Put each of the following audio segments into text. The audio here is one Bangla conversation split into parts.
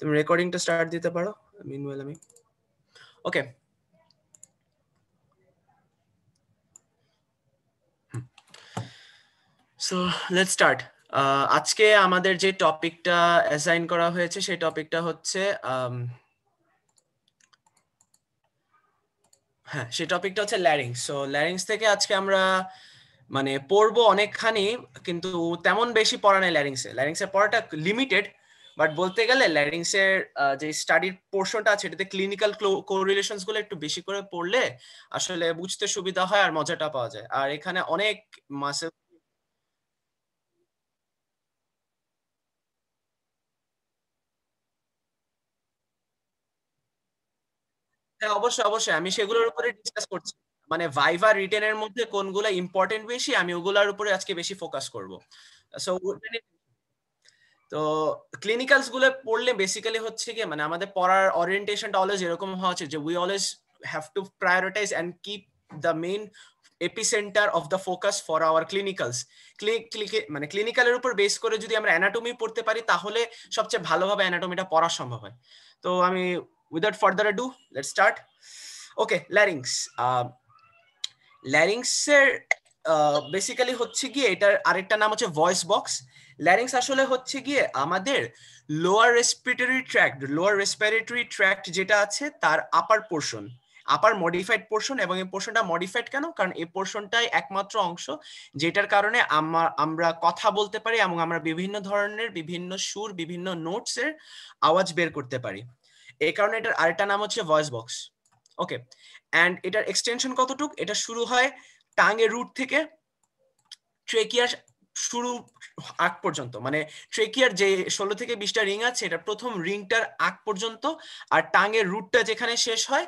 তুমি রেকর্ডিংটা স্টার্ট দিতে পারো মিনওয়েল আমি ওকে সো লেটস স্টার্ট আজকে আমাদের যে টপিকটা অ্যাসাইন করা হয়েছে সেই টপিকটা হচ্ছে um, হ্যাঁ সেই টপিকটা হচ্ছে ল্যারিংস সো ল্যারিংস থেকে আজকে আমরা মানে পড়বো অনেকখানি কিন্তু তেমন বেশি পড়া নেই ল্যারিংসে ল্যারিংসের পড়াটা লিমিটেড বাট বলতে গেলে ল্যারিংস এর যে স্টাডির পোর্শনটা আছে এটাতে ক্লিনিক্যাল কোরিলেশনস গুলো একটু বেশি করে পড়লে আসলে বুঝতে সুবিধা হয় আর মজাটা পাওয়া যায় আর এখানে অনেক মাসেল হ্যাঁ অবশ্যই অবশ্যই আমি সেগুলোর উপরে ডিসকাস করছি মানে ভাইভা রিটেনের মধ্যে কোনগুলো ইম্পর্টেন্ট বেশি আমি ওগুলোর উপরে আজকে বেশি ফোকাস করবো সো তো ক্লিনিক্যালস গুলো পড়লে বেসিক্যালি হচ্ছে কি মানে আমাদের পড়ার অরিয়েন্টেশনটা অলওয়েজ এরকম হওয়া উচিত যে we always have to prioritise and keep the main epicentre of the focus for our clinicals মানে ক্লিনিক্যালের উপর বেস করে যদি আমরা অ্যানাটমি পড়তে পারি তাহলে সবচেয়ে ভালোভাবে অ্যানাটমিটা পড়া সম্ভব হয় তো আমি without further ado let start okay larynx ল্যারিংসের বেসিক্যালি হচ্ছে কি এটার আরেকটা নাম হচ্ছে ভয়েস বক্স ল্যারিংস আসলে হচ্ছে গিয়ে আমাদের lower respiratory tract lower respiratory tract যেটা আছে তার upper portion upper modified portion এবং এই পোর্শনটা মডিফাইড কেন কারণ এই পোর্শনটাই একমাত্র অংশ যেটার কারণে আমরা কথা বলতে পারি এবং আমরা বিভিন্ন ধরনের বিভিন্ন সুর বিভিন্ন নোটস এর আওয়াজ বের করতে পারি এই কারণে এটার আরেকটা নাম হচ্ছে ভয়েস বক্স ওকে অ্যান্ড এটার এক্সটেনশন কতটুক এটা শুরু হয় টাঙ্গে রুট থেকে ট্রেকিয়ার শুরু আগ পর্যন্ত মানে ট্রেকিয়ার যে ষোলো থেকে বিশটা রিং আছে এটা প্রথম রিংটার আগ পর্যন্ত আর টাঙের রুটটা যেখানে শেষ হয়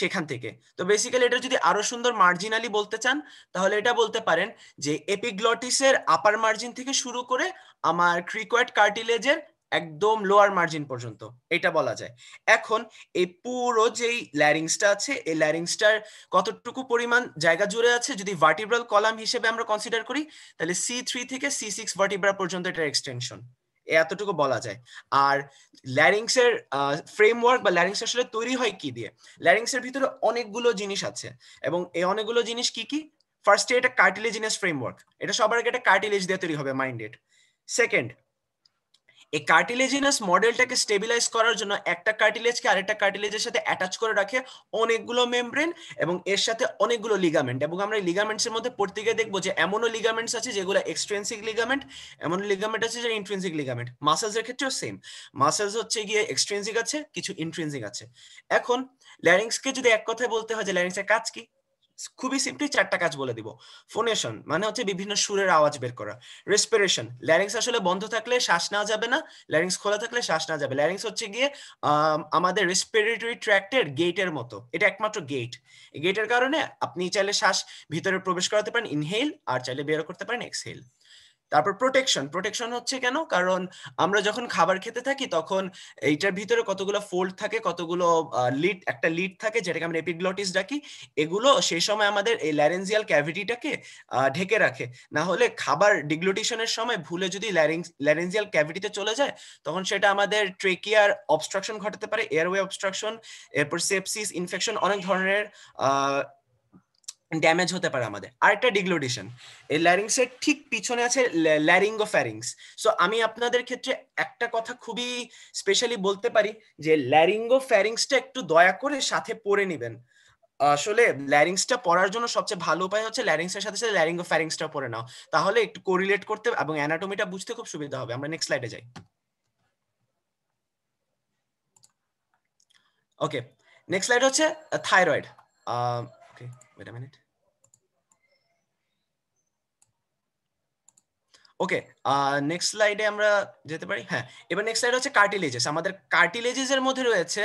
সেখান থেকে তো বেসিক্যালি এটা যদি আরো সুন্দর মার্জিনালি বলতে চান তাহলে এটা বলতে পারেন যে এপিগ্লটিসের আপার মার্জিন থেকে শুরু করে আমার ক্রিকোয়েট কার্টিলেজের একদম লোয়ার মার্জিন পর্যন্ত এটা বলা যায় এখন এই পুরো যেই ল্যারিংসটা আছে এই ল্যারিংসটার কতটুকু পরিমাণ জায়গা জুড়ে আছে যদি ভার্টিব্রাল কলাম হিসেবে আমরা কনসিডার করি তাহলে সি থ্রি থেকে সি সিক্স ভার্টিব্রা পর্যন্ত এটার এক্সটেনশন এতটুকু বলা যায় আর ল্যারিংস এর ফ্রেমওয়ার্ক বা ল্যারিংস আসলে তৈরি হয় কি দিয়ে ল্যারিংস এর ভিতরে অনেকগুলো জিনিস আছে এবং এই অনেকগুলো জিনিস কি কি ফার্স্টে এটা কার্টিলেজিনাস ফ্রেমওয়ার্ক এটা সবার আগে এটা কার্টিলেজ দিয়ে তৈরি হবে মাইন্ডেড সেকেন্ড এই কার্টিলেজিনাস মডেলটাকে স্টেবিলাইজ করার জন্য একটা কার্টিলেজকে আরেকটা কার্টিলেজের সাথে অ্যাটাচ করে রাখে অনেকগুলো মেমব্রেন এবং এর সাথে অনেকগুলো লিগামেন্ট এবং আমরা এই লিগামেন্টসের মধ্যে পড়তে গিয়ে দেখবো যে এমনও লিগামেন্টস আছে যেগুলো এক্সট্রেন্সিক লিগামেন্ট এমন লিগামেন্ট আছে যে ইন্ট্রেন্সিক লিগামেন্ট মাসেলসের ক্ষেত্রেও সেম মাসেলস হচ্ছে গিয়ে এক্সট্রেন্সিক আছে কিছু ইন্ট্রেন্সিক আছে এখন ল্যারিংসকে যদি এক কথায় বলতে হয় যে ল্যারিংসের কাজ কি খুবই সিম্পলি চারটা কাজ বলে দিব ফোনেশন মানে হচ্ছে বিভিন্ন সুরের আওয়াজ বের করা রেসপিরেশন ল্যারিংস আসলে বন্ধ থাকলে শ্বাস নেওয়া যাবে না ল্যারিংস খোলা থাকলে শ্বাস নেওয়া যাবে ল্যারিংস হচ্ছে গিয়ে আমাদের রেসপিরেটরি ট্র্যাক্টের গেটের মতো এটা একমাত্র গেট গেটের কারণে আপনি চাইলে শ্বাস ভিতরে প্রবেশ করাতে পারেন ইনহেল আর চাইলে বের করতে পারেন এক্সহেল তারপর প্রোটেকশন প্রোটেকশন হচ্ছে কেন কারণ আমরা যখন খাবার খেতে থাকি তখন এইটার ভিতরে কতগুলো ফোল্ড থাকে কতগুলো লিড একটা লিড থাকে যেটাকে আমরা এপিগ্লটিস ডাকি এগুলো সেই সময় আমাদের এই ল্যারেঞ্জিয়াল ক্যাভিটিটাকে ঢেকে রাখে না হলে খাবার ডিগ্লোটিশনের সময় ভুলে যদি ল্যারেঞ্জিয়াল ক্যাভিটিতে চলে যায় তখন সেটা আমাদের ট্রেকিয়ার অবস্ট্রাকশন ঘটাতে পারে এয়ারওয়ে অবস্ট্রাকশন এরপর সেপসিস ইনফেকশন অনেক ধরনের ড্যামেজ হতে পারে আমাদের আরেকটা ডিগ্লোডিশন এই ল্যারিংসের ঠিক পিছনে আছে ল্যারিঙ্গো ফ্যারিংস সো আমি আপনাদের ক্ষেত্রে একটা কথা খুবই স্পেশালি বলতে পারি যে ল্যারিঙ্গো ফ্যারিংসটা একটু দয়া করে সাথে পরে নেবেন আসলে ল্যারিংসটা পড়ার জন্য সবচেয়ে ভালো উপায় হচ্ছে ল্যারিংসের সাথে সাথে ল্যারিঙ্গো ফ্যারিংসটা পরে নাও তাহলে একটু কোরিলেট করতে এবং অ্যানাটমিটা বুঝতে খুব সুবিধা হবে আমরা নেক্সট স্লাইডে যাই ওকে নেক্সট স্লাইড হচ্ছে thyroid Wait a minute. Okay next স্লাইডে আমরা যেতে পারি হ্যাঁ এবার নেক্সট স্লাইড হচ্ছে কার্টিলেজেস আমাদের কার্টিলেজেস এর মধ্যে রয়েছে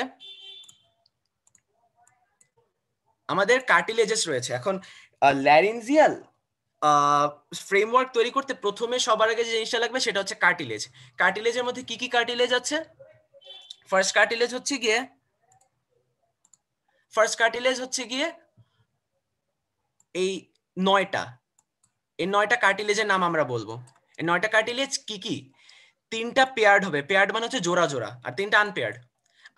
আমাদের কার্টিলেজেস রয়েছে এখন ল্যারিনজিয়াল ফ্রেমওয়ার্ক তৈরি করতে প্রথমে সবার আগে যে জিনিসটা লাগবে সেটা হচ্ছে কার্টিলেজ কার্টিলেজের মধ্যে কি কি কার্টিলেজ আছে ফার্স্ট কার্টিলেজ হচ্ছে গিয়ে ফার্স্ট কার্টিলেজ হচ্ছে গিয়ে এই নয়টা এই নয়টা কার্টিলেজের নাম আমরা বলবো এই নয়টা কার্টিলেজ কি কি তিনটা পেয়ার্ড হবে পেয়ার্ড মানে হচ্ছে জোড়া জোড়া আর তিনটা আনপেয়ার্ড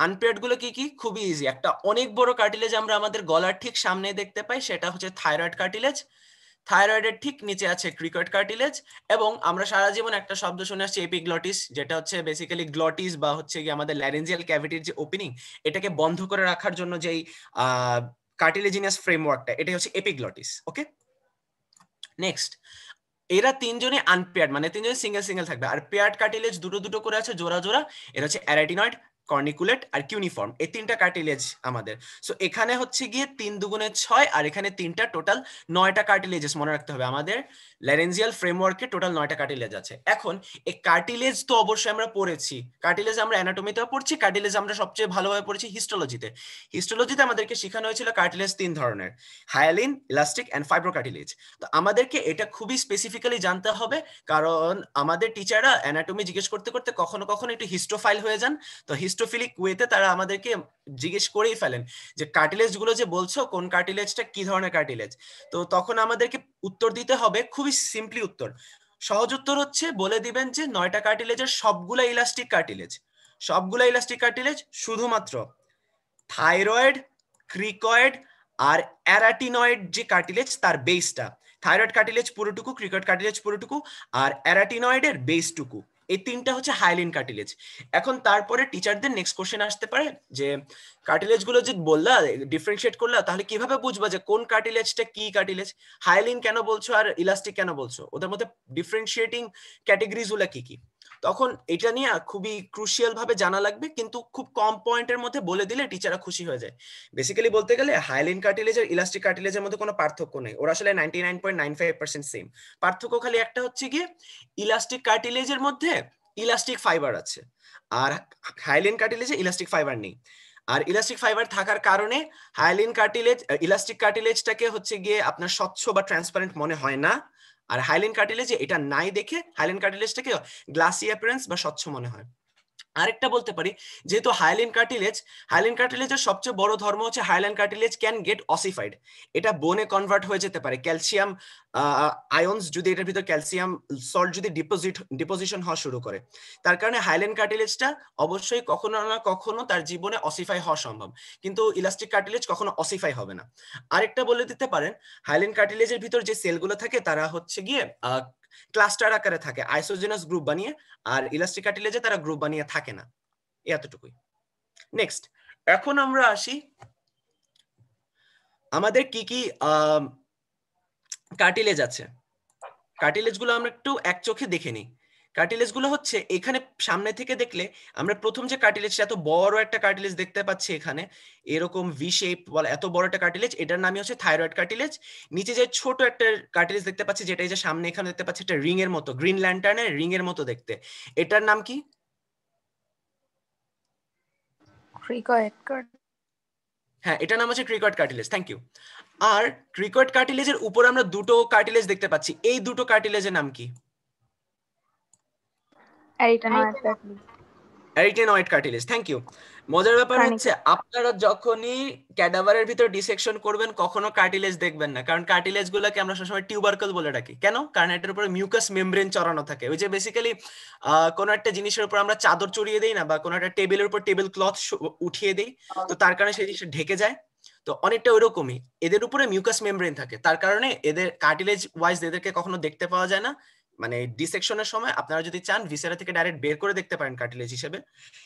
আনপেয়ার্ড গুলো কি কি খুবই ইজি একটা অনেক বড় কার্টিলেজ আমরা আমাদের গলার ঠিক সামনে দেখতে পাই সেটা হচ্ছে থাইরয়েড কার্টিলেজ থাইরয়েডের ঠিক নিচে আছে ক্রিকেট কার্টিলেজ এবং আমরা সারা জীবন একটা শব্দ শুনে আসছি এপিগ্লটিস যেটা হচ্ছে বেসিক্যালি গ্লটিস বা হচ্ছে কি আমাদের ল্যারেঞ্জিয়াল ক্যাভিটির যে ওপেনিং এটাকে বন্ধ করে রাখার জন্য যেই কার্টিলেজিনিয়াস ফ্রেমওয়ার্কটা এটাই হচ্ছে এপিগ্লটিস ওকে নেক্সট এরা তিনজনে আনপেয়ার্ড মানে তিনজনে সিঙ্গেল সিঙ্গেল থাকবে আর পেয়ার্ড কার্টিলেজ দুটো দুটো করে আছে জোড়া জোড়া এটা হচ্ছে অ্যারাটিনয়েড কর্নিকুলেট আর কিউনিফর্ম এই তিনটা কার্টিলেজ আমাদের সো এখানে হচ্ছে গিয়ে তিন দুগুণে ছয় আর এখানে তিনটা টোটাল নয়টা কার্টিলেজেস মনে রাখতে হবে আমাদের ল্যারেঞ্জিয়াল ফ্রেমওয়ার্কে টোটাল নয়টা কার্টিলেজ আছে এখন এই কার্টিলেজ তো অবশ্যই আমরা পড়েছি কার্টিলেজ আমরা অ্যানাটোমিতেও পড়ছি কার্টিলেজ আমরা সবচেয়ে ভালোভাবে পড়েছি হিস্টোলজিতে হিস্টোলজিতে আমাদেরকে শেখানো হয়েছিল কার্টিলেজ তিন ধরনের hyaline elastic and fibro cartilage তো আমাদেরকে এটা খুবই স্পেসিফিক্যালি জানতে হবে কারণ আমাদের টিচাররা অ্যানাটমি জিজ্ঞেস করতে করতে কখনো কখনো একটু হিস্টোফাইল হয়ে যান তো হিস্টো হিস্টোফিলিক ওয়েতে তারা আমাদেরকে জিজ্ঞেস করেই ফেলেন যে কার্টিলেজ গুলো যে বলছো কোন কার্টিলেজটা কি ধরনের কার্টিলেজ তো তখন আমাদেরকে উত্তর দিতে হবে খুবই সিম্পলি উত্তর সহজ উত্তর হচ্ছে বলে দিবেন যে নয়টা কার্টিলেজের সবগুলা ইলাস্টিক কার্টিলেজ সবগুলা ইলাস্টিক কার্টিলেজ শুধুমাত্র থাইরয়েড ক্রিকয়েড আর অ্যারাটিনয়েড যে কার্টিলেজ তার বেসটা থাইরয়েড কার্টিলেজ পুরোটুকু ক্রিকট কার্টিলেজ পুরোটুকু আর অ্যারাটিনয়েডের বেসটুকু এই তিনটা হচ্ছে হাইলিন কার্টিলেজ এখন তারপরে টিচারদের নেক্সট কোশ্চেন আসতে পারে যে কার্টিলেজ গুলো যদি বললা ডিফারেন্সিয়েট করলা তাহলে কিভাবে বুঝবা যে কোন কার্টিলেজটা কি কার্টিলেজ হাইলিন কেন বলছো আর ইলাস্টিক কেন বলছো ওদের মধ্যে ডিফারেন্সিয়েটিং ক্যাটাগরিজ গুলা কি কি তখন এটা নিয়ে খুবই ক্রুশিয়াল ভাবে জানা লাগবে কিন্তু খুব কম পয়েন্টের মধ্যে বলে দিলে টিচাররা খুশি হয়ে যায় বেসিক্যালি বলতে গেলে হাইলিন কার্টিলেজ আর ইলাস্টিক কার্টিলেজের মধ্যে কোনো পার্থক্য নেই ওরা আসলে ninety nine point nine five percent same পার্থক্য খালি একটা হচ্ছে গিয়ে ইলাস্টিক কার্টিলেজের মধ্যে ইলাস্টিক ফাইবার আছে আর হাইলিন কার্টিলেজে ইলাস্টিক ফাইবার নেই আর ইলাস্টিক ফাইবার থাকার কারণে হাইলিন কার্টিলেজ ইলাস্টিক কার্টিলেজটাকে হচ্ছে গিয়ে আপনার স্বচ্ছ বা ট্রান্সপারেন্ট মনে হয় না আর হাইলেন কার্টিলেজ এটা নাই দেখে হাইলেন কার্টিলেজটাকে গ্লাসি অ্যাপিয়ারেন্স বা স্বচ্ছ মনে হয় আরেকটা বলতে পারি যেহেতু হাইলিন কার্টিলেজ হাইলিন কার্টিলেজের সবচেয়ে বড় ধর্ম হচ্ছে hyaline cartilage can get ossified এটা বোনে কনভার্ট হয়ে যেতে পারে ক্যালসিয়াম আয়ন্স যদি এটার ভিতর ক্যালসিয়াম সল্ট যদি ডিপোজিট ডিপোজিশন হওয়া শুরু করে তার কারণে হাইলাইন কার্টিলেজটা অবশ্যই কখনো না কখনো তার জীবনে অসিফাই হওয়া সম্ভব কিন্তু ইলাস্টিক কার্টিলেজ কখনো অসিফাই হবে না আরেকটা বলে দিতে পারেন হাইলিন কার্টিলেজের ভিতর যে সেলগুলো থাকে তারা হচ্ছে গিয়ে ক্লাস্টার আকারে থাকে আইসোজেনাস গ্রুপ বানিয়ে আর কার্টিলেজে তারা গ্রুপ বানিয়ে থাকে না এতটুকুই নেক্সট এখন আমরা আসি আমাদের কি কি কার্টিলেজ আছে কার্টিলেজ গুলো আমরা একটু এক চোখে দেখে নিই কার্টিলেজগুলো হচ্ছে এখানে সামনে থেকে দেখলে আমরা প্রথম যে কার্টিলেজটা এত বড় একটা কার্টিলেজ দেখতে পাচ্ছি এখানে এরকম ভি শেপ বলে এত বড় একটা কার্টিলেজ এটার নামই হচ্ছে থাইরয়েড কার্টিলেজ নিচে যে ছোট একটা কার্টিলেজ দেখতে পাচ্ছি যেটা এই যে সামনে এখানে দেখতে পাচ্ছি এটা রিং এর মতো গ্রিন ল্যান্টার্নের রিং এর মতো দেখতে এটার নাম কি হ্যাঁ এটার নাম হচ্ছে ক্রিকট কার্টিলেজ থ্যাংক ইউ আর ক্রিকট কার্টিলেজের উপর আমরা দুটো কার্টিলেজ দেখতে পাচ্ছি এই দুটো কার্টিলেজের নাম কি অ্যারিটেনয়েড কার্টিলেজ থ্যাংক ইউ মজার ব্যাপার হচ্ছে আপনারা যখনই ক্যাডাভারের ভিতর ডিসেকশন করবেন কখনো কার্টিলেজ দেখবেন না কারণ কার্টিলেজ গুলোকে আমরা সবসময় টিউবারকল বলে রাখি কেন কারণ এটার উপরে মিউকাস মেমব্রেন চড়ানো থাকে ওই যে বেসিক্যালি কোনো একটা জিনিসের উপর আমরা চাদর চড়িয়ে দিই না বা কোনো একটা টেবিলের উপর টেবিল ক্লথ উঠিয়ে দিই তো তার কারণে সেই জিনিসটা ঢেকে যায় তো অনেকটা ওইরকমই এদের উপরে মিউকাস মেমব্রেন থাকে তার কারণে এদের কার্টিলেজ ওয়াইজ এদেরকে কখনো দেখতে পাওয়া যায় না মানে ডিসেকশনের সময় আপনারা যদি চান ভিসেরা থেকে ডাইরেক্ট বের করে দেখতে পারেন কার্টিলেজ হিসেবে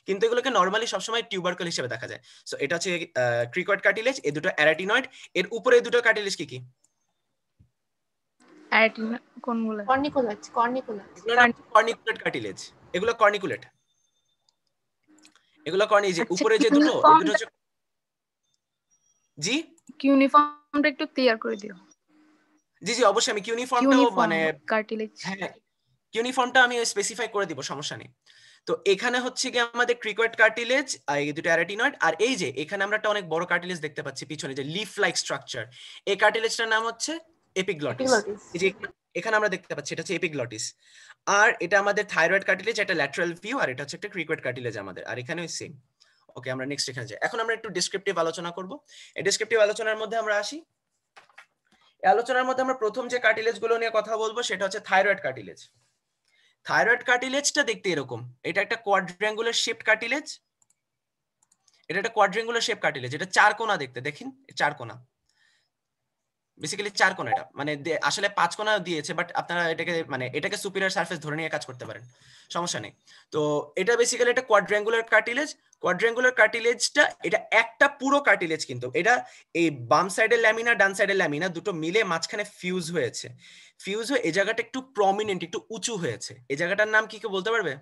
কিন্তু এগুলোকে নর্মালি সবসময় টিউবারকল হিসেবে দেখা যায় সো এটা হচ্ছে ক্রিকয়েড কার্টিলেজ এই দুটো অ্যারাটিনয়েড এর উপরে এই দুটো কার্টিলেজ কি কি কোনগুলো জি একটু ক্লিয়ার করে দিও জি জি অবশ্যই আমি ইউনিফর্মটাও মানে কার্টিলেজ হ্যাঁ, ইউনিফর্মটা আমি স্পেসিফাই করে দিব সমস্যা নেই তো এখানে হচ্ছে কি আমাদের ক্রিকট কার্টিলেজ এই দুটো অ্যারাটিনয়েড আর এই যে এখানে আমরা একটা অনেক বড় কার্টিলেজ দেখতে পাচ্ছি পিছনে যে লিফ লাইক স্ট্রাকচার এই কার্টিলেজটার নাম হচ্ছে এপিগ্লটিস যে এখানে আমরা দেখতে পাচ্ছি এটা হচ্ছে এপিগ্লটিস আর এটা আমাদের থাইরয়েড কার্টিলেজ এটা ল্যাটারাল ভিউ আর এটা হচ্ছে একটা ক্রিকেট কার্টিলেজ আমাদের আর এখানেও সেম ওকে আমরা নেক্সট এখানে যাই এখন আমরা একটু ডেসক্রিপটিভ আলোচনা করব এই ডেসক্রিপটিভ আলোচনার মধ্যে আমরা আসি আলোচনার মধ্যে আমরা প্রথম যে কার্টিলেজ গুলো নিয়ে কথা বলবো সেটা হচ্ছে থাইরয়েড কার্টিলেজ থাইরয়েড কার্টিলেজটা দেখতে এরকম এটা একটা কোয়াড্রাঙ্গুলার শেপ কার্টিলেজ এটা একটা কোয়াড্রাঙ্গুলার শেপ কার্টিলেজ এটা চার কোনা দেখতে দেখিন চার কোনা বেসিক্যালি চার কোনা এটা মানে আসলে পাঁচ কোনা দিয়েছে বাট আপনারা এটাকে মানে এটাকে সুপিরিয়ার সারফেস ধরে নিয়ে কাজ করতে পারেন সমস্যা নেই তো এটা বেসিক্যালি একটা কোয়াড্রাঙ্গুলার কার্টিলেজ কোয়াড্রেঙ্গুলার কার্টিলেজটা এটা একটা পুরো কার্টিলেজ কিন্তু এটা এই বাম সাইডের ল্যামিনা ডান সাইডের ল্যামিনা দুটো মিলে মাঝখানে ফিউজ হয়েছে ফিউজ হয়ে এই জায়গাটা একটু প্রমিনেন্ট একটু উঁচু হয়েছে এই জায়গাটার নাম কি কেউ বলতে পারবে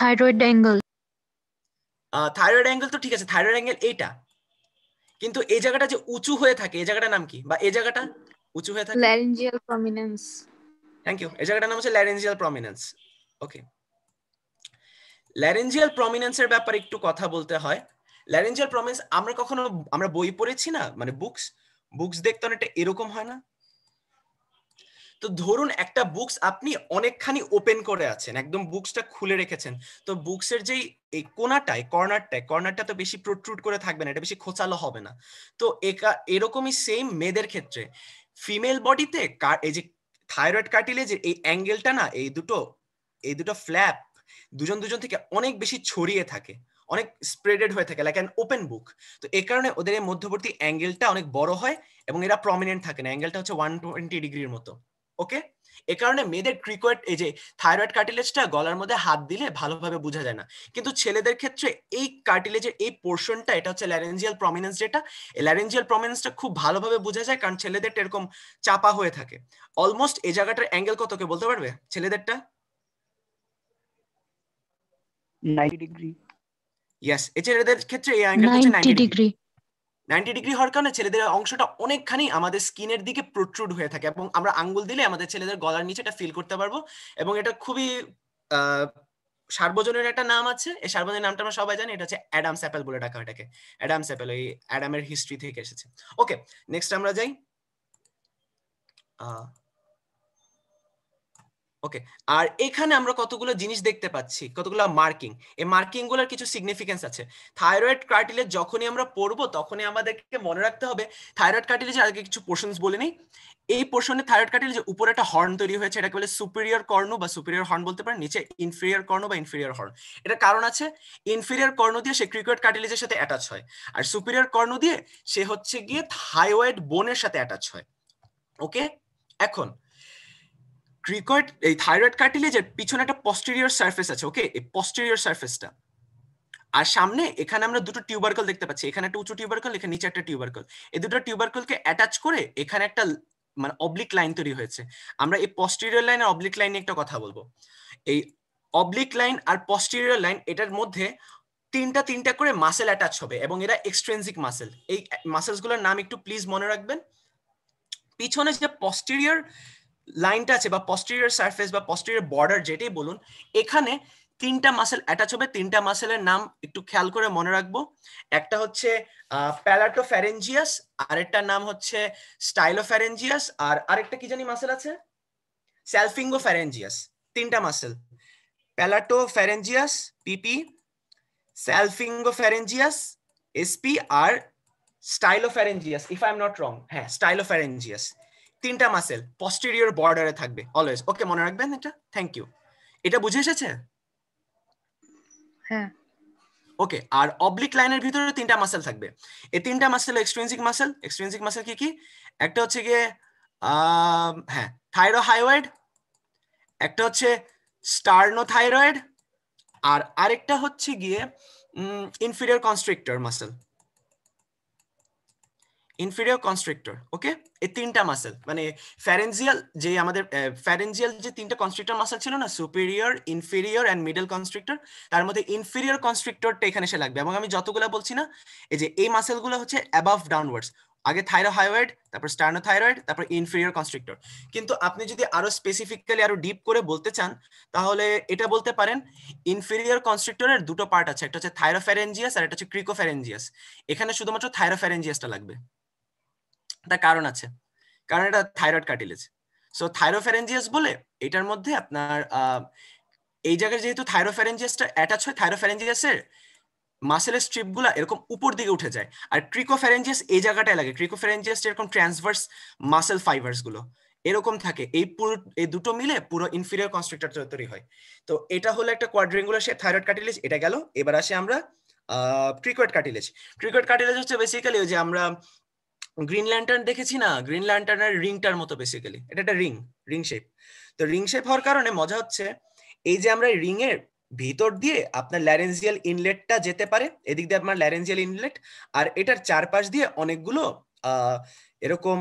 থাইরয়েড অ্যাঙ্গেল থাইরয়েড অ্যাঙ্গেল তো ঠিক আছে থাইরয়েড অ্যাঙ্গেল এইটা কিন্তু এই জায়গাটা যে উঁচু হয়ে থাকে এই জায়গাটার নাম কি বা এই জায়গাটা উঁচু হয়ে থাকে ল্যারিঞ্জিয়াল প্রমিনেন্স থ্যাংক ইউ এই জায়গাটার নাম হচ্ছে ল্যারিঞ্জিয়াল প্রমিনেন্স ওকে ল্যারেঞ্জিয়াল প্রমিনেন্সের ব্যাপারে একটু কথা বলতে হয় ল্যারেঞ্জিয়াল প্রমিনেন্স আমরা কখনো আমরা বই পড়েছি না মানে বুকস বুকস দেখতে অনেকটা এরকম হয় না তো ধরুন একটা বুকস আপনি অনেকখানি ওপেন করে আছেন একদম বুকসটা খুলে রেখেছেন তো বুকসের যেই এই কোনাটায় কর্নারটায় কর্নারটা তো বেশি প্রোট্রুট করে থাকবে না এটা বেশি খোঁচালো হবে না তো এরকমই সেম মেয়েদের ক্ষেত্রে ফিমেল বডিতে এই যে থাইরয়েড কার্টিলেজের এই অ্যাঙ্গেলটা না এই দুটো এই দুটো ফ্ল্যাপ দুজন দুজন থেকে অনেক বেশি ছড়িয়ে থাকে অনেক স্প্রেডেড হয়ে থাকে লাইক অ্যান ওপেন বুক তো এ কারণে ওদের এই মধ্যবর্তী অ্যাঙ্গেলটা অনেক বড় হয় এবং এরা প্রমিনেন্ট থাকে না অ্যাঙ্গেলটা হচ্ছে ওয়ান টোয়েন্টি ডিগ্রির মতো ওকে এ কারণে মেয়েদের ক্রিকোয়েট এই যে থাইরয়েড কার্টিলেজটা গলার মধ্যে হাত দিলে ভালোভাবে বোঝা যায় না কিন্তু ছেলেদের ক্ষেত্রে এই কার্টিলেজের এই পোর্শনটা এটা হচ্ছে ল্যারেঞ্জিয়াল প্রমিনেন্স যেটা এই ল্যারেঞ্জিয়াল প্রমিনেন্সটা খুব ভালোভাবে বোঝা যায় কারণ ছেলেদের এরকম চাপা হয়ে থাকে অলমোস্ট এই জায়গাটার অ্যাঙ্গেল কত কে বলতে পারবে ছেলেদেরটা ছেলেদের ক্ষেত্রে এই ডিগ্রি 90 ডিগ্রি হওয়ার কারণে ছেলেদের অংশটা অনেকখানি আমাদের স্কিনের দিকে প্রোট্রুড হয়ে থাকে এবং আমরা আঙ্গুল দিলে আমাদের ছেলেদের গলার নিচে ফিল করতে পারবো এবং এটা খুবই সার্বজনীন একটা নাম আছে এই সার্বজনীন নামটা আমরা সবাই জানি এটা হচ্ছে অ্যাডাম স্যাপেল বলে ডাকা এটাকে অ্যাডাম স্যাপেল এই অ্যাডামের হিস্ট্রি থেকে এসেছে ওকে নেক্সট আমরা যাই ওকে আর এখানে আমরা কতগুলো জিনিস দেখতে পাচ্ছি কতগুলো মার্কিং এই মার্কিং গুলোর কিছু সিগনিফিকেন্স আছে থাইরয়েড কার্টিলেজ যখনই আমরা পড়বো তখনই আমাদেরকে মনে রাখতে হবে থাইরয়েড কার্টিলেজের আগে কিছু পোর্শনস বলে নিই এই পোর্শনে থাইরয়েড কার্টিলেজের উপরে একটা হর্ন তৈরি হয়েছে এটাকে বলে সুপিরিয়র কর্ণ বা সুপিরিয়র হর্ন বলতে পারেন নিচে ইনফিরিয়র কর্ণ বা ইনফিরিয়র হর্ন এটা কারণ আছে ইনফিরিয়র কর্ণ দিয়ে সে ক্রিকেট কার্টিলেজের সাথে অ্যাটাচ হয় আর সুপিরিয়র কর্ণ দিয়ে সে হচ্ছে গিয়ে থাইরয়েড বোনের সাথে অ্যাটাচ হয় ওকে এখন ক্রিকয়েড এই থাইরয়েড কার্টিলেজের পিছনে একটা পস্টেরিয়র সার্ফেস আছে ওকে এই পস্টেরিয়র সার্ফেসটা আর সামনে এখানে আমরা দুটো টিউবারকল দেখতে পাচ্ছি এখানে একটা উঁচু টিউবারকল এখানে নিচে একটা টিউবারকল এই দুটো টিউবারকলকে অ্যাটাচ করে এখানে একটা মানে অবলিক লাইন তৈরি হয়েছে আমরা এই পস্টেরিয়র লাইন আর অবলিক লাইন নিয়ে একটা কথা বলবো এই অবলিক লাইন আর পস্টেরিয়র লাইন এটার মধ্যে তিনটা তিনটা করে মাসেল অ্যাটাচ হবে এবং এরা এক্সট্রেনসিক মাসেল এই মাসেলসগুলোর নাম একটু প্লিজ মনে রাখবেন পিছনে যে পস্টেরিয়র লাইনটা আছে বা পস্টেরিয়ার সারফেস বা পস্টেরিয়ার বর্ডার যেটাই বলুন এখানে তিনটা মাসেল অ্যাটাচ হবে তিনটা মাসেলের নাম একটু খেয়াল করে মনে রাখবো একটা হচ্ছে প্যালাটো ফ্যারেঞ্জিয়াস আরেকটার নাম হচ্ছে স্টাইলো ফ্যারেঞ্জিয়াস আর আরেকটা কি জানি মাসেল আছে স্যালফিঙ্গো ফ্যারেঞ্জিয়াস তিনটা muscle palato pharyngeus PP salpingo pharyngeus SP আর stylo pharyngeus if I am not wrong হ্যাঁ স্টাইলো ফ্যারেঞ্জিয়াস তিনটা মাসেল পস্টেরিয়র বর্ডারে থাকবে অলওয়েজ ওকে মনে রাখবেন এটা থ্যাংক ইউ এটা বুঝে এসেছে হ্যাঁ ওকে আর অবলিক লাইনের ভিতরে তিনটা মাসেল থাকবে এই তিনটা muscle extrinsic muscle extrinsic muscle কি কি একটা হচ্ছে গিয়ে হ্যাঁ থাইরো হাইওয়েড একটা হচ্ছে স্টার্নো থাইরয়েড আর আরেকটা হচ্ছে গিয়ে inferior constrictor muscle inferior constrictor okay এই তিনটা মাসেল মানে ফ্যারেঞ্জিয়াল যে আমাদের ফ্যারেঞ্জিয়াল যে তিনটা কনস্ট্রিক্টর মাসেল ছিল না superior inferior and middle constrictor তার মধ্যে ইনফিরিয়র কনস্ট্রিক্টরটা এখানে এসে লাগবে এবং আমি যতগুলো বলছি না এই যে এই মাসেলগুলো হচ্ছে অ্যাবাভ ডাউনওয়ার্ডস আগে থাইরো হাইওয়েড তারপর স্টার্নো থাইরয়েড তারপর ইনফিরিয়র কনস্ট্রিক্টর কিন্তু আপনি যদি আরো স্পেসিফিক্যালি আরো ডিপ করে বলতে চান তাহলে এটা বলতে পারেন ইনফিরিয়র কনস্ট্রিক্টরের দুটো পার্ট আছে একটা হচ্ছে থাইরোফ্যারেঞ্জিয়াস আর একটা হচ্ছে ক্রিকোফ্যারেঞ্জিয়াস এখানে শুধুমাত্র থাইরোফ্যারেঞ্জিয়াসটা লাগবে একটা কারণ আছে কারণ এটা থাইরয়েড কার্টিলেজ সো থাইরোফেরেঞ্জিয়াস বলে এটার মধ্যে আপনার এই জায়গায় যেহেতু থাইরোফেরেঞ্জিয়াসটা অ্যাটাচ হয় থাইরোফেরেঞ্জিয়াসের মাসেলের স্ট্রিপগুলো এরকম উপর দিকে উঠে যায় আর ট্রিকোফেরেঞ্জিয়াস এই জায়গাটায় লাগে ট্রিকোফেরেঞ্জিয়াস এরকম ট্রান্সভার্স মাসেল ফাইবার্স গুলো এরকম থাকে এই পুরো এই দুটো মিলে পুরো ইনফিরিয়র কনস্ট্রাক্টর তৈরি হয় তো এটা হলো একটা কোয়াড্রিঙ্গুলার সে থাইরয়েড কার্টিলেজ এটা গেল এবার আসি আমরা ট্রিকোয়েড কার্টিলেজ ট্রিকোয়েড কার্টিলেজ হচ্ছে বেসিক্যালি যে আমরা গ্রিন ল্যান্টার্ন দেখেছি না গ্রিন ল্যান্টার্নের রিংটার মতো বেসিক্যালি এটা একটা রিং রিং শেপ তো রিং শেপ হওয়ার কারণে মজা হচ্ছে এই যে আমরা রিং এর ভিতর দিয়ে আপনার ল্যারেঞ্জিয়াল ইনলেটটা যেতে পারে এদিক দিয়ে আপনার ল্যারেঞ্জিয়াল ইনলেট আর এটার চারপাশ দিয়ে অনেকগুলো এরকম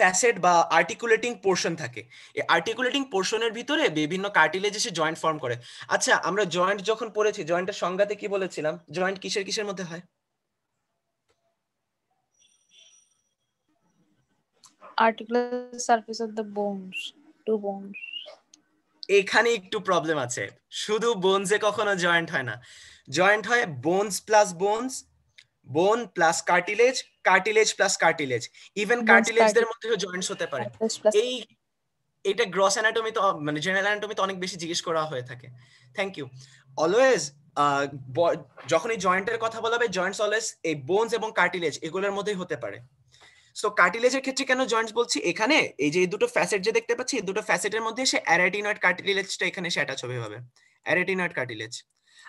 ফ্যাসেট বা আর্টিকুলেটিং পোর্শন থাকে এই আর্টিকুলেটিং পোর্শনের ভিতরে বিভিন্ন কার্টিলেজ এসে জয়েন্ট ফর্ম করে আচ্ছা আমরা জয়েন্ট যখন পড়েছি জয়েন্টের সংজ্ঞাতে কি বলেছিলাম জয়েন্ট কিসের কিসের মধ্যে হয় এখানে একটু প্রবলেম আছে শুধু বোনসে কখনো জয়েন্ট হয় না জয়েন্ট হয় bones plus bones bone plus cartilage cartilage plus cartilage even কার্টিলেজদের মধ্যেও জয়েন্টস হতে পারে এই এটা গ্রস অ্যানাটমি তো মানে জেনারেল অ্যানাটমি তো অনেক বেশি জিজ্ঞেস করা হয়ে থাকে থ্যাংক ইউ অলওয়েজ যখন এই জয়েন্টের কথা বলা হবে জয়েন্টস অলওয়েজ এই বোনস এবং কার্টিলেজ এগুলোর মধ্যেই হতে পারে সো কার্টিলেজের ক্ষেত্রে কেন জয়েন্টস বলছি এখানে এই যে দুটো ফ্যাসেট যে দেখতে পাচ্ছি এই দুটো ফ্যাসেটের মধ্যে সে অ্যারাটিনয়েড কার্টিলেজটা এখানে সে অ্যাটাচ হবে হবে অ্যারাটিনয়েড কার্টিলেজ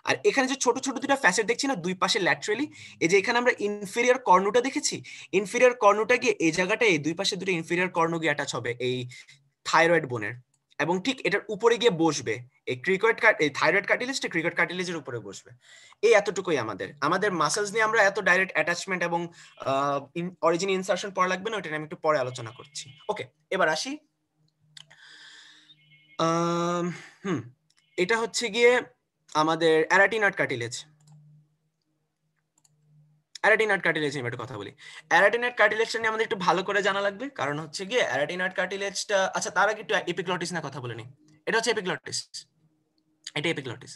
আর এখানে যে ছোট ছোট দুটো ফ্যাসেট দেখছি না দুই পাশে ল্যাটারালি এই যে এখানে আমরা ইনফেরিয়ার কর্ণটা দেখেছি ইনফেরিয়ার কর্ণটা গিয়ে এই জায়গাটা এই দুই পাশে দুটো ইনফেরিয়ার কর্ণ গিয়ে অ্যাটাচ হবে এই থাইরয়েড বোনের এবং ঠিক এটার উপরে গিয়ে বসবে এই ক্রিকেট এই থাইরয়েড কার্টিলেজটা ক্রিকেট কার্টিলেজের উপরে বসবে এই এতটুকুই আমাদের আমাদের মাসেলস নিয়ে আমরা এত ডাইরেক্ট অ্যাটাচমেন্ট এবং অরিজিন ইনসারশন পড়া লাগবে না ওটা আমি একটু পরে আলোচনা করছি ওকে এবার আসি হুম এটা হচ্ছে গিয়ে আমাদের অ্যারাটিনার্ড কার্টিলেজ অ্যারাটিনাট কার্টিলেজ নিয়ে একটু কথা বলি অ্যারাটিনাট কার্টিলেজটা নিয়ে আমাদের একটু ভালো করে জানা লাগবে কারণ হচ্ছে গিয়ে অ্যারাটিনাট কার্টিলেজটা আচ্ছা তার আগে একটু এপিক্লটিস না কথা বলে নি এটা হচ্ছে এপিক্লটিস এটা এপিগ্লটিস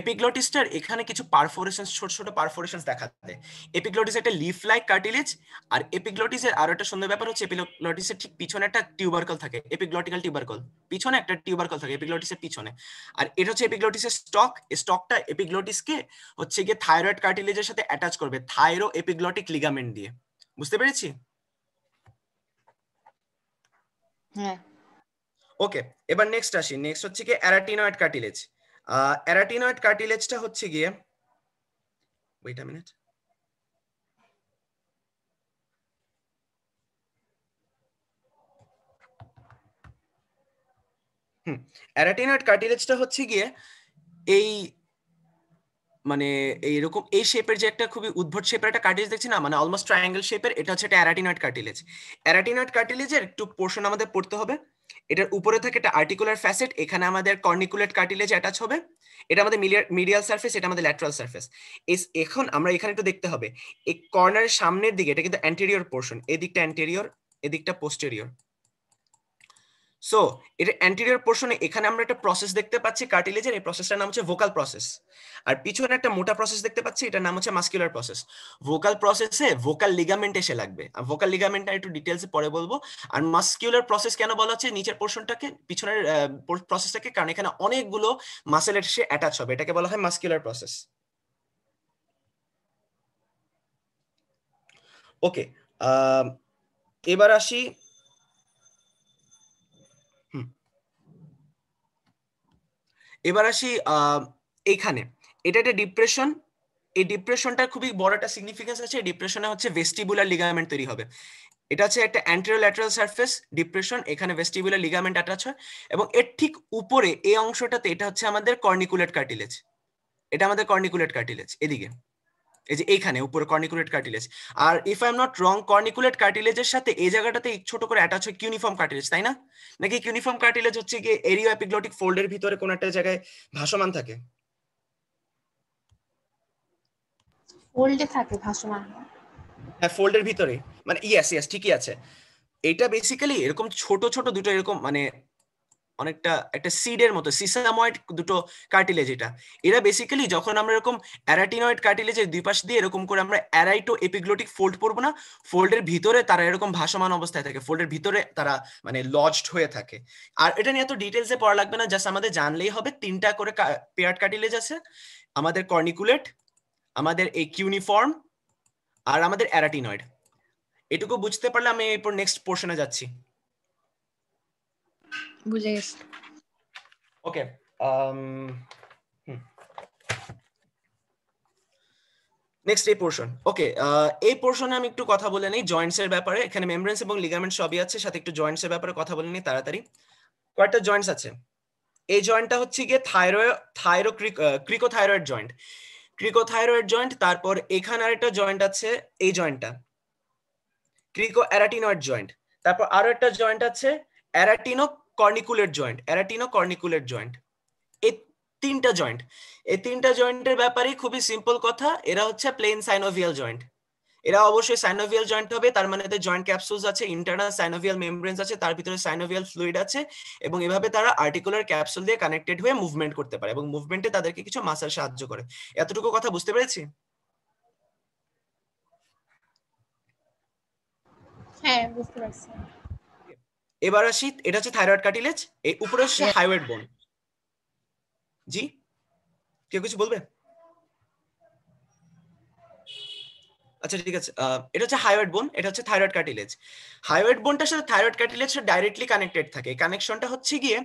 এপিগ্লটিসটার এখানে কিছু পারফোরেশন ছোট ছোট পারফোরেশন দেখা দেয় এপিগ্লটিস একটা লিফ লাইক কার্টিলেজ আর এপিগ্লটিসের আরো একটা সুন্দর ব্যাপার হচ্ছে এর ঠিক পিছনে একটা টিউবারকল থাকে এপিগ্লটিক্যাল টিউবারকল পিছনে একটা টিউবারকল থাকে এপিগ্লটিসের পিছনে আর এটা হচ্ছে এপিগ্লটিসের স্টক স্টকটা কে হচ্ছে গিয়ে থাইরয়েড এর সাথে অ্যাটাচ করবে থাইরো এপিগ্লটিক লিগামেন্ট দিয়ে বুঝতে পেরেছি হ্যাঁ ওকে এবার নেক্সট আসি নেক্সট হচ্ছে কি অ্যারাটিনয়েড কার্টিলেজ অ্যারাটিনয়েড কার্টিলেজটা হচ্ছে গিয়ে ওয়েট মিনিট হুম অ্যারাটিনয়েড কার্টিলেজটা হচ্ছে গিয়ে এই মানে এইরকম এই শেপের যে একটা খুবই উদ্ভট শেপের একটা কার্টিলেজ দেখছি না মানে অলমোস্ট ট্রায়াঙ্গেল শেপের এটা হচ্ছে একটা অ্যারাটিনয়েড কার্টিলেজ অ্যারাটিনয়েড কার্টিলেজের একটু পোর্শন আমাদের পড়তে হবে এটার উপরে থাকে একটা আর্টিকুলার ফ্যাসেট এখানে আমাদের কর্নিকুলেট কার্টিলেজ অ্যাটাচ হবে এটা আমাদের মিডিয়াল সার্ফেস এটা আমাদের ল্যাটারাল সার্ফেস এখন আমরা এখানে একটু দেখতে হবে এই কর্নারের সামনের দিকে এটা কিন্তু অ্যান্টেরিয়র পোর্শন এদিকটা অ্যান্টেরিয়র এদিকটা পোস্টেরিয়র সো এটা অ্যান্টেরিয়র পোর্শনে এখানে আমরা একটা প্রসেস দেখতে পাচ্ছি কার্টিলেজের এই প্রসেসটার নাম হচ্ছে ভোকাল প্রসেস আর পিছনে একটা মোটা প্রসেস দেখতে পাচ্ছি এটার নাম হচ্ছে মাস্কুলার প্রসেস ভোকাল প্রসেসে ভোকাল লিগামেন্ট এসে লাগবে আর ভোকাল লিগামেন্টটা একটু ডিটেলসে পরে বলবো আর মাস্কুলার প্রসেস কেন বলা হচ্ছে নিচের পোর্শনটাকে পিছনের প্রসেসটাকে কারণ এখানে অনেকগুলো মাসেল সে অ্যাটাচ হবে এটাকে বলা হয় মাস্কুলার প্রসেস ওকে এবার আসি এবার আসি এখানে এটা একটা ডিপ্রেশন এই ডিপ্রেশনটার খুবই বড় একটা সিগনিফিকেন্স আছে ডিপ্রেশনে হচ্ছে ভেস্টিবুলার লিগামেন্ট তৈরি হবে এটা হচ্ছে একটা অ্যান্টিরোল্যাটারাল সারফেস ডিপ্রেশন এখানে ভেস্টিবুলার লিগামেন্ট অ্যাটাচ হয় এবং এর ঠিক উপরে এই অংশটাতে এটা হচ্ছে আমাদের কর্নিকুলেট কার্টিলেজ এটা আমাদের কর্নিকুলেট কার্টিলেজ এদিকে এই যে এইখানে উপরে কর্নিকুলেট কার্টিলেজ আর if I am not wrong corniculate কার্টিলেজের সাথে এই জায়গাটাতে ছোট করে অ্যাটাচ হয় কিউনিফর্ম কার্টিলেজ তাই না নাকি কিউনিফর্ম কার্টিলেজ হচ্ছে গিয়ে এরিও এপিগ্লটিক ফোল্ডের ভিতরে কোন একটা জায়গায় ভাসমান থাকে ফোল্ডে থাকে ভাসমান হ্যাঁ ফোল্ডের ভিতরে মানে ইয়েস ইয়েস ঠিকই আছে এটা বেসিক্যালি এরকম ছোট ছোট দুটো এরকম মানে অনেকটা একটা সিডের মতো সিসাময়েড দুটো কার্টিলেজ এটা এরা বেসিক্যালি যখন আমরা এরকম অ্যারাটিনয়েড কার্টিলেজের দুই পাশ দিয়ে এরকম করে আমরা অ্যারাইটো এপিগ্লোটিক ফোল্ড পড়বো না ফোল্ডের ভিতরে তারা এরকম ভাসমান অবস্থায় থাকে ফোল্ডের ভিতরে তারা মানে লজড হয়ে থাকে আর এটা নিয়ে এত ডিটেলসে পড়া লাগবে না জাস্ট আমাদের জানলেই হবে তিনটা করে পেয়ার কার্টিলেজ আছে আমাদের কর্নিকুলেট আমাদের এই কিউনিফর্ম আর আমাদের অ্যারাটিনয়েড এটুকু বুঝতে পারলে আমি এরপর নেক্সট পোর্শনে যাচ্ছি বুঝে গেছি ওকে নেক্সট এই পোর্শন ওকে এই পোর্শনে আমি একটু কথা বলে নিই জয়েন্টস এর ব্যাপারে এখানে মেমব্রেন্স এবং লিগামেন্ট সবই আছে সাথে একটু জয়েন্টস এর ব্যাপারে কথা বলে নিই তাড়াতাড়ি কয়েকটা জয়েন্টস আছে এই জয়েন্টটা হচ্ছে গিয়ে thyroid thyro cricothyroid joint cricothyroid joint তারপর এখানে আরেকটা জয়েন্ট আছে এই জয়েন্টটা ক্রিকো অ্যারাটিনয়েড জয়েন্ট তারপর আরো একটা জয়েন্ট আছে অ্যারাটিনো কর্নিকুলেট জয়েন্ট অ্যারাটিনো কর্নিকুলেট জয়েন্ট এই তিনটা জয়েন্ট এই তিনটা জয়েন্টের ব্যাপারে খুবই সিম্পল কথা এরা হচ্ছে প্লেন সাইনোভিয়াল জয়েন্ট এরা অবশ্যই সাইনোভিয়াল জয়েন্ট হবে তার মানে এদের জয়েন্ট ক্যাপসুলস আছে ইন্টারনাল সাইনোভিয়াল মেমব্রেনস আছে তার ভিতরে সাইনোভিয়াল ফ্লুইড আছে এবং এভাবে তারা আর্টিকুলার ক্যাপসুল দিয়ে কানেক্টেড হয়ে মুভমেন্ট করতে পারে এবং মুভমেন্টে তাদেরকে কিছু মাসাল সাহায্য করে এতটুকু কথা বুঝতে পেরেছি হ্যাঁ বুঝতে পারছি এবার আসি এটা হচ্ছে থাইরয়েড কার্টিলেজ এই উপরে হচ্ছে হাইওয়েড বোন জি কেউ কিছু বলবে আচ্ছা ঠিক আছে এটা হচ্ছে হাইওয়েড বোন এটা হচ্ছে থাইরয়েড কার্টিলেজ হাইওয়েড বোনটার সাথে থাইরয়েড কার্টিলেজটা ডাইরেক্টলি কানেক্টেড থাকে কানেকশনটা হচ্ছে গিয়ে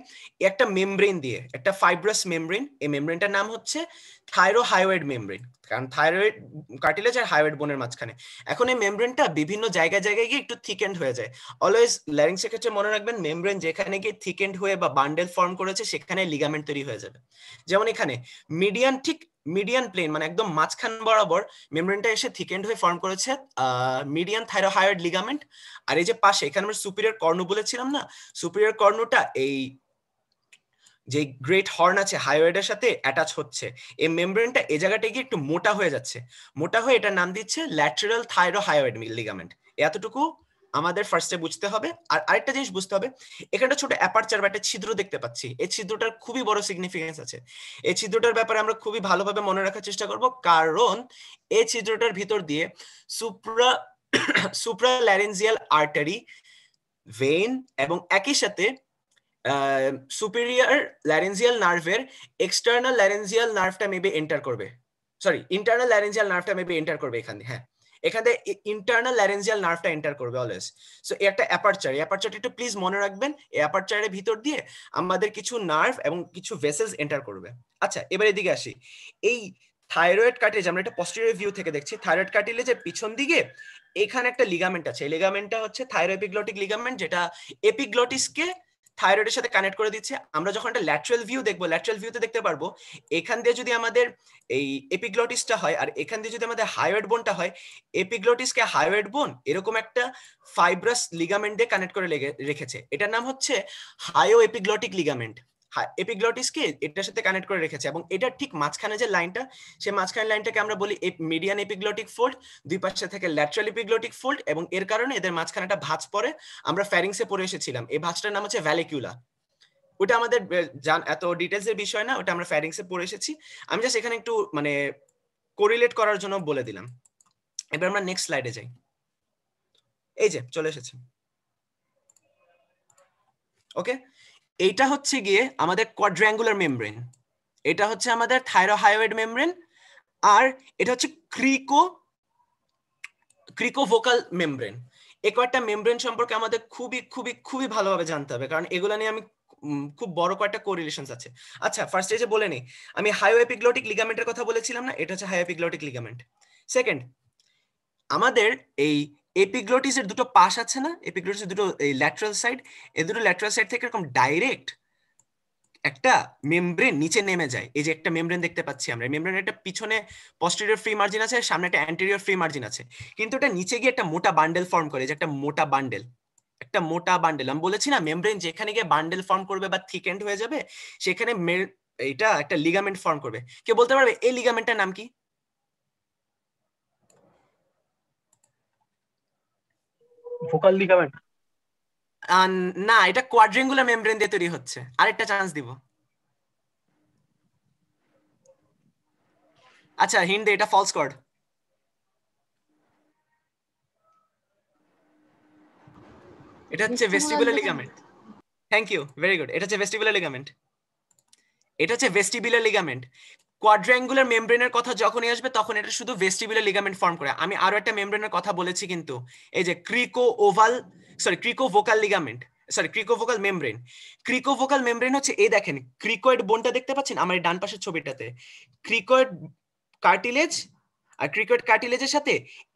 একটা মেমব্রেন দিয়ে একটা ফাইব্রাস মেমব্রেন এই মেমব্রেনটার নাম হচ্ছে থাইরো হাইওয়েড মেমব্রেন কারণ থাইরয়েড কার্টিলেজ আর হাইওয়েড বোনের মাঝখানে এখন এই মেমব্রেনটা বিভিন্ন জায়গায় জায়গায় গিয়ে একটু থিকেন্ড হয়ে যায় অলওয়েজ ল্যারিংসের ক্ষেত্রে মনে রাখবেন মেমব্রেন যেখানে গিয়ে থিকেন্ড হয়ে বা বান্ডেল ফর্ম করেছে সেখানে লিগামেন্ট তৈরি হয়ে যাবে যেমন এখানে মিডিয়ান ঠিক মিডিয়ান প্লেন মানে একদম মাঝখান বরাবর মেমব্রেনটা এসে থিকেন্ড হয়ে ফর্ম করেছে মিডিয়ান থাইরোহায়ার্ড লিগামেন্ট আর এই যে পাশে এখানে আমরা সুপিরিয়র কর্ণ বলেছিলাম না সুপিরিয়র কর্ণটা এই যে গ্রেট হর্ন আছে হাইওয়েডের সাথে অ্যাটাচ হচ্ছে এই মেমব্রেনটা এ জায়গাটা গিয়ে একটু মোটা হয়ে যাচ্ছে মোটা হয়ে এটার নাম দিচ্ছে ল্যাটারাল থাইরো লিগামেন্ট এতটুকু আমাদের ফার্স্টে বুঝতে হবে আর আরেকটা জিনিস বুঝতে হবে এখানে ছোট অ্যাপারচার বা একটা ছিদ্র দেখতে পাচ্ছি এই ছিদ্রটার খুবই বড় সিগনিফিকেন্স আছে এই ছিদ্রটার ব্যাপারে আমরা খুবই ভালোভাবে মনে রাখার চেষ্টা করব কারণ এই ছিদ্রটার ভিতর দিয়ে সুপ্রা সুপ্রাল্যারেঞ্জিয়াল আর্টারি ভেইন এবং একই সাথে সুপিরিয়ার ল্যারেঞ্জিয়াল নার্ভের এক্সটার্নাল ল্যারেঞ্জিয়াল নার্ভটা মেবি এন্টার করবে সরি ইন্টারনাল ল্যারেঞ্জিয়াল নার্ভটা মেবি এন্টার করবে এখানে হ্যাঁ এখানে ইন্টারনাল ল্যারেঞ্জিয়াল নার্ভটা এন্টার করবে অলওয়েজ সো এই একটা অ্যাপারচার এই অ্যাপারচারটা একটু প্লিজ মনে রাখবেন এই অ্যাপারচারের ভিতর দিয়ে আমাদের কিছু নার্ভ এবং কিছু ভেসেলস এন্টার করবে আচ্ছা এবার এদিকে আসি এই থাইরয়েড যে আমরা একটা পজিটিভ ভিউ থেকে দেখছি থাইরয়েড যে পিছন দিকে এখানে একটা লিগামেন্ট আছে এই লিগামেন্টটা হচ্ছে থাইরোএপিগ্লটিক লিগামেন্ট যেটা এপিগ্লটিসকে থাইরয়েডের সাথে কানেক্ট করে দিচ্ছে আমরা যখন একটা ল্যাটারাল ভিউ দেখবো ল্যাটারাল ভিউতে দেখতে পারবো এখান দিয়ে যদি আমাদের এই এপিগ্লটিসটা হয় আর এখান দিয়ে যদি আমাদের হাইওয়েড বোনটা হয় এপিগ্লটিসকে হাইওয়েড বোন এরকম একটা ফাইব্রাস লিগামেন্ট দিয়ে কানেক্ট করে রেখেছে এটার নাম হচ্ছে হাইও এপিগ্লটিক লিগামেন্ট এপিগ্লটিস হ্যাঁ, কে এটার সাথে কানেক্ট করে রেখেছে এবং এটার ঠিক মাঝখানে যে লাইনটা সেই মাঝখানে লাইনটাকে আমরা বলি মিডিয়ান এপিগ্লটিক ফোল্ড দুই পাশে থেকে ল্যাটারাল এপিগ্লটিক ফোল্ড এবং এর কারণে এদের মাঝখানে একটা ভাঁজ পরে আমরা ফ্যারিংসে পড়ে এসেছিলাম এই ভাঁজটার নাম হচ্ছে ভ্যালিকিউলা ওটা আমাদের জান এত ডিটেলস এর বিষয় না ওটা আমরা ফ্যারিংসে পড়ে এসেছি আমি জাস্ট এখানে একটু মানে কোরিলেট করার জন্য বলে দিলাম এবার আমরা নেক্সট স্লাইডে যাই এই যে চলে এসেছে ওকে এইটা হচ্ছে গিয়ে আমাদের কোয়াড্রাঙ্গুলার মেমব্রেন এটা হচ্ছে আমাদের থাইরোহাইওয়েড মেমব্রেন আর এটা হচ্ছে ক্রিকো ক্রিকো ভোকাল মেমব্রেন এ কয়েকটা মেমব্রেন সম্পর্কে আমাদের খুবই খুবই খুবই ভালোভাবে জানতে হবে কারণ এগুলো নিয়ে আমি খুব বড় কয়েকটা কোরিলেশনস আছে আচ্ছা ফার্স্ট স্টেজে বলে নেই আমি হাইওয়েপিগ্লটিক লিগামেন্টের কথা বলেছিলাম না এটা হচ্ছে হাইওয়েপিগ্লটিক লিগামেন্ট সেকেন্ড আমাদের এই এর দুটো পাশ আছে না এর দুটো এই ল্যাটারাল সাইড এই দুটো ল্যাটারাল সাইড থেকে এরকম ডাইরেক্ট একটা মেমব্রেন নিচে নেমে যায় এই যে একটা মেমব্রেন দেখতে পাচ্ছি আমরা মেমব্রেন একটা পিছনে পোস্টেরিয়র ফ্রি মার্জিন আছে সামনে একটা অ্যান্টেরিয়র ফ্রি মার্জিন আছে কিন্তু এটা নিচে গিয়ে একটা মোটা বান্ডেল ফর্ম করে যে একটা মোটা বান্ডেল একটা মোটা বান্ডেল আমি বলেছি না মেমব্রেন যেখানে গিয়ে বান্ডেল ফর্ম করবে বা থিক এন্ড হয়ে যাবে সেখানে এটা একটা লিগামেন্ট ফর্ম করবে কে বলতে পারবে এই লিগামেন্টটার নাম কি ভোকাল লিগামেন্ট না এটা কোয়াড্রেঙ্গুলার মেমব্রেন দিয়ে তৈরি হচ্ছে আরেকটা চান্স দিব আচ্ছা হিন্ট দে এটা ফলস কর্ড এটা হচ্ছে vestibular ligament thank you very good এটা হচ্ছে ভেস্টিবুলার লিগামেন্ট এটা হচ্ছে ভেস্টিবুলার লিগামেন্ট কোয়াড্রাঙ্গুলার মেমব্রেনের কথা যখনই আসবে তখন এটা শুধু ভেস্টিবুলার লিগামেন্ট ফর্ম করে আমি আরো একটা মেমব্রেনের কথা বলেছি কিন্তু এই যে crico oval sorry crico vocal ligament sorry vocal membrane vocal membrane হচ্ছে এই দেখেন ক্রিকোয়েড বোনটা দেখতে পাচ্ছেন আমার ডান পাশের ছবিটাতে ক্রিকোয়েড কার্টিলেজ আর ক্রিকেট কার্টিলেজের সাথে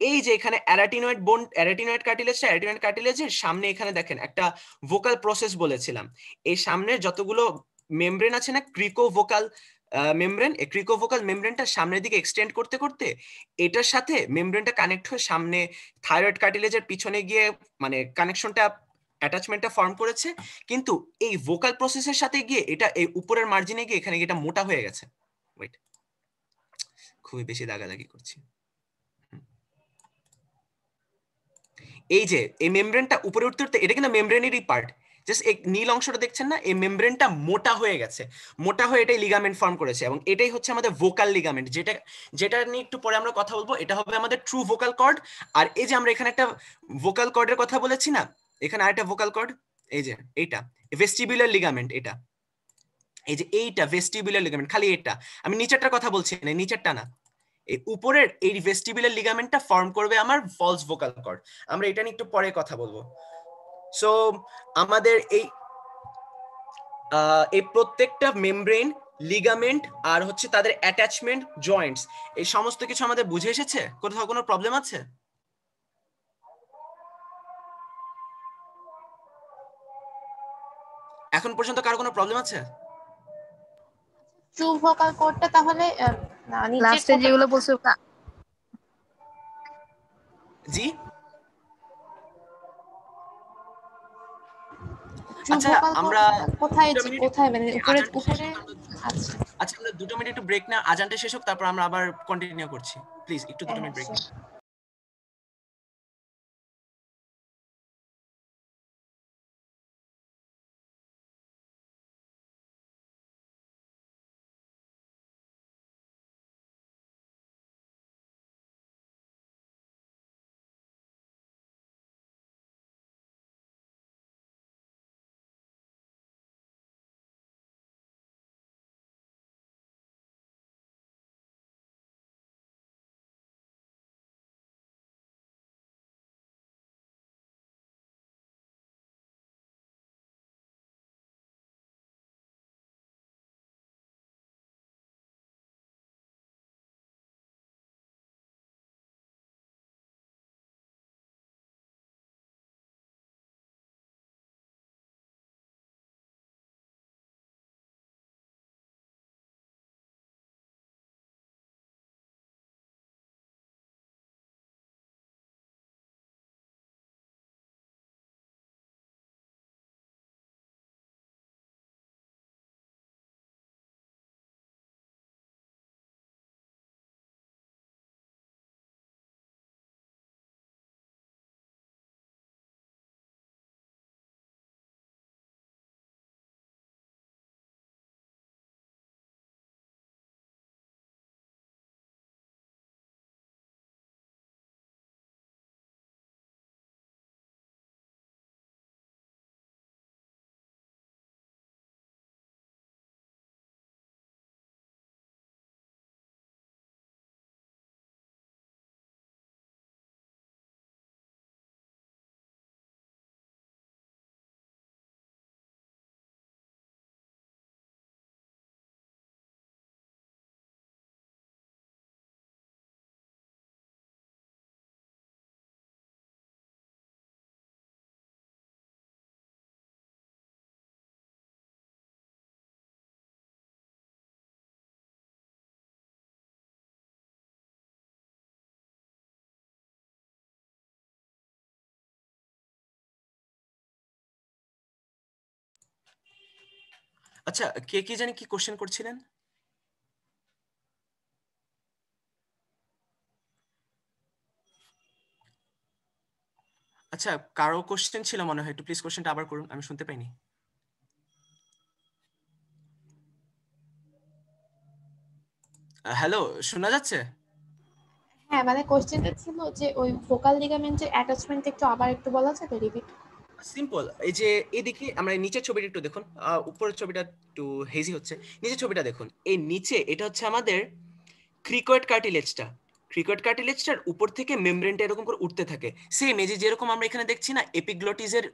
এই যে এখানে অ্যারাটিনয়েড বোন অ্যারাটিনয়েড আর অ্যারাটিনয়েড কার্টিলেজের সামনে এখানে দেখেন একটা ভোকাল প্রসেস বলেছিলাম এই সামনের যতগুলো মেমব্রেন আছে না ক্রিকো ভোকাল মেমব্রেন ক্রিকোভোকাল মেমব্রেনটা সামনের দিকে এক্সটেন্ড করতে করতে এটার সাথে মেমব্রেনটা কানেক্ট হয়ে সামনে থাইরয়েড কার্টিলেজের পিছনে গিয়ে মানে কানেকশনটা অ্যাটাচমেন্টটা ফর্ম করেছে কিন্তু এই ভোকাল প্রসেসের সাথে গিয়ে এটা এই উপরের মার্জিনে গিয়ে এখানে এটা মোটা হয়ে গেছে ওয়েট খুবই বেশি দাগাদাগি করছি এই যে এই মেমব্রেনটা উপরে উঠতে উঠতে এটা কিন্তু মেমব্রেনেরই পার্ট জাস্ট এই নীল অংশটা দেখছেন না এই মেমব্রেনটা মোটা হয়ে গেছে মোটা হয়ে এটাই লিগামেন্ট ফর্ম করেছে এবং এটাই হচ্ছে আমাদের ভোকাল লিগামেন্ট যেটা যেটা নিয়ে একটু পরে আমরা কথা বলবো এটা হবে আমাদের ট্রু ভোকাল কর্ড আর এই যে আমরা এখানে একটা ভোকাল কর্ডের কথা বলেছি না এখানে আরেকটা ভোকাল কর্ড এই যে এইটা ভেস্টিবুলার লিগামেন্ট এটা এই যে এইটা ভেস্টিবুলার লিগামেন্ট খালি এটা আমি নিচেরটার কথা বলছি না নিচেরটা না এই উপরের এই ভেস্টিবিউলার লিগামেন্টটা ফর্ম করবে আমার ফলস ভোকাল কর্ড আমরা এটা নিয়ে একটু পরে কথা বলবো সো আমাদের এই এই প্রত্যেকটা মেমব্রেন লিগামেন্ট আর হচ্ছে তাদের অ্যাটাচমেন্ট জয়েন্টস এই সমস্ত কিছু আমাদের বুঝে এসেছে কোথাও কোনো প্রবলেম আছে এখন পর্যন্ত কার কোনো প্রবলেম আছে ট্রু ভোকাল কোডটা তাহলে লাস্টে যেগুলো বলছো জি আচ্ছা, মানে আচ্ছা।, আচ্ছা আমরা আচ্ছা দুটো মিনিট একটু ব্রেক না আজানটা শেষ হোক তারপর আমরা আবার কন্টিনিউ করছি প্লিজ একটু দুটো হ্যাঁ, মিনিট ব্রেক আচ্ছা কে কে জানি কি কোশ্চেন করছিলেন আচ্ছা কারো কোশ্চেন ছিল মনে হয় একটু প্লিজ কোশ্চেনটা আবার করুন আমি শুনতে পাইনি হ্যালো শোনা যাচ্ছে হ্যাঁ মানে কোশ্চেনটা ছিল যে ওই ফোকাল লিগামেন্টের অ্যাটাচমেন্ট একটু আবার একটু বলা যাবে রিপিট সিম্পল এই যে এদিকে আমরা নিচের ছবিটা একটু দেখুন উপরের ছবিটা একটু হেজি হচ্ছে নিচের ছবিটা দেখুন এই নিচে এটা হচ্ছে আমাদের ক্রিকয়েড কার্টিলেজটা ক্রিকেট কার্টিলেজটার উপর থেকে মেমব্রেনটা এরকম করে উঠতে থাকে সেম এই যে যেরকম আমরা এখানে দেখছি না এপিগ্লটিসের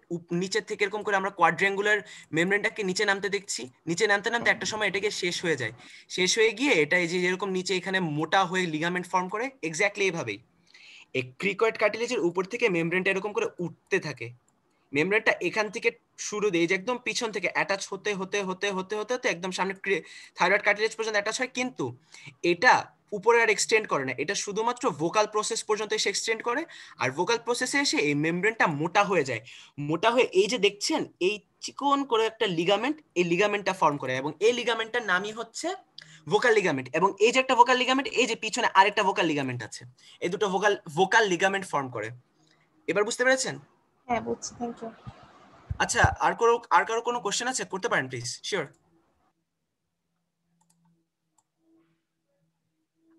নিচের থেকে এরকম করে আমরা কোয়াড্রেঙ্গুলার মেমব্রেনটাকে নিচে নামতে দেখছি নিচে নামতে নামতে একটা সময় এটাকে শেষ হয়ে যায় শেষ হয়ে গিয়ে এটা এই যে যেরকম নিচে এখানে মোটা হয়ে লিগামেন্ট ফর্ম করে এক্স্যাক্টলি এভাবেই এই ক্রিকেট কার্টিলেজের উপর থেকে মেমব্রেনটা এরকম করে উঠতে থাকে মেমব্রেনটা এখান থেকে শুরু দিয়ে যে একদম পিছন থেকে অ্যাটাচ হতে হতে হতে হতে হতে হতে একদম সামনে থাইরয়েড কার্টিলেজ পর্যন্ত অ্যাটাচ হয় কিন্তু এটা উপরে আর এক্সটেন্ড করে না এটা শুধুমাত্র ভোকাল প্রসেস পর্যন্ত এসে এক্সটেন্ড করে আর ভোকাল প্রসেসে এসে এই মেমব্রেনটা মোটা হয়ে যায় মোটা হয়ে এই যে দেখছেন এই চিকন করে একটা লিগামেন্ট এই লিগামেন্টটা ফর্ম করে এবং এই লিগামেন্টটার নামই হচ্ছে ভোকাল লিগামেন্ট এবং এই যে একটা ভোকাল লিগামেন্ট এই যে পিছনে আরেকটা ভোকাল লিগামেন্ট আছে এই দুটো ভোকাল ভোকাল লিগামেন্ট ফর্ম করে এবার বুঝতে পেরেছেন হ্যাঁ বুঝছি থ্যাংক ইউ আচ্ছা আর কারো আর কারো কোনো কোশ্চেন আছে করতে পারেন প্লিজ শিওর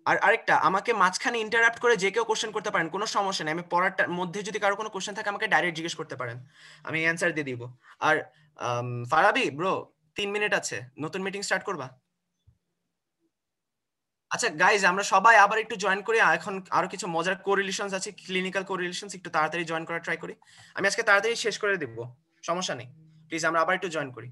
আর আরেকটা আমাকে মাঝখানে ইন্টারাপ্ট করে যে কেউ কোশ্চেন করতে পারেন কোনো সমস্যা নেই আমি পড়ার মধ্যে যদি কারো কোনো কোশ্চেন থাকে আমাকে ডাইরেক্ট জিজ্ঞেস করতে পারেন আমি অ্যান্সার দিয়ে দিব আর ফারাবি ব্রো তিন মিনিট আছে নতুন মিটিং স্টার্ট করবা আচ্ছা গাইজ আমরা সবাই আবার একটু জয়েন করি এখন আরো কিছু মজার কোরিলেশনস আছে ক্লিনিক্যাল কোরিলেশনস একটু তাড়াতাড়ি জয়েন করার ট্রাই করি আমি আজকে তাড়াতাড়ি শেষ করে দিব সমস্যা নেই প্লিজ আমরা আবার একটু জয়েন করি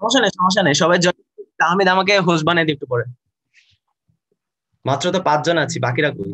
সমস্যা নেই সমস্যা নেই সবাই তাহমিদ আমাকে হোস্ট বানিয়ে দিতে পরে মাত্র তো পাঁচজন আছি বাকিরা কই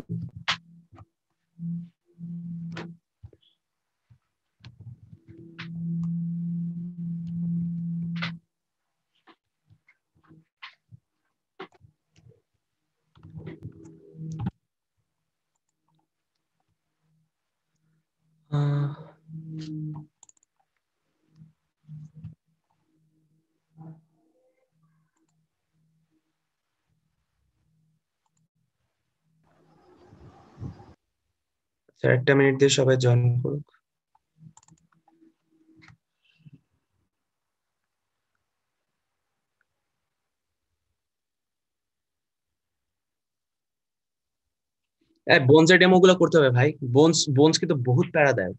একটা মিনিট দিয়ে সবাই জয়েন করুক বোনস এর ডেমো গুলো করতে হবে ভাই বোনস বোনস কিন্তু বহুত প্যারাদায়ক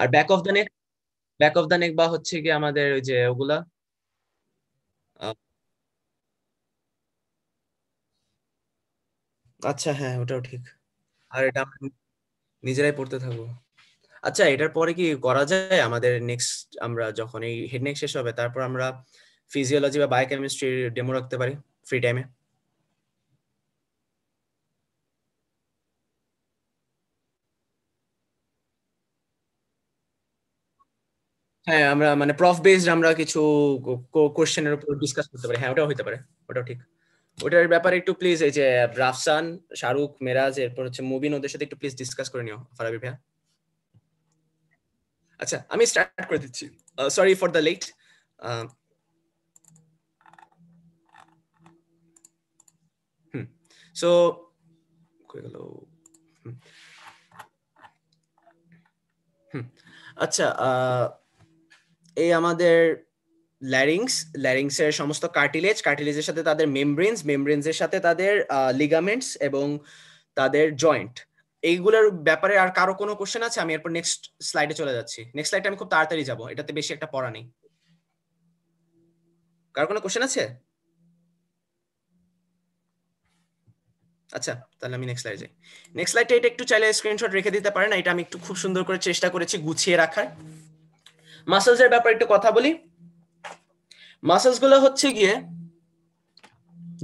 আর back of the next back of the neck বা হচ্ছে কি আমাদের ওই যে ওগুলা আচ্ছা হ্যাঁ ওটাও ঠিক আর এটা আমরা নিজেরাই পড়তে থাকবো আচ্ছা এটার পরে কি করা যায় আমাদের নেক্সট আমরা যখন এই হেড নেক্সট শেষ হবে তারপর আমরা ফিজিওলজি বা বায়োকেমিস্ট্রি ডেমো রাখতে পারি ফ্রি টাইমে হ্যাঁ আমরা মানে প্রফ বেসড আমরা কিছু কোশ্চেনের উপর ডিসকাস করতে পারি হ্যাঁ ওটাও হতে পারে ওটাও ঠিক ওটার ব্যাপারে একটু প্লিজ এই যে রাফসান শাহরুখ মেরাজ এরপর হচ্ছে মুবিন ওদের সাথে একটু প্লিজ ডিসকাস করে নিও ফারাবি ভাইয়া আচ্ছা আমি স্টার্ট করে দিচ্ছি sorry for the late hmm so গেল হুম আচ্ছা এই আমাদের ল্যারিংস ল্যারিংসের সমস্ত কার্টিলেজ কার্টিলেজের সাথে তাদের মেমব্রেন্স এর সাথে তাদের লিগামেন্টস এবং তাদের জয়েন্ট এইগুলোর ব্যাপারে আর কারো কোনো কোশ্চেন আছে আমি এরপর নেক্সট স্লাইডে চলে যাচ্ছি নেক্সট স্লাইডে আমি খুব তাড়াতাড়ি যাব এটাতে বেশি একটা পড়া নেই কারো কোনো কোশ্চেন আছে আচ্ছা তাহলে আমি নেক্সট স্লাইডে যাই নেক্সট স্লাইডে এটা একটু চাইলে স্ক্রিনশট রেখে দিতে পারেন এটা আমি একটু খুব সুন্দর করে চেষ্টা করেছি গুছিয়ে রাখার মাসেলস এর ব্যাপারে একটু কথা বলি মাসেলস গুলো হচ্ছে গিয়ে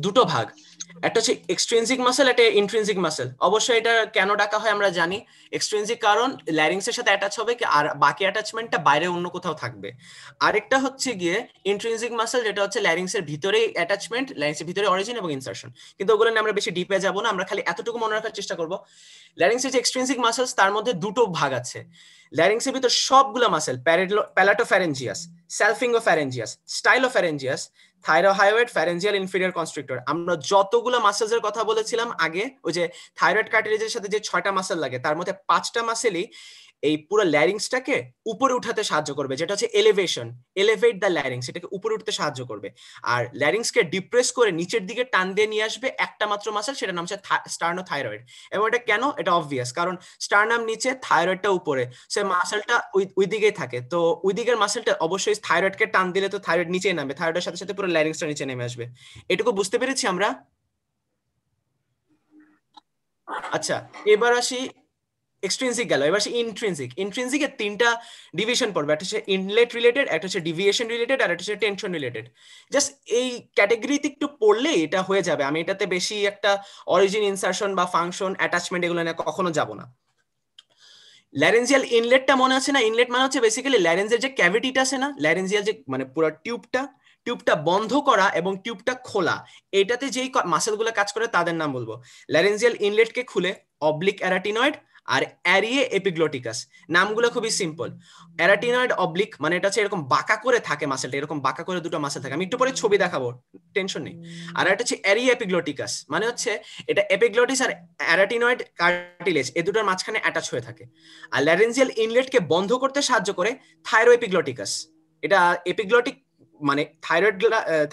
দুটো ভাগ একটা হচ্ছে এক্সট্রেনজিক মাসেল একটা ইন্ট্রেনজিক মাসেল অবশ্যই এটা কেন ডাকা হয় আমরা জানি এক্সট্রেনজিক কারণ ল্যারিংস এর সাথে অ্যাটাচ হবে কি আর বাকি অ্যাটাচমেন্টটা বাইরে অন্য কোথাও থাকবে আরেকটা হচ্ছে গিয়ে ইন্ট্রেনজিক মাসেল যেটা হচ্ছে ল্যারিংস এর ভিতরেই অ্যাটাচমেন্ট ল্যারিংস এর ভিতরে অরিজিন এবং ইনসারশন কিন্তু ওগুলো আমরা বেশি ডিপে যাব না আমরা খালি এতটুকু মনে রাখার চেষ্টা করব ল্যারিংস এর যে এক্সট্রেনজিক মাসেলস তার মধ্যে দুটো ভাগ আছে ল্যারিংস এর ভিতর সবগুলো muscle style salpingopharyngeus pharyngeus thyrohyoid pharyngeal inferior constrictor আমরা যতগুলো মাসেলসের কথা বলেছিলাম আগে ওই যে থাইরয়েড কার্টিলেজের সাথে যে ছয়টা মাসেল লাগে তার মধ্যে পাঁচটা মাসেলই এই পুরো ল্যারিংসটাকে উপরে উঠাতে সাহায্য করবে যেটা হচ্ছে এলিভেশন এলিভেট দ্য ল্যারিংস এটাকে উপরে উঠতে সাহায্য করবে আর ল্যারিংসকে ডিপ্রেস করে নিচের দিকে টান দিয়ে নিয়ে আসবে একটা মাত্র মাসেল সেটা নাম হচ্ছে স্টার্নো থাইরয়েড এবং এটা কেন এটা অবভিয়াস কারণ স্টার্নাম নিচে থাইরয়েডটা উপরে সে মাসেলটা ওই দিকেই থাকে তো ওই দিকের মাসেলটা অবশ্যই থাইরয়েডকে টান দিলে তো থাইরয়েড নিচেই নামবে থাইরয়েডের সাথে সাথে পুরো ল্যারিংসটা নিচে নেমে আসবে এটুকু বুঝতে পেরেছি আমরা আচ্ছা এবার আসি এক্সট্রিনসিক গেল এবার সে ইন্ট্রিনসিক এর তিনটা ডিভিশন পড়বে একটা হচ্ছে ইনলেট রিলেটেড একটা হচ্ছে ডিভিয়েশন রিলেটেড আর একটা হচ্ছে টেনশন রিলেটেড জাস্ট এই ক্যাটাগরিতে একটু পড়লেই এটা হয়ে যাবে আমি এটাতে বেশি একটা অরিজিন ইনসারশন বা ফাংশন অ্যাটাচমেন্ট এগুলো নিয়ে কখনো যাব না ল্যারেন্সিয়াল ইনলেটটা মনে আছে না ইনলেট মানে হচ্ছে বেসিক্যালি ল্যারেঞ্জের যে ক্যাভিটিটা আছে না ল্যারেন্সিয়াল যে মানে পুরো টিউবটা টিউবটা বন্ধ করা এবং টিউবটা খোলা এটাতে যেই মাসেলগুলো কাজ করে তাদের নাম বলবো ল্যারেন্সিয়াল ইনলেটকে খুলে অবলিক অ্যারাটিনয়েড আর অ্যারিয়ে এপিগ্লটিকাস নামগুলো খুবই সিম্পল অ্যারাটিনয়েড অবলিক মানে এটা হচ্ছে এরকম বাঁকা করে থাকে মাসেলটা এরকম বাঁকা করে দুটো মাসেল থাকে আমি একটু পরে ছবি দেখাবো টেনশন নেই আর একটা হচ্ছে অ্যারি এপিগ্লোটিকাস মানে হচ্ছে এটা এপিগ্লোটিস আর অ্যারাটিনয়েড কার্টিলেজ এ দুটোর মাঝখানে অ্যাটাচ হয়ে থাকে আর ল্যারেঞ্জিয়াল ইনলেটকে বন্ধ করতে সাহায্য করে থাইরো এপিগ্লোটিকাস এটা এপিগ্লোটিক মানে থাইরয়েড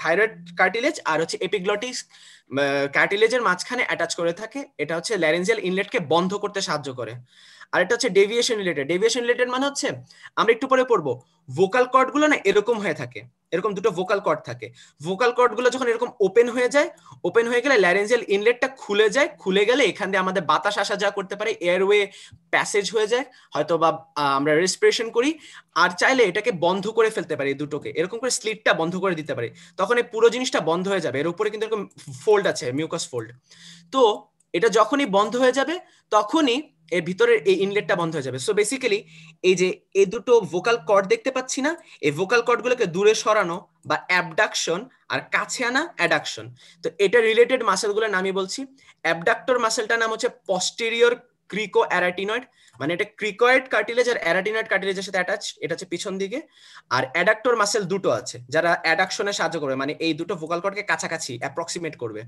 থাইরয়েড কার্টিলেজ আর হচ্ছে এপিগ্লটিস কার্টিলেজের মাঝখানে অ্যাটাচ করে থাকে এটা হচ্ছে ল্যারেঞ্জিয়াল ইনলেটকে বন্ধ করতে সাহায্য করে আর এটা হচ্ছে ডেভিয়েশন রিলেটেড ডেভিয়েশন রিলেটেড মানে হচ্ছে আমরা একটু পরে পড়বো ভোকাল কর্ডগুলো না এরকম হয়ে থাকে এরকম দুটো ভোকাল কর্ড থাকে ভোকাল কর্ডগুলো যখন এরকম ওপেন হয়ে যায় ওপেন হয়ে গেলে ল্যারেঞ্জিয়াল ইনলেটটা খুলে যায় খুলে গেলে এখান দিয়ে আমাদের বাতাস আসা যা করতে পারে এয়ারওয়ে প্যাসেজ হয়ে যায় হয়তো বা আমরা রেসপিরেশন করি আর চাইলে এটাকে বন্ধ করে ফেলতে পারি দুটোকে এরকম করে স্লিটটা বন্ধ করে দিতে পারি তখন এই পুরো জিনিসটা বন্ধ হয়ে যাবে এর উপরে কিন্তু এরকম ফোল্ড আছে মিউকাস ফোল্ড তো এটা যখনই বন্ধ হয়ে যাবে তখনই এর ভিতরে এই ইনলেটটা বন্ধ হয়ে যাবে সো বেসিক্যালি এই যে এই দুটো ভোকাল কর্ড দেখতে পাচ্ছি না এই ভোকাল কর্ডগুলোকে দূরে সরানো বা অ্যাবডাকশন আর কাছে আনা অ্যাডাকশন তো এটা রিলেটেড মাসেলগুলোর নামই বলছি অ্যাবডাক্টর মাসেলটার নাম হচ্ছে পস্টেরিয়র ক্রিকো অ্যারাটিনয়েড মানে এটা ক্রিকয়েড কার্টিলেজ আর অ্যারাটিনয়েড কার্টিলেজের সাথে অ্যাটাচ এটা হচ্ছে পিছন দিকে আর অ্যাডাক্টর মাসেল দুটো আছে যারা অ্যাডাকশনে সাহায্য করবে মানে এই দুটো ভোকাল কর্ডকে কাছাকাছি অ্যাপ্রক্সিমেট করবে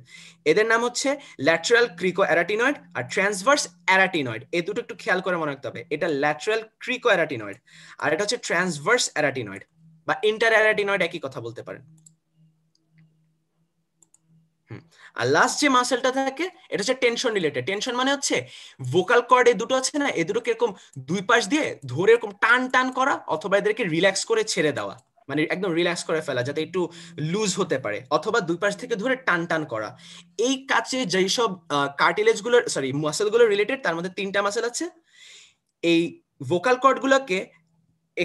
এদের নাম হচ্ছে ল্যাটারাল ক্রিকো অ্যারাটিনয়েড আর ট্রান্সভার্স অ্যারাটিনয়েড এই দুটো একটু খেয়াল করে মনে রাখতে হবে এটা ল্যাটারাল ক্রিকো অ্যারাটিনয়েড আর এটা হচ্ছে ট্রান্সভার্স অ্যারাটিনয়েড বা ইন্টার অ্যারাটিনয়েড একই কথা বলতে পারেন আর লাস্ট যে মাসেলটা থাকে এটা হচ্ছে টেনশন রিলেটেড টেনশন মানে হচ্ছে ভোকাল কর্ড এ দুটো আছে না এ দুটোকে এরকম দুই পাশ দিয়ে ধরে এরকম টান টান করা অথবা এদেরকে রিল্যাক্স করে ছেড়ে দেওয়া মানে একদম রিল্যাক্স করে ফেলা যাতে একটু লুজ হতে পারে অথবা দুই পাশ থেকে ধরে টান টান করা এই কাছে যেই সব কার্টিলেজ গুলো সরি মাসেল গুলো রিলেটেড তার মধ্যে তিনটা মাসেল আছে এই ভোকাল কর্ড গুলোকে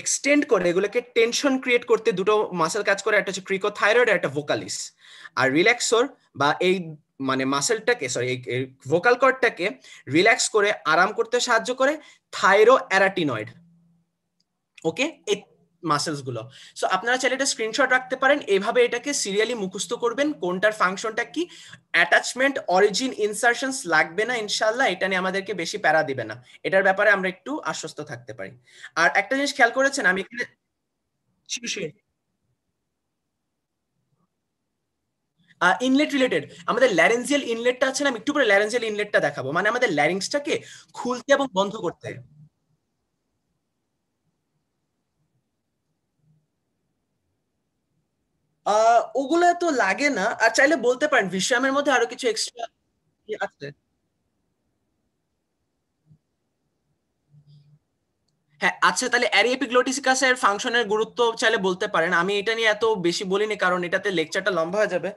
এক্সটেন্ড করে এগুলোকে টেনশন ক্রিয়েট করতে দুটো মাসেল কাজ করে একটা হচ্ছে ক্রিকো আর একটা ভোকালিস্ট আর রিল্যাক্সর বা এই মানে মাসেলটাকে সরি এই ভোকাল কর্ডটাকে রিল্যাক্স করে আরাম করতে সাহায্য করে থাইরো অ্যারাটিনয়েড ওকে এই মাসেলস গুলো সো আপনারা চাইলে এটা স্ক্রিনশট রাখতে পারেন এভাবে এটাকে সিরিয়ালি মুখস্থ করবেন কোনটার ফাংশনটা কি অ্যাটাচমেন্ট অরিজিন ইনসারশনস লাগবে না ইনশাল্লাহ এটা নিয়ে আমাদেরকে বেশি প্যারা দিবে না এটার ব্যাপারে আমরা একটু আশ্বস্ত থাকতে পারি আর একটা জিনিস খেয়াল করেছেন আমি এখানে ইনলেট রিলেটেড আমাদের ল্যারেন্সিয়াল ইনলেটটা আছে না আমি একটু পরে ল্যারেন্সিয়াল ইনলেটটা দেখাবো মানে আমাদের ল্যারিংসটাকে খুলতে এবং বন্ধ করতে ওগুলো তো লাগে না আর চাইলে বলতে পারেন বিশ্রামের মধ্যে আরো কিছু এক্সট্রা আছে হ্যাঁ আচ্ছা তাহলে অ্যারিএপিগ্লোটিসিকাসের ফাংশনের গুরুত্ব চাইলে বলতে পারেন আমি এটা নিয়ে এত বেশি বলিনি কারণ এটাতে লেকচারটা লম্বা হয়ে যাবে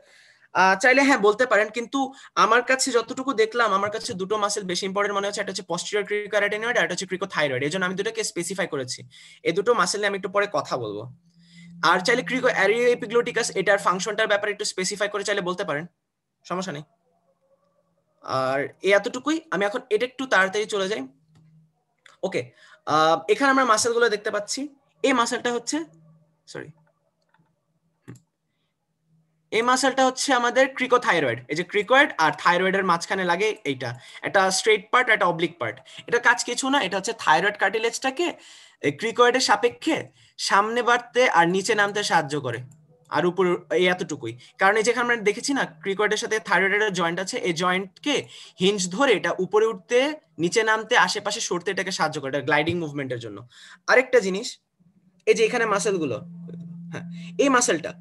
চাইলে হ্যাঁ বলতে পারেন কিন্তু আমার কাছে যতটুকু দেখলাম আমার কাছে দুটো মাসেল বেশি ইম্পর্টেন্ট মনে হচ্ছে একটা হচ্ছে পস্টিরিয়র ক্রিকোকারাটিনয়েড আর একটা হচ্ছে ক্রিকোথাইরয়েড এই জন্য আমি দুটোকে স্পেসিফাই করেছি এই দুটো মাসেল নিয়ে আমি একটু পরে কথা বলবো আর চাইলে ক্রিকো অ্যারিও এপিগ্লোটিকাস এটার ফাংশনটার ব্যাপারে একটু স্পেসিফাই করে চাইলে বলতে পারেন সমস্যা নেই আর এই এতটুকুই আমি এখন এটা একটু তাড়াতাড়ি চলে যাই ওকে এখানে আমরা মাসেলগুলো দেখতে পাচ্ছি এই মাসেলটা হচ্ছে সরি এই মাসেলটা হচ্ছে আমাদের ক্রিকোথাইরয়েড এই যে ক্রিকয়েড আর থাইরয়েডের মাঝখানে লাগে এইটা এটা স্ট্রেট পার্ট এটা অবলিক পার্ট এটা কাজ কিছু না এটা হচ্ছে থাইরয়েড কার্টিলেজটাকে ক্রিকোয়েডের সাপেক্ষে সামনে বাড়তে আর নিচে নামতে সাহায্য করে আর উপর এই এতটুকুই কারণ এই যেখানে আমরা দেখেছি না ক্রিকোয়েডের সাথে থাইরয়েডের জয়েন্ট আছে এই জয়েন্টকে হিঞ্জ ধরে এটা উপরে উঠতে নিচে নামতে আশেপাশে সরতে এটাকে সাহায্য করে এটা গ্লাইডিং মুভমেন্টের জন্য আরেকটা জিনিস এই যে এখানে মাসেলগুলো হ্যাঁ এই মাসেলটা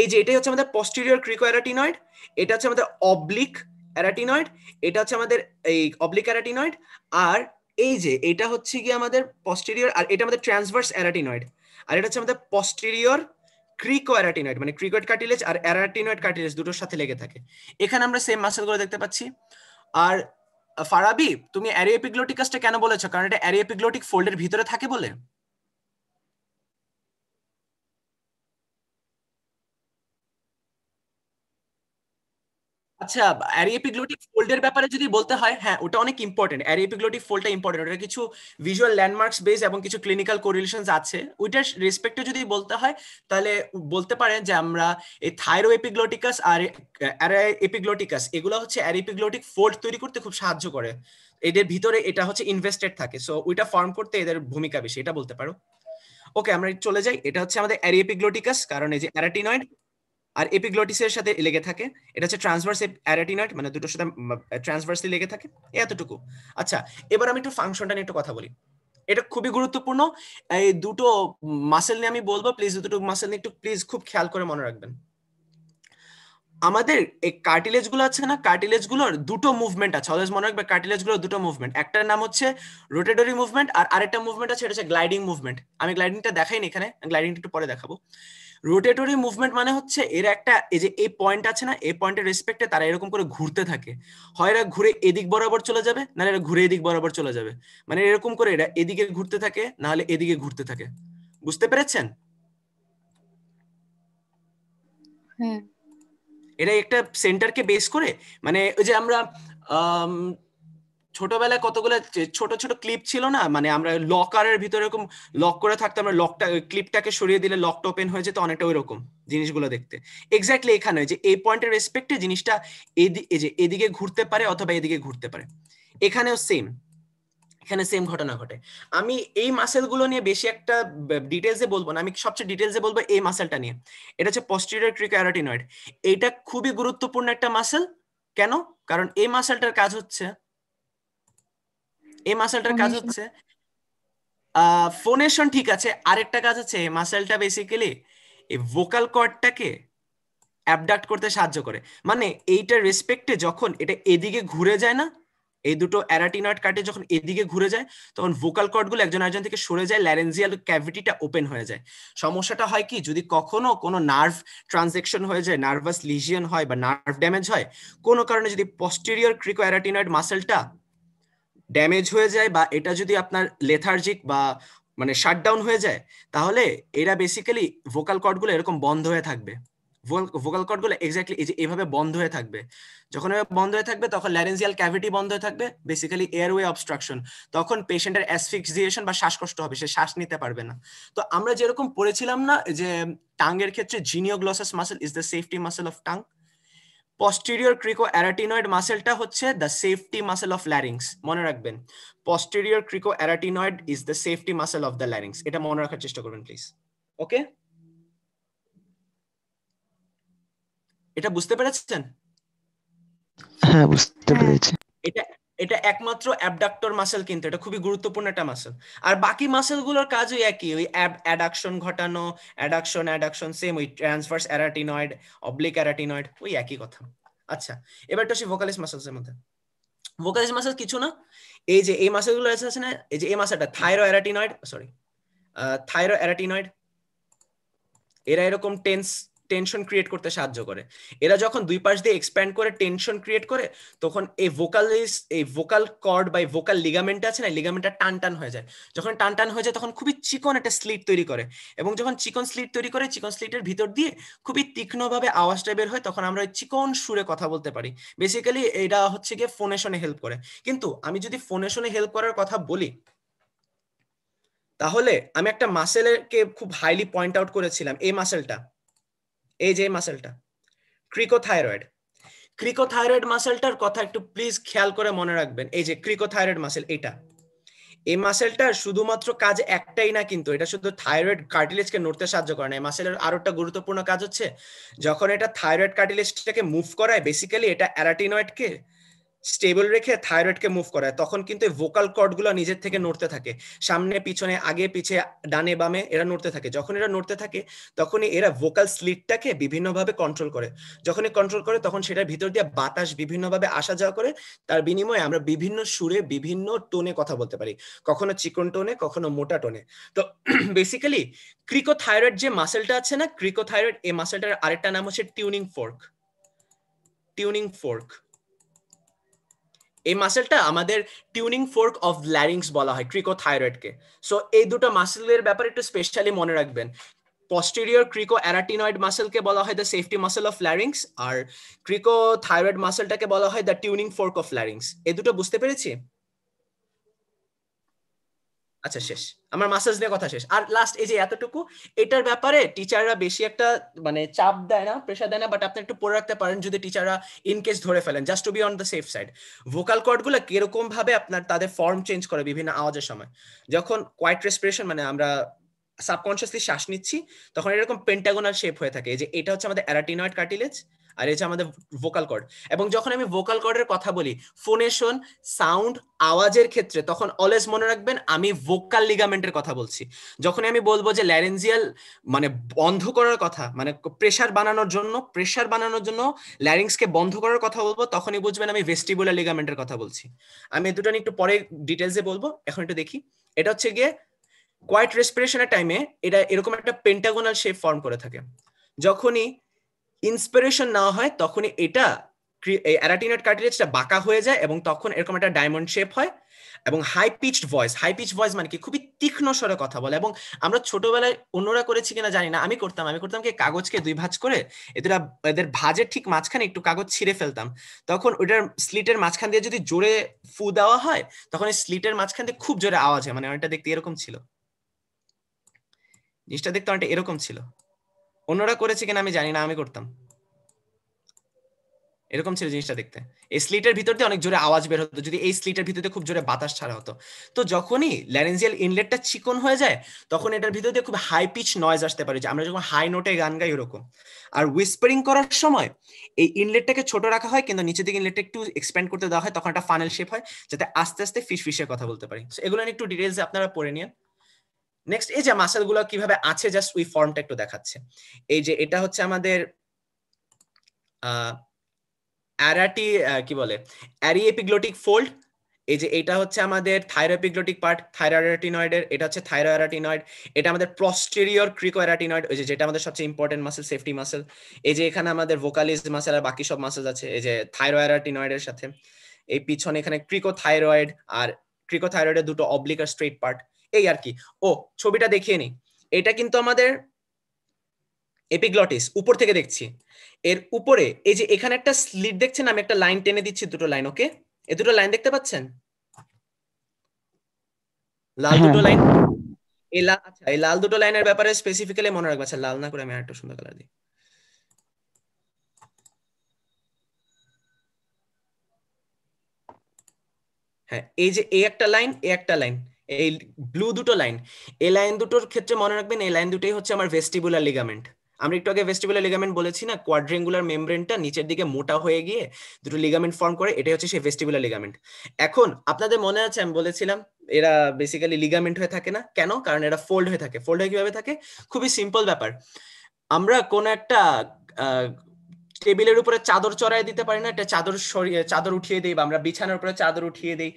এই যে এটাই হচ্ছে আমাদের পস্টেরিয়র অ্যারাটিনয়েড এটা হচ্ছে আমাদের অবলিক অ্যারাটিনয়েড এটা হচ্ছে আমাদের এই অবলিক অ্যারাটিনয়েড আর এই যে এটা হচ্ছে কি আমাদের পস্টেরিয়র আর এটা আমাদের ট্রান্সভার্স অ্যারাটিনয়েড আর এটা হচ্ছে আমাদের পস্টেরিয়র অ্যারাটিনয়েড মানে ক্রিকোয়েড কার্টিলেজ আর অ্যারাটিনয়েড কার্টিলেজ দুটোর সাথে লেগে থাকে এখানে আমরা সেম মাসেলগুলো দেখতে পাচ্ছি আর ফারাবি তুমি অ্যারিওপিগ্লোটিকাসটা কেন বলেছো কারণ এটা অ্যারিওপিগ্লোটিক ফোল্ডের ভিতরে থাকে বলে আচ্ছা অ্যারিএপিগ্লোটিক ফোল্ডের ব্যাপারে যদি বলতে হয় হ্যাঁ ওটা অনেক ইম্পর্টেন্ট ফোল্ডটা ইম্পর্টেন্ট ওটা কিছু ভিজুয়াল ল্যান্ডমার্কস বেস এবং কিছু ক্লিনিক্যাল আছে ওইটার রেসপেক্টে যদি বলতে হয় তাহলে বলতে পারেন যে আমরা এই থাইরো এপিগ্লোটিকাস আর এপিগ্লোটিকাস এগুলো হচ্ছে অ্যারিপিগ্লোটিক ফোল্ড তৈরি করতে খুব সাহায্য করে এদের ভিতরে এটা হচ্ছে ইনভেস্টেড থাকে সো ওইটা ফর্ম করতে এদের ভূমিকা বেশি এটা বলতে পারো ওকে আমরা চলে যাই এটা হচ্ছে আমাদের অ্যারিপিগ্লোটিকাস কারণ এই যে অ্যারাটিনয়েড আর এপিগ্লটিসের সাথে লেগে থাকে এটা হচ্ছে ট্রান্সভার্স অ্যারাটিনয়েড মানে দুটোর সাথে ট্রান্সভার্সলি লেগে থাকে এতটুকু আচ্ছা এবার আমি একটু ফাংশনটা নিয়ে একটু কথা বলি এটা খুবই গুরুত্বপূর্ণ এই দুটো মাসেল নিয়ে আমি বলবো প্লিজ দুটো মাসেল নিয়ে একটু প্লিজ খুব খেয়াল করে মনে রাখবেন আমাদের এই কার্টিলেজ গুলো আছে না কার্টিলেজ গুলোর দুটো মুভমেন্ট আছে অলওয়েজ মনে রাখবে কার্টিলেজ গুলোর দুটো মুভমেন্ট একটার নাম হচ্ছে রোটেটরি মুভমেন্ট আর আরেকটা মুভমেন্ট আছে এটা হচ্ছে গ্লাইডিং মুভমেন্ট আমি গ্লাইডিংটা দেখাইনি এখানে গ্লাইডিংটা একটু পরে দেখাবো রোটেটরি মুভমেন্ট মানে হচ্ছে এর একটা এই যে এই পয়েন্ট আছে না এই পয়েন্টের রেসপেক্টে তারা এরকম করে ঘুরতে থাকে হয় এরা ঘুরে এদিক বরাবর চলে যাবে নাহলে এরা ঘুরে এদিক বরাবর চলে যাবে মানে এরকম করে এরা এদিকে ঘুরতে থাকে নাহলে এদিকে ঘুরতে থাকে বুঝতে পেরেছেন হ্যাঁ এটা একটা সেন্টারকে বেস করে মানে ওই যে আমরা ছোটবেলায় কতগুলো ছোট ছোট ক্লিপ ছিল না মানে আমরা লকারের ভিতরে এরকম লক করে থাকতাম আমরা লকটা ক্লিপটাকে সরিয়ে দিলে লকটা ওপেন হয়ে যেত অনেকটা ওই রকম জিনিসগুলো দেখতে এক্স্যাক্টলি এখানে যে এই পয়েন্টের রেসপেক্টে জিনিসটা যে এদিকে ঘুরতে পারে অথবা এদিকে ঘুরতে পারে এখানেও সেম এখানে সেম ঘটনা ঘটে আমি এই মাসেলগুলো নিয়ে বেশি একটা ডিটেলসে বলবো না আমি সবচেয়ে ডিটেলসে বলবো এই মাসেলটা নিয়ে এটা হচ্ছে পস্টেরিয়র ক্রিক্যারাটিনয়েড এটা খুবই গুরুত্বপূর্ণ একটা মাসেল কেন কারণ এই মাসেলটার কাজ হচ্ছে এই মাসেলটার কাজ হচ্ছে ফোনেশন ঠিক আছে আরেকটা কাজ হচ্ছে এই মাসেলটা বেসিক্যালি এই ভোকাল কর্ডটাকে অ্যাবডাক্ট করতে সাহায্য করে মানে এইটার রেসপেক্টে যখন এটা এদিকে ঘুরে যায় না এই দুটো অ্যারাটিনার্ড কাটে যখন এদিকে ঘুরে যায় তখন ভোকাল কর্ডগুলো একজন আরেকজন থেকে সরে যায় ল্যারেনজিয়াল ক্যাভিটিটা ওপেন হয়ে যায় সমস্যাটা হয় কি যদি কখনো কোনো নার্ভ ট্রানজেকশন হয়ে যায় নার্ভাস লিজিয়ন হয় বা নার্ভ ড্যামেজ হয় কোনো কারণে যদি পস্টেরিয়র ক্রিকো অ্যারাটিনার্ড মাসেলটা ড্যামেজ হয়ে যায় বা এটা যদি আপনার লেথার্জিক বা মানে শাটডাউন হয়ে যায় তাহলে এরা বেসিক্যালি ভোকাল কর্ডগুলো এরকম বন্ধ হয়ে থাকবে ভোকাল গুলো এক্স্যাক্টলি এই যে এভাবে বন্ধ হয়ে থাকবে যখন এভাবে বন্ধ হয়ে থাকবে তখন ল্যারেন্সিয়াল ক্যাভিটি বন্ধ হয়ে থাকবে বেসিক্যালি এয়ারওয়ে অবস্ট্রাকশন তখন পেশেন্টের অ্যাসফিক্সিয়েশন বা শ্বাসকষ্ট হবে সে শ্বাস নিতে পারবে না তো আমরা যেরকম পড়েছিলাম না যে টাঙ্গের ক্ষেত্রে genioglossus muscle is the safety muscle of tongue crico arytenoid মাসেলটা হচ্ছে the safety muscle of larynx মনে রাখবেন crico arytenoid is the safety muscle of the larynx এটা মনে রাখার চেষ্টা করবেন প্লিজ ওকে এটা বুঝতে পেরেছেন হ্যাঁ বুঝতে হ্যাঁ। পেরেছি এটা এটা একমাত্র অ্যাবডাক্টর মাসেল কিন্তু এটা খুবই গুরুত্বপূর্ণ একটা মাসেল আর বাকি মাসেলগুলোর কাজই একই ওই অ্যাডাকশন ঘটানো অ্যাডাকশন অ্যাডাকশন সেম ওই ট্রান্সভার্স অ্যারাটিনয়েড অবলিক অ্যারাটিনয়েড ওই একই কথা আচ্ছা এবার তো সে ভোকালিস মাসেলসের মধ্যে ভোকালিস মাসেল কিছু না এই যে এই মাসেলগুলো আছে না এই যে এই মাসেলটা thyro arytenoid sorry thyro arytenoid এরা এরকম টেন্স টেনশন ক্রিয়েট করতে সাহায্য করে এরা যখন দুই পাশ দিয়ে এক্সপ্যান্ড করে টেনশন ক্রিয়েট করে তখন এই ভোকালিস এই ভোকাল কর্ড বা ভোকাল লিগামেন্ট আছে না লিগামেন্টটা টান টান হয়ে যায় যখন টান টান হয়ে যায় তখন খুবই চিকন একটা স্লিট তৈরি করে এবং যখন চিকন স্লিট তৈরি করে চিকন স্লিটের ভিতর দিয়ে খুবই তীক্ষ্ণভাবে আওয়াজটা বের হয় তখন আমরা চিকন সুরে কথা বলতে পারি বেসিক্যালি এটা হচ্ছে গিয়ে ফোনেশনে হেল্প করে কিন্তু আমি যদি ফোনেশনে হেল্প করার কথা বলি তাহলে আমি একটা মাসেলকে খুব হাইলি পয়েন্ট আউট করেছিলাম এই মাসেলটা এই যে মাসেলটা ক্রিকোথাইরয়েড ক্রিকোথাইরয়েড মাসেলটার কথা একটু প্লিজ খেয়াল করে মনে রাখবেন এই যে ক্রিকোথাইরয়েড মাসেল এটা এই মাসেলটার শুধুমাত্র কাজ একটাই না কিন্তু এটা শুধু থাইরয়েড কার্টিলেজকে নড়তে সাহায্য করে না এই মাসেলের আরো একটা গুরুত্বপূর্ণ কাজ হচ্ছে যখন এটা থাইরয়েড কার্টিলেজটাকে মুভ করায় বেসিক্যালি এটা অ্যারাটিনয়েডকে স্টেবল রেখে থাইরয়েডকে মুভ করায় তখন কিন্তু ভোকাল কর্ডগুলো নিজের থেকে নড়তে থাকে সামনে পিছনে আগে পিছে ডানে বামে এরা নড়তে থাকে যখন এরা নড়তে থাকে তখনই এরা ভোকাল স্লিটটাকে বিভিন্নভাবে কন্ট্রোল করে যখনই কন্ট্রোল করে তখন সেটার ভিতর দিয়ে বাতাস বিভিন্নভাবে আসা যাওয়া করে তার বিনিময়ে আমরা বিভিন্ন সুরে বিভিন্ন টোনে কথা বলতে পারি কখনো চিকন টোনে কখনো মোটা টোনে তো বেসিক্যালি ক্রিকোথাইরয়েড যে মাসেলটা আছে না ক্রিকোথাইরয়েড এই মাসেলটার আরেকটা নাম হচ্ছে টিউনিং ফোর্ক টিউনিং ফোর্ক এই মাসেলটা আমাদের টিউনিং ফোর্ক অফ ল্যারিংস বলা হয় ক্রিকো থাইরয়েডকে সো এই দুটো মাসেলের ব্যাপারে একটু স্পেশালি মনে রাখবেন ক্রিকো অ্যারাটিনয়েড মাসেলকে বলা হয় the safety muscle of larynx আর ক্রিকো থাইরয়েড মাসেলটাকে বলা হয় the tuning fork of larynx এই দুটো বুঝতে পেরেছি আচ্ছা শেষ আমার মাসাজ নিয়ে কথা শেষ আর লাস্ট এই যে এতটুকু এটার ব্যাপারে টিচাররা বেশি একটা মানে চাপ দেয় না প্রেশার দেয় না বাট আপনি একটু পরে রাখতে পারেন যদি টিচাররা ইন কেস ধরে ফেলেন just to be on the safe side vocal কর্ডগুলো কিরকম ভাবে আপনার তাদের ফর্ম চেঞ্জ করে বিভিন্ন আওয়াজের সময় যখন কোয়াইট রেসপিরেশন মানে আমরা সাবকনসিয়াসলি শ্বাস নিচ্ছি তখন এরকম পেন্টাগোনাল শেপ হয়ে থাকে যে এটা হচ্ছে আমাদের অ্যারাটিনয়েড কার্টিলেজ আর এটা আমাদের ভোকাল কর্ড এবং যখন আমি ভোকাল কর্ডের কথা বলি ফোনেশন সাউন্ড আওয়াজের ক্ষেত্রে তখন অলওয়েজ মনে রাখবেন আমি ভোকাল লিগামেন্টের কথা বলছি যখন আমি বলবো যে ল্যারেঞ্জিয়াল মানে বন্ধ করার কথা মানে প্রেশার বানানোর জন্য প্রেশার বানানোর জন্য ল্যারিংসকে বন্ধ করার কথা বলবো তখনই বুঝবেন আমি ভেস্টিবুলার লিগামেন্টের কথা বলছি আমি দুটো নিয়ে একটু পরে ডিটেলসে বলবো এখন একটু দেখি এটা হচ্ছে গিয়ে কোয়াইট রেসপিরেশনের টাইমে এটা এরকম একটা পেন্টাগোনাল শেপ ফর্ম করে থাকে যখনই ইন্সপিরেশন না হয় তখনই এটা অ্যারাটিনেট কার্টিলেজটা বাঁকা হয়ে যায় এবং তখন এরকম একটা ডায়মন্ড শেপ হয় এবং high pitched voice high pitch voice মানে কি খুবই তীক্ষ্ণ স্বরে কথা বলে এবং আমরা ছোটবেলায় অন্যরা করেছি কিনা জানি না আমি করতাম আমি করতাম কি কাগজকে দুই ভাঁজ করে এদের এদের ভাঁজের ঠিক মাঝখানে একটু কাগজ ছিঁড়ে ফেলতাম তখন ওটার স্লিটের মাঝখান দিয়ে যদি জোরে ফু দেওয়া হয় তখন এই স্লিটের মাঝখান দিয়ে খুব জোরে আওয়াজ হয় মানে অনেকটা দেখতে এরকম ছিল জিনিসটা দেখতে অনেকটা এরকম ছিল অন্যরা করেছে কিনা আমি জানি না আমি করতাম এরকম ছিল জিনিসটা দেখতে এই স্লিটের ভিতর দিয়ে অনেক জোরে আওয়াজ বের হতো যদি এই স্লিটের ভিতর দিয়ে খুব জোরে বাতাস ছাড়া হতো তো যখনই ল্যারেঞ্জিয়াল ইনলেটটা চিকন হয়ে যায় তখন এটার ভিতর দিয়ে খুব হাই পিচ নয়েজ আসতে পারে যে আমরা যখন হাই নোটে গান গাই ওরকম আর উইসপারিং করার সময় এই ইনলেটটাকে ছোট রাখা হয় কিন্তু নিচের দিকে ইনলেটটা একটু এক্সপ্যান্ড করতে দেওয়া হয় তখন একটা ফানেল শেপ হয় যাতে আস্তে আস্তে ফিস ফিসে কথা বলতে পারি এগুলো একটু ডিটেলস আপনারা পড়ে নিন নেক্সট এই যে মাসেল গুলো কিভাবে আছে জাস্ট ওই ফর্মটা একটু দেখাচ্ছে এই যে এটা হচ্ছে আমাদের অ্যারাটি কি বলে অ্যারিএপিগ্লোটিক ফোল্ড এই যে এটা হচ্ছে আমাদের থাইরোপিগ্লোটিক পার্ট থাইরোয়ারাটিনয়েডের এটা হচ্ছে থাইরোয়ারাটিনয়েড এটা আমাদের প্রস্টেরিয়র অ্যারাটিনয়েড ওই যে যেটা আমাদের সবচেয়ে ইম্পর্টেন্ট মাসেল সেফটি মাসেল এই যে এখানে আমাদের ভোকালিস মাসেল আর বাকি সব মাসেল আছে এই যে থাইরোয়ারাটিনয়েডের সাথে এই পিছনে এখানে ক্রিকো থাইরয়েড আর ক্রিকো থাইরয়েডের দুটো অবলিক আর স্ট্রেট পার্ট এই আর কি ও ছবিটা দেখিয়ে নি এটা কিন্তু আমাদের এপিগ্লটিস উপর থেকে দেখছি এর উপরে এই যে এখানে একটা স্লিট দেখছেন আমি একটা লাইন টেনে দিচ্ছি দুটো লাইন ওকে এ দুটো লাইন দেখতে পাচ্ছেন লাল দুটো হ্যাঁ। লাইন এই লাল আচ্ছা এই লাল দুটো লাইনের ব্যাপারে স্পেসিফিক্যালি মনে রাখবে আচ্ছা লাল না করে আমি আরেকটু সুন্দর কালার দিই হ্যাঁ এই যে এই একটা লাইন এই একটা লাইন এই ব্লু দুটো লাইন এই লাইন দুটোর ক্ষেত্রে মনে রাখবেন এই লাইন দুটোই হচ্ছে আমার ভেস্টিবুলার লিগামেন্ট আমরা একটু আগে ভেস্টিবুলার লিগামেন্ট বলেছি না কোয়াড্রেঙ্গুলার মেমব্রেনটা নিচের দিকে মোটা হয়ে গিয়ে দুটো লিগামেন্ট ফর্ম করে এটাই হচ্ছে সেই ভেস্টিবুলার লিগামেন্ট এখন আপনাদের মনে আছে আমি বলেছিলাম এরা বেসিক্যালি লিগামেন্ট হয়ে থাকে না কেন কারণ এরা ফোল্ড হয়ে থাকে ফোল্ড হয়ে কিভাবে থাকে খুবই সিম্পল ব্যাপার আমরা কোন একটা টেবিলের উপরে চাদর চড়াই দিতে পারি না একটা চাদর সরিয়ে চাদর উঠিয়ে দিই বা আমরা বিছানার উপরে চাদর উঠিয়ে দিই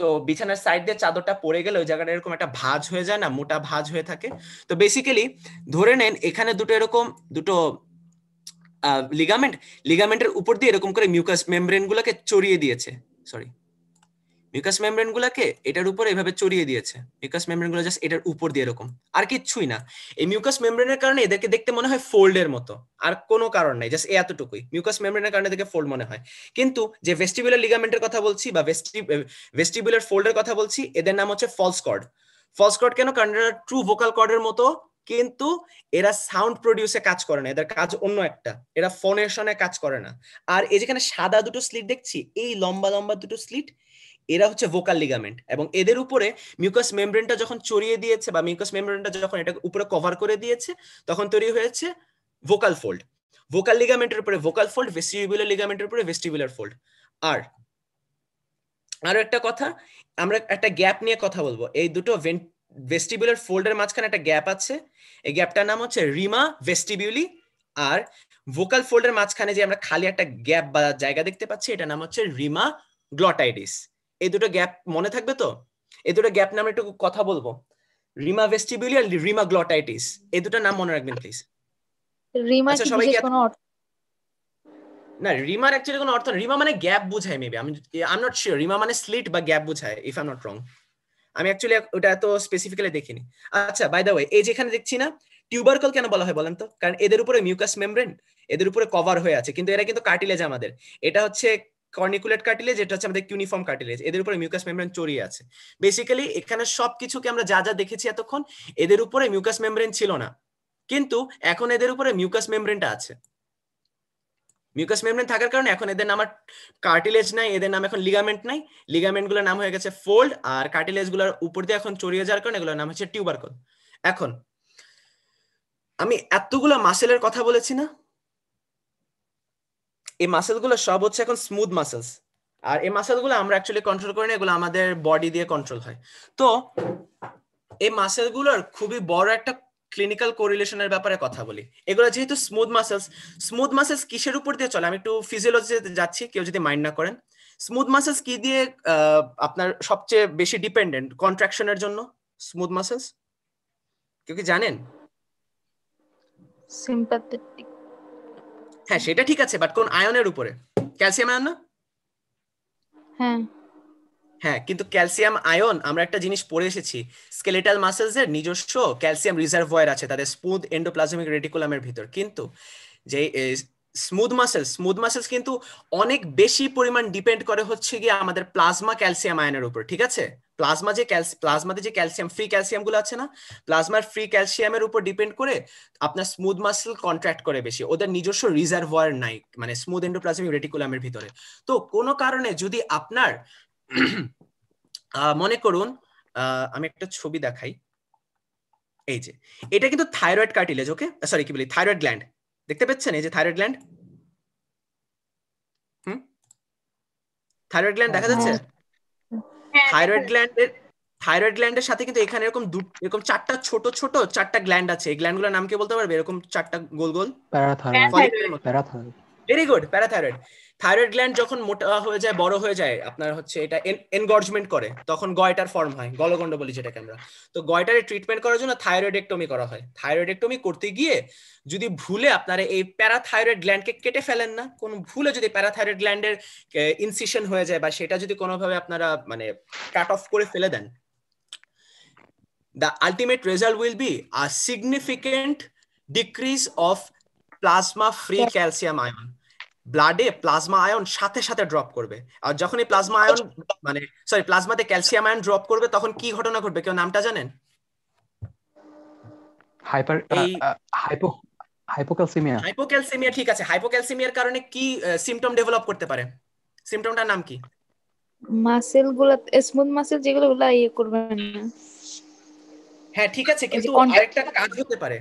তো বিছানার সাইড দিয়ে চাদরটা পড়ে গেলে ওই জায়গাটা এরকম একটা ভাজ হয়ে যায় না মোটা ভাজ হয়ে থাকে তো বেসিক্যালি ধরে নেন এখানে দুটো এরকম দুটো লিগামেন্ট লিগামেন্টের উপর দিয়ে এরকম করে মিউকাস মেমব্রেন গুলোকে চড়িয়ে দিয়েছে সরি মিউকাস মেমব্রেন গুলাকে এটার উপর এভাবে চড়িয়ে দিয়েছে মিউকাস মেমব্রেন গুলো জাস্ট এটার উপর দিয়ে এরকম আর কিছুই না এই মিউকাস মেমব্রেনের কারণে এদেরকে দেখতে মনে হয় ফোল্ডের মতো আর কোনো কারণ নাই জাস্ট এতটুকুই মিউকাস মেমব্রেনের কারণে এদেরকে ফোল্ড মনে হয় কিন্তু যে ভেস্টিবুলার লিগামেন্টের কথা বলছি বা ভেস্টিবুলার ফোল্ডের কথা বলছি এদের নাম হচ্ছে ফলস কর্ড ফলস কর্ড কেন কারণ এরা ট্রু ভোকাল কর্ডের মতো কিন্তু এরা সাউন্ড প্রডিউসে কাজ করে না এদের কাজ অন্য একটা এরা ফোনেশনে কাজ করে না আর এই যেখানে সাদা দুটো স্লিট দেখছি এই লম্বা লম্বা দুটো স্লিট এরা হচ্ছে ভোকাল লিগামেন্ট এবং এদের উপরে মিউকাস মেমব্রেনটা যখন চড়িয়ে দিয়েছে বা মিউকাস মেমব্রেনটা যখন এটা উপরে কভার করে দিয়েছে তখন তৈরি হয়েছে ভোকাল ফোল্ড ভোকাল লিগামেন্টের উপরে ভোকাল ফোল্ড ভেস্টিবুলার লিগামেন্টের উপরে ভেস্টিবুলার ফোল্ড আর আরো একটা কথা আমরা একটা গ্যাপ নিয়ে কথা বলবো এই দুটো ভেস্টিবুলার ফোল্ডের মাঝখানে একটা গ্যাপ আছে এই গ্যাপটার নাম হচ্ছে রিমা ভেস্টিবিউলি আর ভোকাল ফোল্ডের মাঝখানে যে আমরা খালি একটা গ্যাপ বা জায়গা দেখতে পাচ্ছি এটা নাম হচ্ছে রিমা গ্লটাইডিস এই দুটো গ্যাপ মনে থাকবে তো এই দুটো গ্যাপ নামে একটু কথা বলবো রিমা ভেস্টিবিউলি রিমা গ্লটাইটিস এই দুটো নাম মনে রাখবেন প্লিজ রিমা আচ্ছা, সবাই কোনো অর্থ না রিমার অ্যাকচুয়ালি কোনো অর্থ রিমা মানে গ্যাপ বোঝায় মেবি আমি আই নট শিওর রিমা মানে স্লিট বা গ্যাপ বোঝায় ইফ আই নট রং আমি অ্যাকচুয়ালি ওটা এত স্পেসিফিক্যালি দেখিনি আচ্ছা বাই দ্য ওয়ে এই যেখানে দেখছি না টিউবারকল কেন বলা হয় বলেন তো কারণ এদের উপরে মিউকাস মেমব্রেন এদের উপরে কভার হয়ে আছে কিন্তু এরা কিন্তু কার্টিলেজ আমাদের এটা হচ্ছে কর্নিকুলেট কার্টিলেজ এটা হচ্ছে আমাদের ইউনিফর্ম কার্টিলেজ এদের উপরে মিউকাস মেমব্রেন চড়িয়ে আছে বেসিক্যালি এখানে সবকিছুকে আমরা যা যা দেখেছি এতক্ষণ এদের উপরে মিউকাস মেমব্রেন ছিল না কিন্তু এখন এদের উপরে মিউকাস মেমব্রেনটা আছে মিউকাস মেমব্রেন থাকার কারণে এখন এদের নাম আর কার্টিলেজ নাই এদের নাম এখন লিগামেন্ট নাই লিগামেন্ট গুলোর নাম হয়ে গেছে ফোল্ড আর কার্টিলেজ গুলোর উপর দিয়ে এখন চড়িয়ে যাওয়ার কারণে এগুলোর নাম হচ্ছে টিউবারকল এখন আমি এতগুলো মাসেলের কথা বলেছি না এই মাসেলগুলো সব হচ্ছে এখন স্মুথ মাসেলস আর এই মাসেলগুলো আমরা অ্যাকচুয়ালি কন্ট্রোল করি না এগুলো আমাদের বডি দিয়ে কন্ট্রোল হয় তো এই মাসেলগুলোর খুবই বড় একটা ক্লিনিক্যাল কোরিলেশনের ব্যাপারে কথা বলি এগুলো যেহেতু স্মুথ মাসেলস স্মুথ মাসেলস কিসের উপর দিয়ে চলে আমি একটু ফিজিওলজিতে যাচ্ছি কেউ যদি মাইন্ড না করেন স্মুথ মাসেলস কি দিয়ে আপনার সবচেয়ে বেশি ডিপেন্ডেন্ট কন্ট্রাকশনের জন্য স্মুথ মাসেলস কেউ কি জানেন সিম্প্যাথেটিক হ্যাঁ সেটা ঠিক আছে বাট কোন আয়নের উপরে ক্যালসিয়াম আয়ন না হ্যাঁ হ্যাঁ কিন্তু ক্যালসিয়াম আয়ন আমরা একটা জিনিস পড়ে এসেছি স্কেলেটাল মাসেলস এর নিজস্ব ক্যালসিয়াম রিজার্ভয়ার আছে তাদের স্মুথ এন্ডোপ্লাজমিক রেটিকুলামের ভিতর কিন্তু যে স্মুথ মাসেলস স্মুথ মাসেলস কিন্তু অনেক বেশি পরিমাণ ডিপেন্ড করে হচ্ছে গিয়ে আমাদের প্লাজমা ক্যালসিয়াম আয়নের উপর ঠিক আছে প্লাজমা যে ক্যালসিয়াম প্লাজমাতে যে ক্যালসিয়াম ফ্রি ক্যালসিয়াম গুলো আছে না প্লাজমার ফ্রি ক্যালসিয়ামের উপর ডিপেন্ড করে আপনার স্মুথ মাসল কন্ট্রাক্ট করে বেশি ওদের নিজস্ব রিজার্ভয়ার নাই মানে স্মুথ এন্ডোপ্লাজমিক রেটিকুলামের ভিতরে তো কোনো কারণে যদি আপনার মনে করুন আমি একটা ছবি দেখাই এই যে এটা কিন্তু থাইরয়েড কার্টিলেজ ওকে সরি কি বলি থাইরয়েড গ্ল্যান্ড দেখতে পাচ্ছেন এই যে thyroid gland hmm thyroid gland দেখা যাচ্ছে হ্যাঁ, হ্যাঁ। থাইরয়েড গ্ল্যান্ডের থাইরয়েড গ্ল্যান্ডের সাথে কিন্তু এখানে এরকম দুটো এরকম চারটা ছোট ছোট চারটা গ্ল্যান্ড আছে এই গ্ল্যান্ডগুলোর নাম কি বলতে পারবে এরকম চারটা গোল গোল parathyroid very good parathyroid thyroid gland যখন মোটা হয়ে যায় বড় হয়ে যায় আপনার হচ্ছে এটা এনগর্জমেন্ট করে তখন গয়টার ফর্ম হয় গলগণ্ড বলি যেটাকে আমরা তো গয়টারে ট্রিটমেন্ট করার জন্য থাইরয়েডেক্টমি করা হয় থাইরয়েডেক্টমি করতে গিয়ে যদি ভুলে আপনারা এই প্যারাথাইরয়েড গ্ল্যান্ডকে কেটে ফেলেন না কোন ভুলে যদি প্যারাথাইরয়েড গ্ল্যান্ডের ইনসিশন হয়ে যায় বা সেটা যদি কোনোভাবে আপনারা মানে কাট অফ করে ফেলে দেন the ultimate result will be a significant decrease of plasma free calcium ion ব্লাডে প্লাজমা আয়ন সাথে সাথে ড্রপ করবে আর যখন এই প্লাজমা আয়ন মানে সরি প্লাজমাতে ক্যালসিয়াম আয়ন ড্রপ করবে তখন কি ঘটনা ঘটবে কেউ নামটা জানেন হাইপার হাইপো হাইপোক্যালসিমিয়া হাইপোক্যালসিমিয়া ঠিক আছে হাইপোক্যালসিমিয়ার কারণে কি সিম্পটম ডেভেলপ করতে পারে সিম্পটমটার নাম কি মাসেল গুলো স্মুথ মাসেল যেগুলো গুলো ইয়ে করবে না হ্যাঁ ঠিক আছে কিন্তু আরেকটা কাজ হতে পারে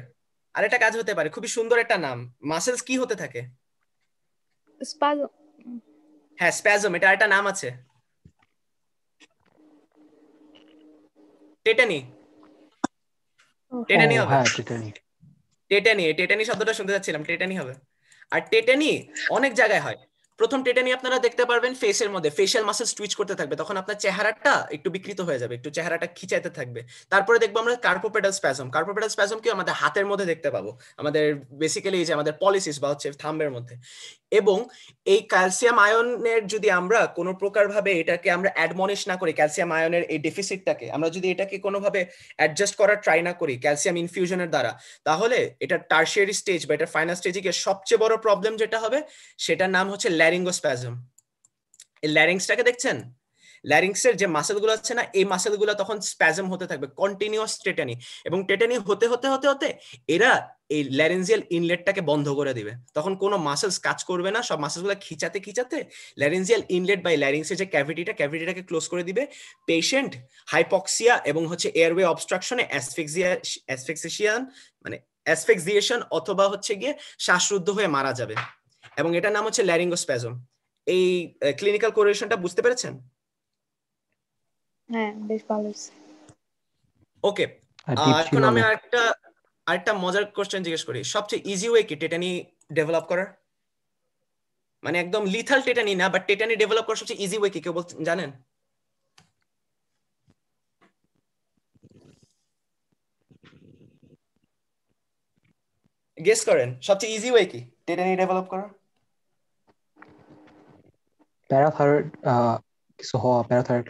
আরেকটা কাজ হতে পারে খুবই সুন্দর একটা নাম মাসেলস কি হতে থাকে স্পাজম হ্যাঁ স্প্যাজম এটা একটা নাম আছে টেটানি টেটানি হ্যাঁ, হবে হ্যাঁ, টেটানি টেটানি শব্দটা শুনতে যাচ্ছিলাম টেটানি হবে আর টেটানি অনেক জায়গায় হয় প্রথম টেটে নিয়ে আপনারা দেখতে পারবেন ফেসের মধ্যে ফেসিয়াল মাসেল টুইচ করতে থাকবে তখন আপনার চেহারাটা একটু বিকৃত হয়ে যাবে একটু চেহারাটা খিচাইতে থাকবে তারপরে দেখবো আমরা কার্পোপেডাল স্প্যাজম কার্পোপেডাল স্প্যাজম কি আমাদের হাতের মধ্যে দেখতে পাবো আমাদের বেসিক্যালি এই যে আমাদের পলিসিস বা হচ্ছে থাম্বের মধ্যে এবং এই ক্যালসিয়াম আয়নের যদি আমরা কোনো প্রকার ভাবে এটাকে আমরা অ্যাডমনিশ না করি ক্যালসিয়াম আয়নের এই ডেফিসিটটাকে আমরা যদি এটাকে কোনোভাবে অ্যাডজাস্ট করার ট্রাই না করি ক্যালসিয়াম ইনফিউশনের দ্বারা তাহলে এটা টার্সিয়ারি স্টেজ বা এটা ফাইনাল স্টেজে গিয়ে সবচেয়ে বড় প্রবলেম যেটা হবে সেটার নাম হচ্ছে ল্যারিঙ্গোস্প্যাজম এই ল্যারিংসটাকে দেখছেন ল্যারিংসের যে মাসেলগুলো আছে না এই মাসেলগুলো তখন স্প্যাজম হতে থাকবে কন্টিনিউয়াস টেটানি এবং টেটানি হতে হতে হতে হতে এরা এই ল্যারেঞ্জিয়াল ইনলেটটাকে বন্ধ করে দিবে তখন কোনো মাসেলস কাজ করবে না সব মাসেলসগুলো খিচাতে খিচাতে ল্যারেঞ্জিয়াল ইনলেট বা ল্যারিংসের যে ক্যাভিটিটা ক্যাভিটিটাকে ক্লোজ করে দিবে পেশেন্ট হাইপক্সিয়া এবং হচ্ছে এয়ারওয়ে অবস্ট্রাকশনে অ্যাসফিক্সিয়া অ্যাসফিক্সিয়ান মানে অ্যাসফিক্সিয়েশন অথবা হচ্ছে গিয়ে শ্বাসরুদ্ধ হয়ে মারা যাবে এবং এটার নাম হচ্ছে ল্যারিঙ্গোস্প্যাজম এই ক্লিনিক্যাল কোরিলেশনটা বুঝতে পেরেছেন হ্যাঁ বেশ ভালো ওকে এখন আমি আরেকটা আরেকটা মজার কোশ্চেন জিজ্ঞেস করি সবচেয়ে ইজি ওয়ে কি টেটানি ডেভেলপ করার মানে একদম লিথাল টেটানি না বাট টেটানি ডেভেলপ করার সবচেয়ে ইজি ওয়ে কি কেউ জানেন গেস করেন সবচেয়ে ইজি ওয়ে কি টেটানি ডেভেলপ করার প্যারাথাইরয়েড কিছু হওয়া প্যারাথাইরয়েড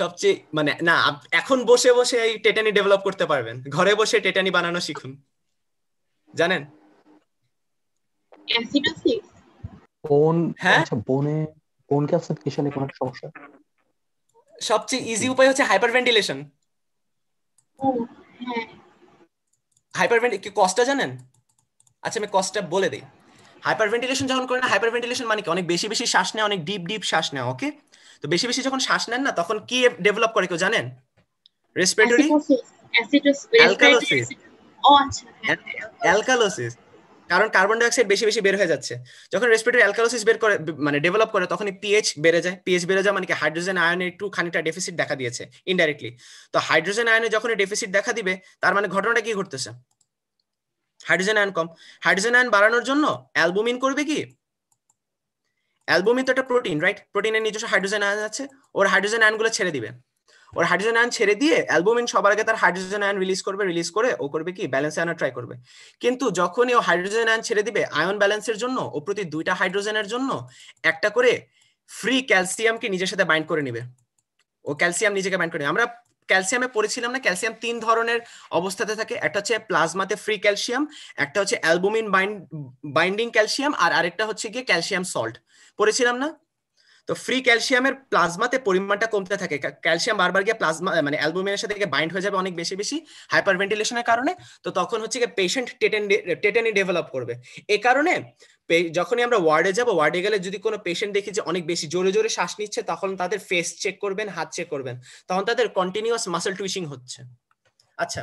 সবচেয়ে মানে না এখন বসে বসে এই টেটানি ডেভেলপ করতে পারবেন ঘরে বসে টেটানি বানানো শিখুন জানেন বোন হ্যাঁ? আচ্ছা কোনো সমস্যা সবচেয়ে ইজি উপায় হচ্ছে হাইপারভেন্টিলেশন হ্যাঁ। কস্টটা জানেন আচ্ছা আমি কস্টটা বলে দিই হাইপার ভেন্টিলেশন যখন করেন হাইপার ভেন্টিলেশন মানে কি অনেক বেশি বেশি শ্বাস নেয় অনেক ডিপ ডিপ শ্বাস নেয় ওকে তো বেশি বেশি যখন শ্বাস নেন না তখন কি ডেভেলপ করে কেউ জানেন রেসপিরেটরি অ্যালকালোসিস আচ্ছা, কারণ কার্বন ডাইঅক্সাইড বেশি বেশি বের হয়ে যাচ্ছে যখন রেসপিরেটরি অ্যালকালোসিস বের করে মানে ডেভেলপ করে তখনই পিএইচ বেড়ে যায় পিএইচ বেড়ে যায় মানে কি হাইড্রোজেন আয়নের একটু খানিকটা ডেফিসিট দেখা দিয়েছে ইনডাইরেক্টলি তো হাইড্রোজেন আয়নে যখন ডেফিসিট দেখা দিবে তার মানে ঘটনাটা কি ঘটতেছে হাইড্রোজেন আয়ন কম হাইড্রোজেন আয়ন বাড়ানোর জন্য অ্যালবুমিন করবে কি অ্যালবুমিন তো একটা প্রোটিন রাইট প্রোটিনের নিজস্ব হাইড্রোজেন আয়ন আছে ওর হাইড্রোজেন আয়নগুলো ছেড়ে দিবে ওর হাইড্রোজেন আয়ন ছেড়ে দিয়ে অ্যালবুমিন সবার আগে তার হাইড্রোজেন আয়ন রিলিজ করবে রিলিজ করে ও করবে কি ব্যালেন্স আনার ট্রাই করবে কিন্তু যখনই ও হাইড্রোজেন আয়ন ছেড়ে দিবে আয়ন ব্যালেন্সের জন্য ও প্রতি দুইটা হাইড্রোজেনের জন্য একটা করে ফ্রি ক্যালসিয়ামকে নিজের সাথে বাইন্ড করে নেবে ও ক্যালসিয়াম নিজেকে বাইন্ড করে আমরা ক্যালসিয়ামে পড়েছিলাম না ক্যালসিয়াম তিন ধরনের অবস্থাতে থাকে একটা হচ্ছে প্লাজমাতে ফ্রি ক্যালসিয়াম একটা হচ্ছে অ্যালবুমিন বাইন্ডিং ক্যালসিয়াম আর আরেকটা হচ্ছে গিয়ে ক্যালসিয়াম সল্ট পড়েছিলাম না তো ফ্রি ক্যালসিয়ামের প্লাজমাতে পরিমাণটা কমতে থাকে ক্যালসিয়াম বারবার গিয়ে প্লাজমা মানে অ্যালবুমিনের সাথে গিয়ে বাইন্ড হয়ে যাবে অনেক বেশি বেশি হাইপার ভেন্টিলেশনের কারণে তো তখন হচ্ছে গিয়ে পেশেন্ট টেটেন টেটেনি ডেভেলপ করবে এ কারণে যখনই আমরা ওয়ার্ডে যাব ওয়ার্ডে গেলে যদি কোনো পেশেন্ট দেখি যে অনেক বেশি জোরে জোরে শ্বাস নিচ্ছে তখন তাদের ফেস চেক করবেন হাত চেক করবেন তখন তাদের কন্টিনিউয়াস মাসেল টুইশিং হচ্ছে আচ্ছা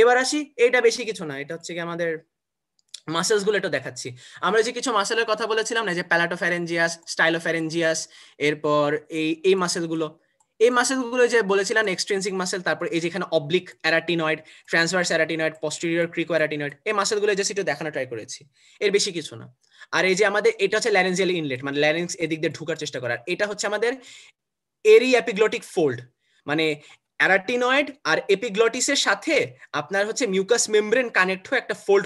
এবার আসি এটা বেশি কিছু না এটা হচ্ছে কি আমাদের মাসেলস গুলো একটু দেখাচ্ছি আমরা যে কিছু মাসেলের কথা বলেছিলাম না যে প্যালাটোফ্যারেঞ্জিয়াস স্টাইলোফ্যারেঞ্জিয়াস এরপর এই এই মাসেলগুলো গুলো এই মাসেলগুলো যে বলেছিলাম এক্সট্রেন্সিক মাসেল তারপর এই যেখানে oblique arytenoid transverse arytenoid posterior crico arytenoid এই মাসেলগুলো জাস্ট একটু দেখানো ট্রাই করেছি এর বেশি কিছু না আর এই যে আমাদের এটা হচ্ছে ল্যারেঞ্জিয়াল ইনলেট মানে ল্যারেন্স এদিক দিয়ে ঢুকার চেষ্টা করার এটা হচ্ছে আমাদের এরি অ্যাপিগ্লটিক ফোল্ড মানে অ্যারাটিনয়েড আর এপিগ্লটিসের সাথে আপনার হচ্ছে মিউকাস মেমব্রেন কানেক্ট হয়ে একটা ফোল্ড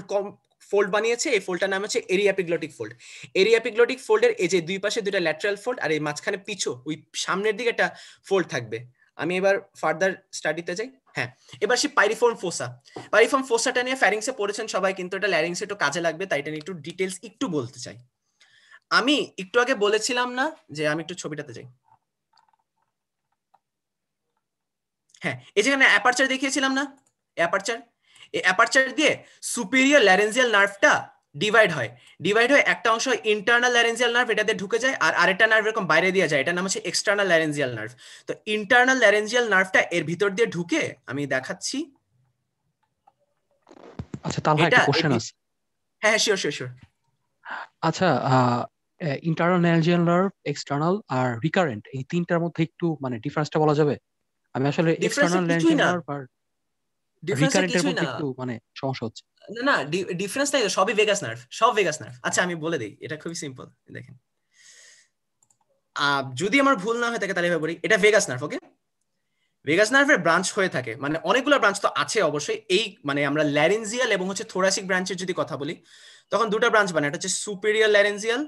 ফোল্ড বানিয়েছে এই ফোল্ডটার নাম হচ্ছে এরিয়াপিগ্লটিক ফোল্ড এরিয়াপিগ্লটিক ফোল্ডের এই যে দুই পাশে দুইটা ল্যাটারাল ফোল্ড আর এই মাঝখানে পিছো ওই সামনের দিকে একটা ফোল্ড থাকবে আমি এবার ফার্দার স্টাডিতে যাই হ্যাঁ এবার সে পাইরিফর্ম ফোসা পাইরিফর্ম ফোসাটা নিয়ে ফ্যারিংসে পড়েছেন সবাই কিন্তু এটা ল্যারিংসে একটু কাজে লাগবে তাই এটা নিয়ে একটু ডিটেলস একটু বলতে চাই আমি একটু আগে বলেছিলাম না যে আমি একটু ছবিটাতে যাই হ্যাঁ এই যেখানে অ্যাপারচার দেখিয়েছিলাম না অ্যাপারচার অ্যাপারচার দিয়ে সুপিরিয়র ল্যারেঞ্জিয়াল নার্ভটা ডিভাইড হয় ডিভাইড হয়ে একটা অংশ ইন্টারনাল ল্যারেঞ্জিয়াল নার্ভ এটাতে ঢুকে যায় আর আরেকটা নার্ভ এরকম বাইরে দিয়ে যায় এটা নাম হচ্ছে এক্সটার্নাল ল্যারেঞ্জিয়াল নার্ভ তো ইন্টারনাল ল্যারেঞ্জিয়াল নার্ভটা এর ভিতর দিয়ে ঢুকে আমি দেখাচ্ছি আচ্ছা তাহলে একটা কোশ্চেন আছে হ্যাঁ হ্যাঁ শিওর শিওর শিওর আচ্ছা ইন্টারনাল ল্যারেঞ্জিয়াল নার্ভ এক্সটার্নাল আর রিকারেন্ট এই তিনটার মধ্যে একটু মানে ডিফারেন্সটা বলা যাবে আমি আসলে এক্সটার্নাল ল্যারেঞ্জিয়াল নার্ভ আর ডিফারেন্স নাই মানে, সবই ভেগাস নার্ভ সব ভেগাস নার্ভ আচ্ছা আমি বলে দিই এটা খুবই সিম্পল দেখেন যদি আমার ভুল না হয়ে থাকে তাহলে এভাবে বলি এটা ভেগাস নার্ভ ওকে ভেগাস নার্ভের ব্রাঞ্চ হয়ে থাকে মানে অনেকগুলো ব্রাঞ্চ তো আছে অবশ্যই এই মানে আমরা ল্যারেনজিয়াল এবং হচ্ছে থোরাসিক ব্রাঞ্চের যদি কথা বলি তখন দুটা ব্রাঞ্চ মানে এটা হচ্ছে সুপেরিয়ার ল্যারেনজিয়াল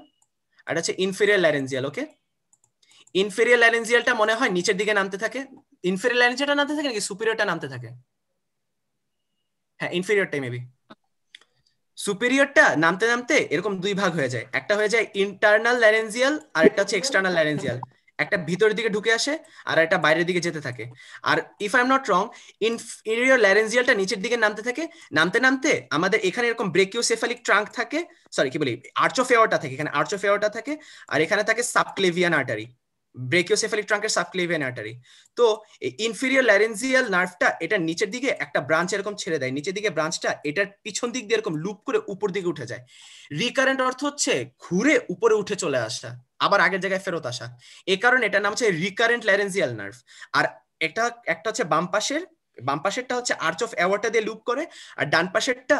আর হচ্ছে ইনফেরিয়ার ল্যারেনজিয়াল ওকে ইনফেরিয়ার ল্যারেনজিয়ালটা মনে হয় নিচের দিকে নামতে থাকে ইনফেরিয়ার ল্যারেনজিয়ালটা নামতে থাকে নাকি সুপেরিয়ারটা নামতে থাকে হ্যাঁ ইনফেরিয়রটাই মেবি সুপেরিয়রটা নামতে নামতে এরকম দুই ভাগ হয়ে যায় একটা হয়ে যায় ইন্টারনাল ল্যারেঞ্জিয়াল আর একটা হচ্ছে এক্সটার্নাল ল্যারেঞ্জিয়াল একটা ভিতরের দিকে ঢুকে আসে আর একটা বাইরের দিকে যেতে থাকে আর if I am not wrong inferior ল্যারেঞ্জিয়ালটা নিচের দিকে নামতে থাকে নামতে নামতে আমাদের এখানে এরকম সেফালিক ট্রাঙ্ক থাকে সরি কি বলি আর্চোফেওয়াটা থাকে এখানে আর্চোফেওয়াটা থাকে আর এখানে থাকে সাবক্লেভিয়ান আর্টারি ব্রেকিওসেফালিক ট্রাঙ্কের সাবক্লেভিয়ান আর্টারি তো ইনফিরিয়ার ল্যারেনজিয়াল নার্ভটা এটা নিচের দিকে একটা ব্রাঞ্চ এরকম ছেড়ে দেয় নিচের দিকে ব্রাঞ্চটা এটার পিছন দিক দিয়ে এরকম লুপ করে উপর দিকে উঠে যায় রিকারেন্ট অর্থ হচ্ছে ঘুরে উপরে উঠে চলে আসা আবার আগের জায়গায় ফেরত আসা এ কারণে এটার নাম হচ্ছে রিকারেন্ট ল্যারেঞ্জিয়াল নার্ভ আর এটা একটা হচ্ছে বাম পাশের বাম পাশেরটা হচ্ছে আর্চ অফ অ্যাওয়ার্ডটা দিয়ে লুপ করে আর ডান পাশেরটা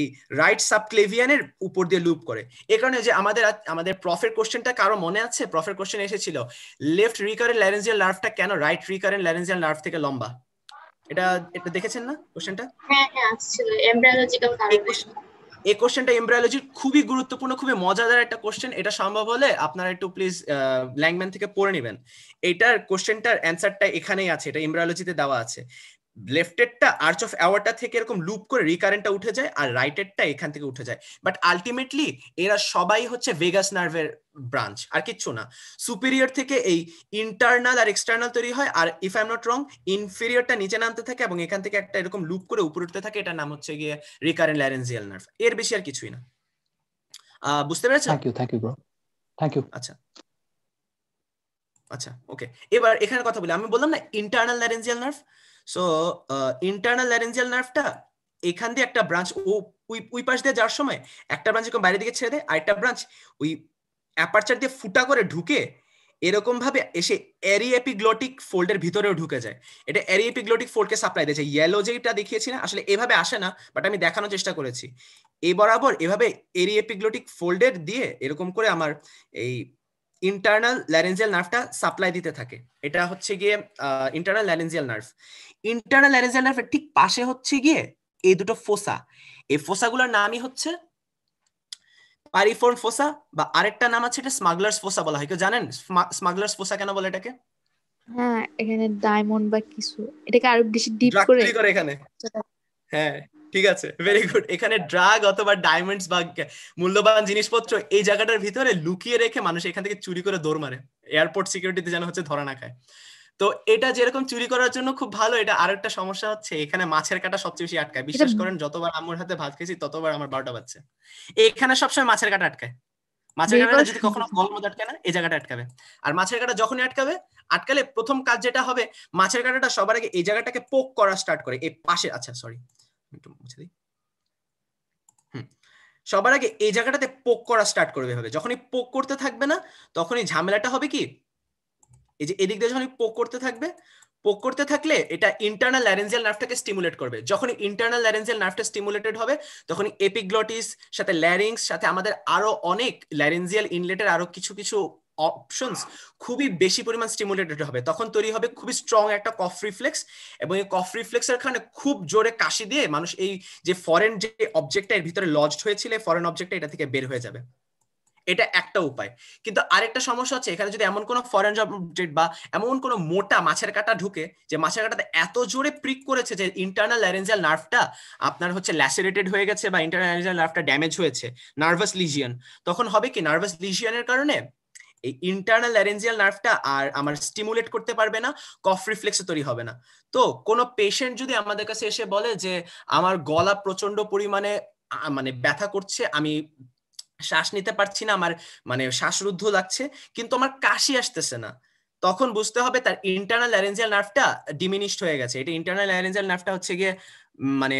এই রাইট সাবক্লেভিয়ানের উপর দিয়ে লুপ করে এ কারণে যে আমাদের আমাদের প্রফের কোশ্চেনটা কারো মনে আছে প্রফের কোশ্চেন এসেছিল লেফট রিকারেন্ট ল্যারেঞ্জিয়াল নার্ভটা কেন রাইট রিকারেন্ট ল্যারেঞ্জিয়াল নার্ভ থেকে লম্বা এটা এটা দেখেছেন না কোশ্চেনটা হ্যাঁ হ্যাঁ আসছিল এমব্রায়োলজিক্যাল কারণে এই কোশ্চেনটা এমব্রায়োলজির খুবই গুরুত্বপূর্ণ খুবই মজাদার একটা কোশ্চেন এটা সম্ভব হলে আপনারা একটু প্লিজ ল্যাংম্যান থেকে পড়ে নেবেন এটার কোশ্চেনটার অ্যান্সারটা এখানেই আছে এটা এমব্রায়োলজিতে দেওয়া আছে লেফটেরটা আর্চ অফ অ্যাওয়ারটা থেকে এরকম লুপ করে রিকারেন্টটা উঠে যায় আর রাইটেরটা এখান থেকে উঠে যায় বাট আলটিমেটলি এরা সবাই হচ্ছে ভেগাস নার্ভের ব্রাঞ্চ আর কিচ্ছু না সুপিরিয়র থেকে এই ইন্টারনাল আর এক্সটার্নাল তৈরি হয় আর if I am not wrong ইনফেরিয়রটা নিচে নামতে থাকে এবং এখান থেকে একটা এরকম লুপ করে উপরে উঠতে থাকে এটার নাম হচ্ছে গিয়ে রিকারেন্ট ল্যারেনজিয়াল নার্ভ এর বেশি আর কিছুই না বুঝতে পেরেছো thank you thank you bro thank you আচ্ছা আচ্ছা ওকে এবার এখানে কথা বলি আমি বললাম না internal laryngeal nerve so internal laryngeal নার্ভটা এখান দিয়ে একটা ব্রাঞ্চ ও ওই পাশ দিয়ে যাওয়ার সময় একটা ব্রাঞ্চ এরকম বাইরের দিকে ছেড়ে দেয় আরেকটা ব্রাঞ্চ ওই অ্যাপারচার দিয়ে ফুটা করে ঢুকে এরকম ভাবে এসে এপিগ্লটিক ফোল্ডের ভিতরেও ঢুকে যায় এটা এপিগ্লটিক ফোল্ডকে সাপ্লাই দিয়েছে ইয়েলো যেটা দেখিয়েছি না আসলে এভাবে আসে না বাট আমি দেখানোর চেষ্টা করেছি এই বরাবর এভাবে এপিগ্লটিক ফোল্ডের দিয়ে এরকম করে আমার এই ইন্টারনাল ল্যারেঞ্জিয়াল নার্ভটা সাপ্লাই দিতে থাকে এটা হচ্ছে গিয়ে internal laryngeal nerve internal laryngeal নার্ভের ঠিক পাশে হচ্ছে গিয়ে এই দুটো ফোসা এই ফোসাগুলোর নামই হচ্ছে পারিফোর্ম ফোসা বা আরেকটা নাম আছে এটা স্মাগলার্স ফোসা বলা হয় কেউ জানেন স্মাগলার্স ফোসা কেন বলে এটাকে হ্যাঁ এখানে ডায়মন্ড বা কিছু এটাকে আরো বেশি ডিপ করে করে এখানে হ্যাঁ ঠিক আছে ভেরি গুড এখানে ড্রাগ অথবা ডায়মন্ডস বা মূল্যবান জিনিসপত্র এই জায়গাটার ভিতরে লুকিয়ে রেখে মানুষ এখান থেকে চুরি করে দৌড় মারে এয়ারপোর্ট সিকিউরিটিতে যেন হচ্ছে ধরা না খায় তো এটা যেরকম চুরি করার জন্য খুব ভালো এটা আর একটা সমস্যা হচ্ছে এখানে মাছের কাটা সবচেয়ে বেশি আটকায় বিশ্বাস করেন যতবার আমার হাতে ভাত খেয়েছি ততবার আমার বারোটা বাজছে এখানে সবসময় মাছের কাটা আটকায় মাছের কাটা যদি কখনো গলম আটকায় না এই জায়গাটা আটকাবে আর মাছের কাটা যখনই আটকাবে আটকালে প্রথম কাজ যেটা হবে মাছের কাটাটা সবার আগে এই জায়গাটাকে পোক করা স্টার্ট করে এই পাশে আচ্ছা সরি একটু মুছে দিই হুম সবার আগে এই জায়গাটাতে পোক করা স্টার্ট করবে হবে যখনই পোক করতে থাকবে না তখনই ঝামেলাটা হবে কি এই যে এদিক দিয়ে যখনই পোক করতে থাকবে পোক করতে থাকলে এটা ইন্টারনাল ল্যারেঞ্জিয়াল নার্ভটাকে স্টিমুলেট করবে যখন ইন্টারনাল ল্যারেঞ্জিয়াল নার্ভটা স্টিমুলেটেড হবে তখন এপিগ্লটিস সাথে ল্যারিংস সাথে আমাদের আরো অনেক ল্যারেঞ্জিয়াল ইনলেটের আরো কিছু কিছু অপশনস খুবই বেশি পরিমাণ স্টিমুলেটেড হবে তখন তৈরি হবে খুবই স্ট্রং একটা কফ রিফ্লেক্স এবং এই কফ রিফ্লেক্সের কারণে খুব জোরে কাশি দিয়ে মানুষ এই যে ফরেন যে অবজেক্টটা এর ভিতরে লজড হয়েছিল ফরেন অবজেক্টটা এটা থেকে বের হয়ে যাবে এটা একটা উপায় কিন্তু আরেকটা সমস্যা হচ্ছে এখানে যদি এমন কোনো ফরেন অবজেক্ট বা এমন কোনো মোটা মাছের কাটা ঢুকে যে মাছের কাটাতে এত জোরে প্রিক করেছে যে ইন্টারনাল ল্যারেঞ্জাল নার্ভটা আপনার হচ্ছে ল্যাসেরেটেড হয়ে গেছে বা ইন্টারনাল ল্যারেঞ্জাল নার্ভটা ড্যামেজ হয়েছে নার্ভাস লিজিয়ন তখন হবে কি নার্ভাস লিজিয়নের কারণে এই ইন্টারনাল অ্যারেঞ্জিয়াল নার্ভটা আর আমার স্টিমুলেট করতে পারবে না কফ রিফ্লেক্সও তৈরি হবে না তো কোনো পেশেন্ট যদি আমাদের কাছে এসে বলে যে আমার গলা প্রচন্ড পরিমাণে মানে ব্যথা করছে আমি শ্বাস নিতে পারছি না আমার মানে শ্বাসরুদ্ধ লাগছে কিন্তু আমার কাশি আসতেছে না তখন বুঝতে হবে তার ইন্টারনাল অ্যারেঞ্জিয়াল নার্ভটা ডিমিনিশড হয়ে গেছে এটা ইন্টারনাল অ্যারেঞ্জিয়াল নার্ভটা হচ্ছে গিয়ে মানে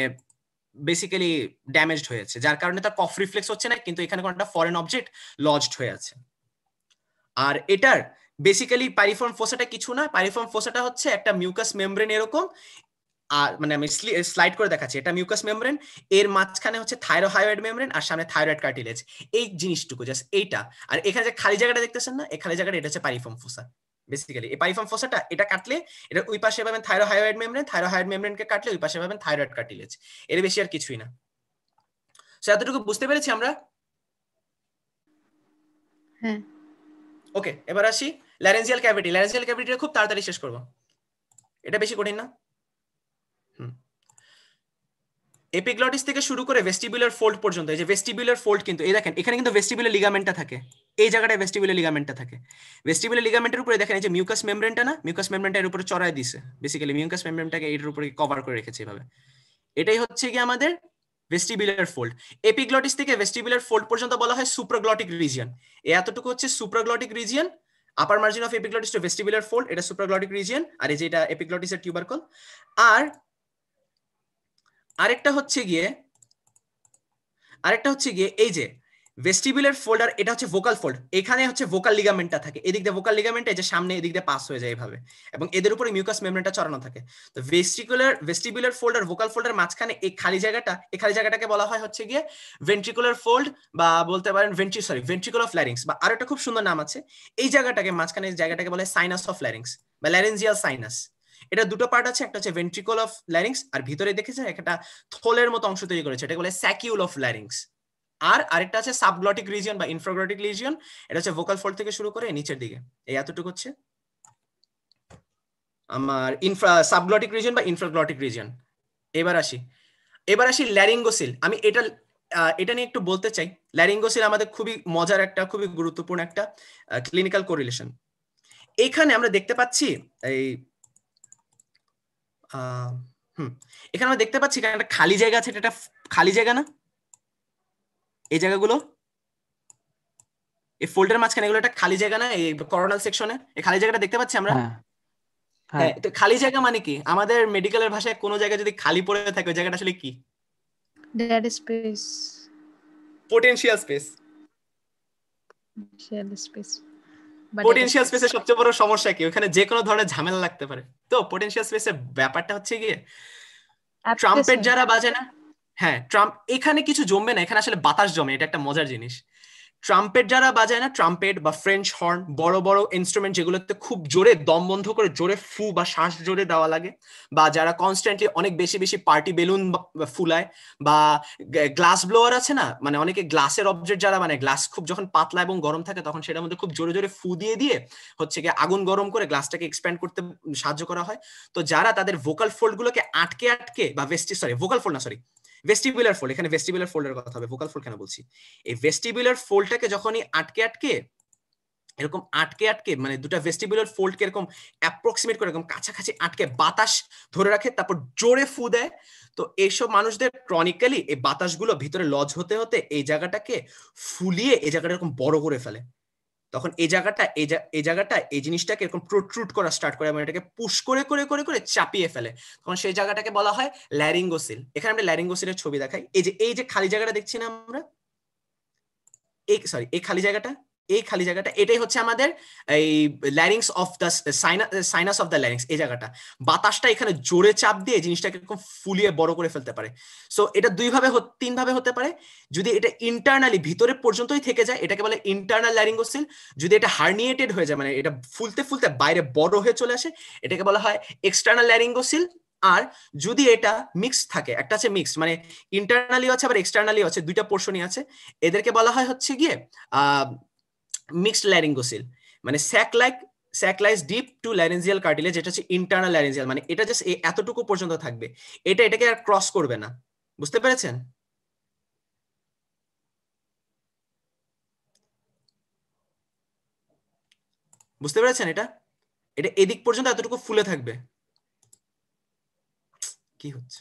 বেসিক্যালি ড্যামেজড হয়েছে যার কারণে তার কফ রিফ্লেক্স হচ্ছে না কিন্তু এখানে কোনো একটা ফরেন অবজেক্ট লজড হয়ে আছে আর এটার বেসিক্যালি প্যারিফর্ম ফোসাটা কিছু না প্যারিফর্ম ফোসাটা হচ্ছে একটা মিউকাস মেমব্রেন এরকম আর মানে আমি স্লাইড করে দেখাচ্ছি এটা মিউকাস মেমব্রেন এর মাঝখানে হচ্ছে থাইরোহাইড মেমব্রেন আর সামনে থাইরয়েড কার্টিলেজ এই জিনিসটুকু জাস্ট এইটা আর এখানে যে খালি জায়গাটা দেখতেছেন না এই খালি জায়গাটা এটা হচ্ছে প্যারিফর্ম ফোসা বেসিক্যালি এই পারিফর্ম ফোসাটা এটা কাটলে এটা ওই পাশে পাবেন থাইরোহাইড মেমব্রেন থাইরোহাইড মেমব্রেনকে কাটলে ওই পাশে পাবেন থাইরয়েড কার্টিলেজ এর বেশি আর কিছুই না সো এতটুকু বুঝতে পেরেছি আমরা হ্যাঁ ওকে এবার আসি ল্যারেন্সিয়াল ক্যাভিটি ল্যারেন্সিয়াল ক্যাভিটিটা খুব তাড়াতাড়ি শেষ করব এটা বেশি কঠিন না এপিগ্লটিস থেকে শুরু করে ভেস্টিবুলার ফোল্ড পর্যন্ত এই যে ভেস্টিবুলার ফোল্ড কিন্তু এই দেখেন এখানে কিন্তু ভেস্টিবুলার লিগামেন্টটা থাকে এই জায়গাটায় ভেস্টিবুলার লিগামেন্টটা থাকে ভেস্টিবুলার লিগামেন্টের উপরে দেখেন এই যে মিউকাস মেমব্রেনটা না মিউকাস মেমব্রেনটা এর উপরে চড়ায় দিছে বেসিক্যালি মিউকাস মেমব্রেনটাকে এর উপরে কভার করে রেখেছে এভাবে এটাই হচ্ছে কি আমাদের ভেস্টিবিউলার ফোল্ড এপিগ্লটিস থেকে ভেস্টিবিউলার ফোল্ড পর্যন্ত বলা হয় সুপ্রাগ্লটিক রিজিয়ন এতটুকু হচ্ছে supraglottic region upper margin of epiglottis to vestibular fold এটা সুপ্রাগ্লটিক রিজিয়ন আর এই যে এটা এপিগ্লটিসের টিউবারকল আর আরেকটা হচ্ছে গিয়ে আরেকটা হচ্ছে গিয়ে এই যে ভেস্টিবিলের ফোল্ডার এটা হচ্ছে ভোকাল ফোল্ড এখানে হচ্ছে ভোকাল লিগামেন্টটা থাকে এদিক দিয়ে ভোকাল লিগামেন্ট এই যে সামনে এদিক দিয়ে পাস হয়ে যায় এভাবে এবং এদের উপরে মিউকাস মেমব্রেনটা চড়ানো থাকে তো ভেস্টিকুলার ভেস্টিবিলার ফোল্ডার ভোকাল ফোল্ডার মাঝখানে এই খালি জায়গাটা এই খালি জায়গাটাকে বলা হয় হচ্ছে গিয়ে ভেন্ট্রিকুলার ফোল্ড বা বলতে পারেন ভেন্ট্রি সরি ভেন্ট্রিকুলার ফ্ল্যারিংস বা আরো একটা খুব সুন্দর নাম আছে এই জায়গাটাকে মাঝখানে জায়গাটাকে বলা হয় সাইনাস অফ ল্যারিংস বা ল্যারেঞ্জিয়াল সাইনাস এটা দুটো পার্ট আছে একটা হচ্ছে ভেন্ট্রিকল অফ ল্যারিংস আর ভিতরে দেখেছেন একটা থোলের মতো অংশ তৈরি করেছে এটাকে বলে স্যাকিউল অফ ল্যারিংস আর আরেকটা আছে সাবগ্লটিক রিজিয়ন বা ইনফ্রাগ্লটিক রিজিয়ন এটা হচ্ছে ভোকাল ফোল্ড থেকে শুরু করে নিচের দিকে এই এতটুকু হচ্ছে আমার ইনফ্রা সাবগ্লটিক রিজিয়ন বা ইনফ্রাগ্লটিক রিজিয়ন এবার আসি এবার আসি ল্যারিঙ্গোসিল আমি এটা এটা নিয়ে একটু বলতে চাই ল্যারিঙ্গোসিল আমাদের খুবই মজার একটা খুবই গুরুত্বপূর্ণ একটা ক্লিনিক্যাল কোরিলেশন এখানে আমরা দেখতে পাচ্ছি এই হুম এখানে আমরা দেখতে পাচ্ছি একটা খালি জায়গা আছে এটা একটা খালি জায়গা না এই জায়গাগুলো এই ফোল্ডের মাঝখানে এগুলো একটা খালি জায়গা না এই করোনাল সেকশনে এই খালি জায়গাটা দেখতে পাচ্ছি আমরা হ্যাঁ, হ্যাঁ।, হ্যাঁ তো খালি জায়গা মানে কি আমাদের মেডিকেলের ভাষায় কোনো জায়গা যদি খালি পড়ে থাকে ওই জায়গাটা আসলে কি dead space potential space potential space potential স্পেসের সবচেয়ে বড় সমস্যা কি ওখানে যে কোনো ধরনের ঝামেলা লাগতে পারে তো পটেনশিয়াল স্পেসের ব্যাপারটা হচ্ছে গিয়ে ট্রাম্পেট যারা বাজে না হ্যাঁ ট্রাম্প এখানে কিছু জমবে না এখানে আসলে বাতাস জমে এটা একটা মজার জিনিস ট্রাম্পের যারা বাজায় না ট্রাম্পেট বা ফ্রেঞ্চ হর্ন বড় বড় ইনস্ট্রুমেন্ট যেগুলোতে খুব জোরে দম বন্ধ করে জোরে ফু বা শ্বাস জোরে দেওয়া লাগে বা যারা কনস্ট্যান্টলি অনেক বেশি বেশি পার্টি বেলুন ফুলায় বা গ্লাস ব্লোয়ার আছে না মানে অনেকে গ্লাসের অবজেক্ট যারা মানে গ্লাস খুব যখন পাতলা এবং গরম থাকে তখন সেটার মধ্যে খুব জোরে জোরে ফু দিয়ে দিয়ে হচ্ছে গিয়ে আগুন গরম করে গ্লাসটাকে এক্সপ্যান্ড করতে সাহায্য করা হয় তো যারা তাদের ভোকাল ফোল্ডগুলোকে আটকে আটকে বা ভেস্টি সরি ভোকাল ফোল্ড না সরি ভেস্টিবুলার ফোল্ড এখানে ভেস্টিবুলার ফোল্ডের কথা হবে ভোকাল ফোল্ড কেন বলছি এই ভেস্টিবুলার ফোল্ডটাকে যখনই আটকে আটকে এরকম আটকে আটকে মানে দুটো ভেস্টিবুলার ফোল্ডকে এরকম অ্যাপ্রক্সিমেট করে এরকম কাছাকাছি আটকে বাতাস ধরে রাখে তারপর জোরে ফু দেয় তো এইসব মানুষদের ক্রনিক্যালি এই বাতাসগুলো ভিতরে লজ হতে হতে এই জায়গাটাকে ফুলিয়ে এই জায়গাটা এরকম বড় করে ফেলে তখন এই জায়গাটা এই জায়গাটা এই জিনিসটাকে এরকম প্রোট্রুট করা স্টার্ট করে মানে এটাকে পুশ করে করে করে করে চাপিয়ে ফেলে তখন সেই জায়গাটাকে বলা হয় ল্যারিঙ্গোসিল এখানে আমরা ল্যারিঙ্গোসিলের ছবি দেখাই এই যে এই যে খালি জায়গাটা দেখছি না আমরা এই সরি এই খালি জায়গাটা এই খালি জায়গাটা এটাই হচ্ছে আমাদের এই larynx of the sinus of the larynx এই জায়গাটা বাতাসটা এখানে জোরে চাপ দিয়ে জিনিসটাকে এরকম ফুলিয়ে বড় করে ফেলতে পারে সো এটা দুইভাবে তিনভাবে হতে পারে যদি এটা ইন্টারনালি ভিতরে পর্যন্তই থেকে যায় এটাকে বলে ইন্টারনাল ল্যারিংগোসিল যদি এটা হার্নিয়েটেড হয়ে যায় মানে এটা ফুলতে ফুলতে বাইরে বড় হয়ে চলে আসে এটাকে বলা হয় এক্সটার্নাল ল্যারিংগোসিল আর যদি এটা মিক্স থাকে একটা আছে মিক্স মানে ইন্টারনালিও আছে আবার এক্সটার্নালিও আছে দুইটা পোর্শনই আছে এদেরকে বলা হয় হচ্ছে গিয়ে আহ মিক্সড ল্যারিঙ্গোসিল মানে sac like saccule lies deep to laryngeal cartilage এটা হচ্ছে ইন্টারনাল ল্যারেঞ্জিয়াল মানে এটা জাস্ট এতটুকু পর্যন্ত থাকবে এটা এটাকে আর ক্রস করবে না বুঝতে পেরেছেন বুঝতে পেরেছেন এটা এটা এদিক পর্যন্ত এতটুকু ফুলে থাকবে কি হচ্ছে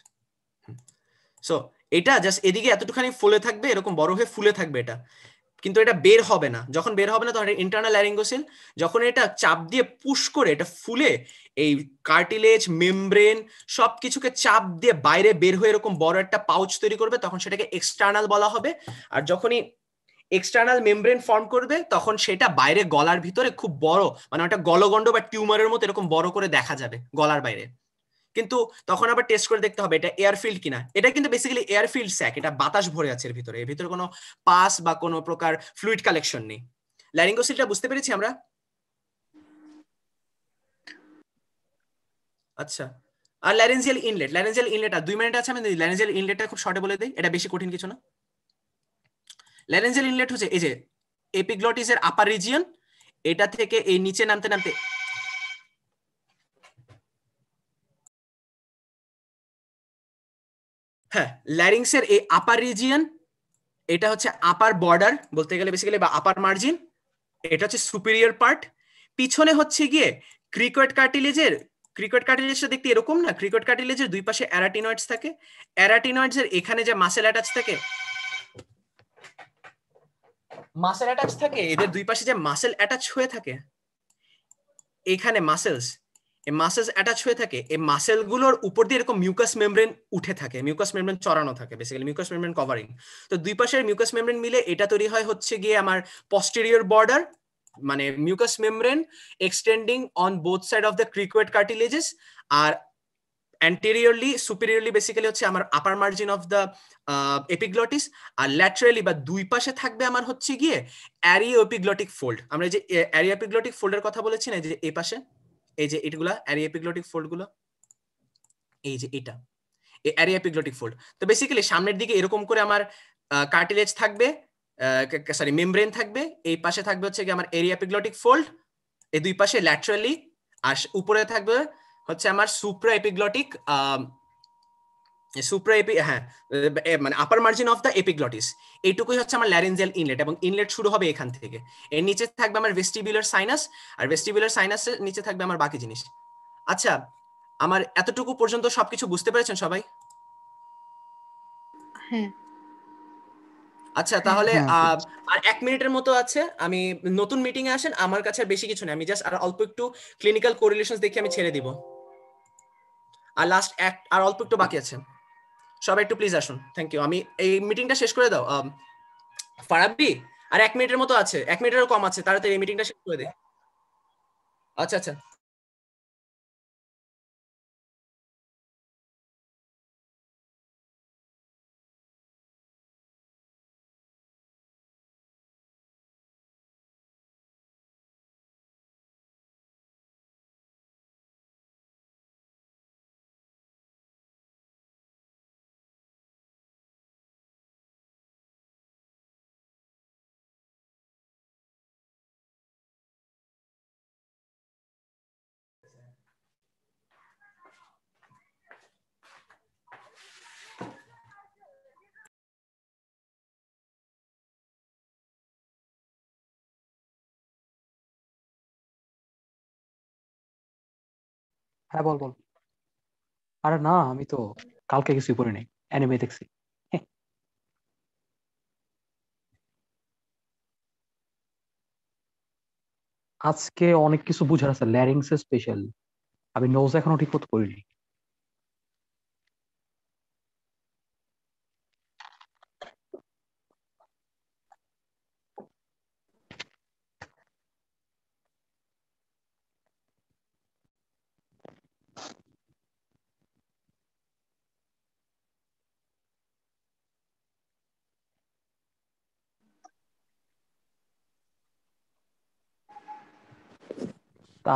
সো এটা জাস্ট এদিকে এতটুখানি ফুলে থাকবে এরকম বড় হয়ে ফুলে থাকবে এটা কিন্তু এটা বের হবে না যখন বের হবে না তখন ইন্টারনাল ল্যারিঙ্গোসিল যখন এটা চাপ দিয়ে পুশ করে এটা ফুলে এই কার্টিলেজ মেমব্রেন সব কিছুকে চাপ দিয়ে বাইরে বের হয়ে এরকম বড় একটা পাউচ তৈরি করবে তখন সেটাকে এক্সটার্নাল বলা হবে আর যখনই এক্সটার্নাল মেমব্রেন ফর্ম করবে তখন সেটা বাইরে গলার ভিতরে খুব বড় মানে একটা গলগণ্ড বা টিউমারের মতো এরকম বড় করে দেখা যাবে গলার বাইরে কিন্তু তখন আবার টেস্ট করে দেখতে হবে এটা এয়ারফিল্ড কিনা এটা কিন্তু বেসিক্যালি এয়ারফিল্ড স্যাক এটা বাতাস ভরে আছে এর ভিতরে এর ভিতরে কোনো পাস বা কোনো প্রকার ফ্লুইড কালেকশন নেই ল্যারিঙ্গোসিলটা বুঝতে পেরেছি আমরা আচ্ছা আর ল্যারেঞ্জিয়াল ইনলেট ল্যারেঞ্জিয়াল ইনলেট আর দুই মিনিট আছে আমি ল্যারেঞ্জিয়াল ইনলেটটা খুব শর্টে বলে দিই এটা বেশি কঠিন কিছু না ল্যারেঞ্জিয়াল ইনলেট হচ্ছে এই যে এপিগ্লটিসের আপার রিজিয়ন এটা থেকে এই নিচে নামতে নামতে হ্যাঁ ল্যারিংসের এই আপার রিজিয়ন এটা হচ্ছে আপার বর্ডার বলতে গেলে বেসিক্যালি বা আপার মার্জিন এটা হচ্ছে সুপিরিয়র পার্ট পিছনে হচ্ছে গিয়ে ক্রিকট কার্টিলেজের ক্রিকেট কার্টিলেজটা দেখতে এরকম না ক্রিকেট কার্টিলেজের দুই পাশে অ্যারাটিনয়েডস থাকে অ্যারাটিনয়েডস এর এখানে যে মাসেল অ্যাটাচ থাকে মাসেল অ্যাটাচ থাকে এদের দুই পাশে যে মাসেল অ্যাটাচ হয়ে থাকে এখানে মাসেলস এই মাসেলস অ্যাটাচ হয়ে থাকে এই মাসেলগুলোর উপর দিয়ে এরকম মিউকাস মেমব্রেন উঠে থাকে মিউকাস মেমব্রেন চড়ানো থাকে বেসিক্যালি মিউকাস মেমব্রেন কভারিং তো দুই পাশের মিউকাস মেমব্রেন মিলে এটা তৈরি হয় হচ্ছে গিয়ে আমার পস্টেরিয়র বর্ডার মানে mucous membrane extending on both side of the cricoid cartilages আর অ্যান্টেরিয়রলি সুপিরিয়রলি বেসিক্যালি হচ্ছে আমার upper margin of the epiglottis আর ল্যাটারালি বা দুই পাশে থাকবে আমার হচ্ছে গিয়ে অ্যারিওপিগ্লটিক ফোল্ড আমরা যে অ্যারিওপিগ্লটিক ফোল্ডের কথা বলেছি না যে এ পাশে এই যে এটগুলা অ্যারিয়াপিগ্লটিক ফোল্ডগুলো এই যে এটা অ্যারিয়াপিগ্লটিক ফোল্ড তো বেসিক্যালি সামনের দিকে এরকম করে আমার কার্টিলেজ থাকবে সরি মেমব্রেন থাকবে এই পাশে থাকবে হচ্ছে কি আমার এরিয়াপিগ্লটিক ফোল্ড এই দুই পাশে ল্যাটারালি আর উপরে থাকবে হচ্ছে আমার সুপ্রা এপিগ্লটিক সুপ্রা এপি হ্যাঁ মানে upper margin of the epiglottis এইটুকুই হচ্ছে আমার ল্যারেঞ্জিয়াল ইনলেট এবং ইনলেট শুরু হবে এখান থেকে এর নিচে থাকবে আমার ভেস্টিবিউলার সাইনাস আর ভেস্টিবিউলার সাইনাসের নিচে থাকবে আমার বাকি জিনিস আচ্ছা আমার এতটুকু পর্যন্ত সবকিছু বুঝতে পেরেছেন সবাই হ্যাঁ আচ্ছা তাহলে হ্যাঁ, হ্যাঁ। আর এক মিনিটের মতো আছে আমি নতুন মিটিং এ আসেন আমার কাছে বেশি কিছু না আমি জাস্ট আর অল্প একটু ক্লিনিক্যাল কোরিলেশন দেখে আমি ছেড়ে দিব আর লাস্ট এক আর অল্প একটু বাকি আছে সবাই একটু প্লিজ আসুন থ্যাংক ইউ আমি এই মিটিংটা শেষ করে দাও um, ফারাবি আর এক মিনিটের মতো আছে এক মিনিটেরও কম আছে তাড়াতাড়ি এই মিটিংটা শেষ করে দে আচ্ছা আচ্ছা হ্যাঁ বল বল আরে না আমি তো কালকে কিছুই পড়ি নাই অ্যানিমে দেখছি আজকে অনেক কিছু বুঝার আছে ল্যারিংস স্পেশাল আমি নোজ এখনো ঠিক করতে করিনি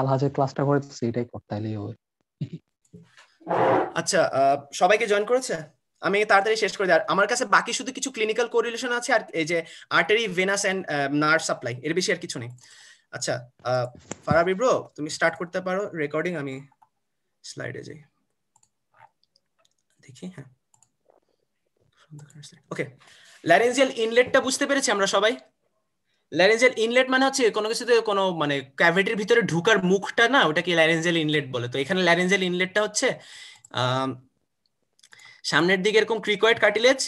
আলহাজের ক্লাসটা করে এটাই করতাইলেই হবে আচ্ছা সবাইকে জয়েন করেছে আমি তাড়াতাড়ি শেষ করে দিই আমার কাছে বাকি শুধু কিছু ক্লিনিক্যাল কোরিলেশন আছে আর এই যে artery venous and nerve supply এর বেশি আর কিছু নেই আচ্ছা ফারাবি ব্রো তুমি স্টার্ট করতে পারো রেকর্ডিং আমি স্লাইডে যাই দেখি হ্যাঁ ওকে ল্যারেঞ্জিয়াল ইনলেটটা বুঝতে পেরেছি আমরা সবাই ল্যারেঞ্জেল ইনলেট মানে হচ্ছে কোনো কিছুতে কোনো মানে ক্যাভিটির ভিতরে ঢুকার মুখটা না ওটাকে ল্যারেঞ্জেল ইনলেট বলে তো এখানে ল্যারেঞ্জেল ইনলেটটা হচ্ছে সামনের দিকে এরকম ক্রিকয়েড কার্টিলেজ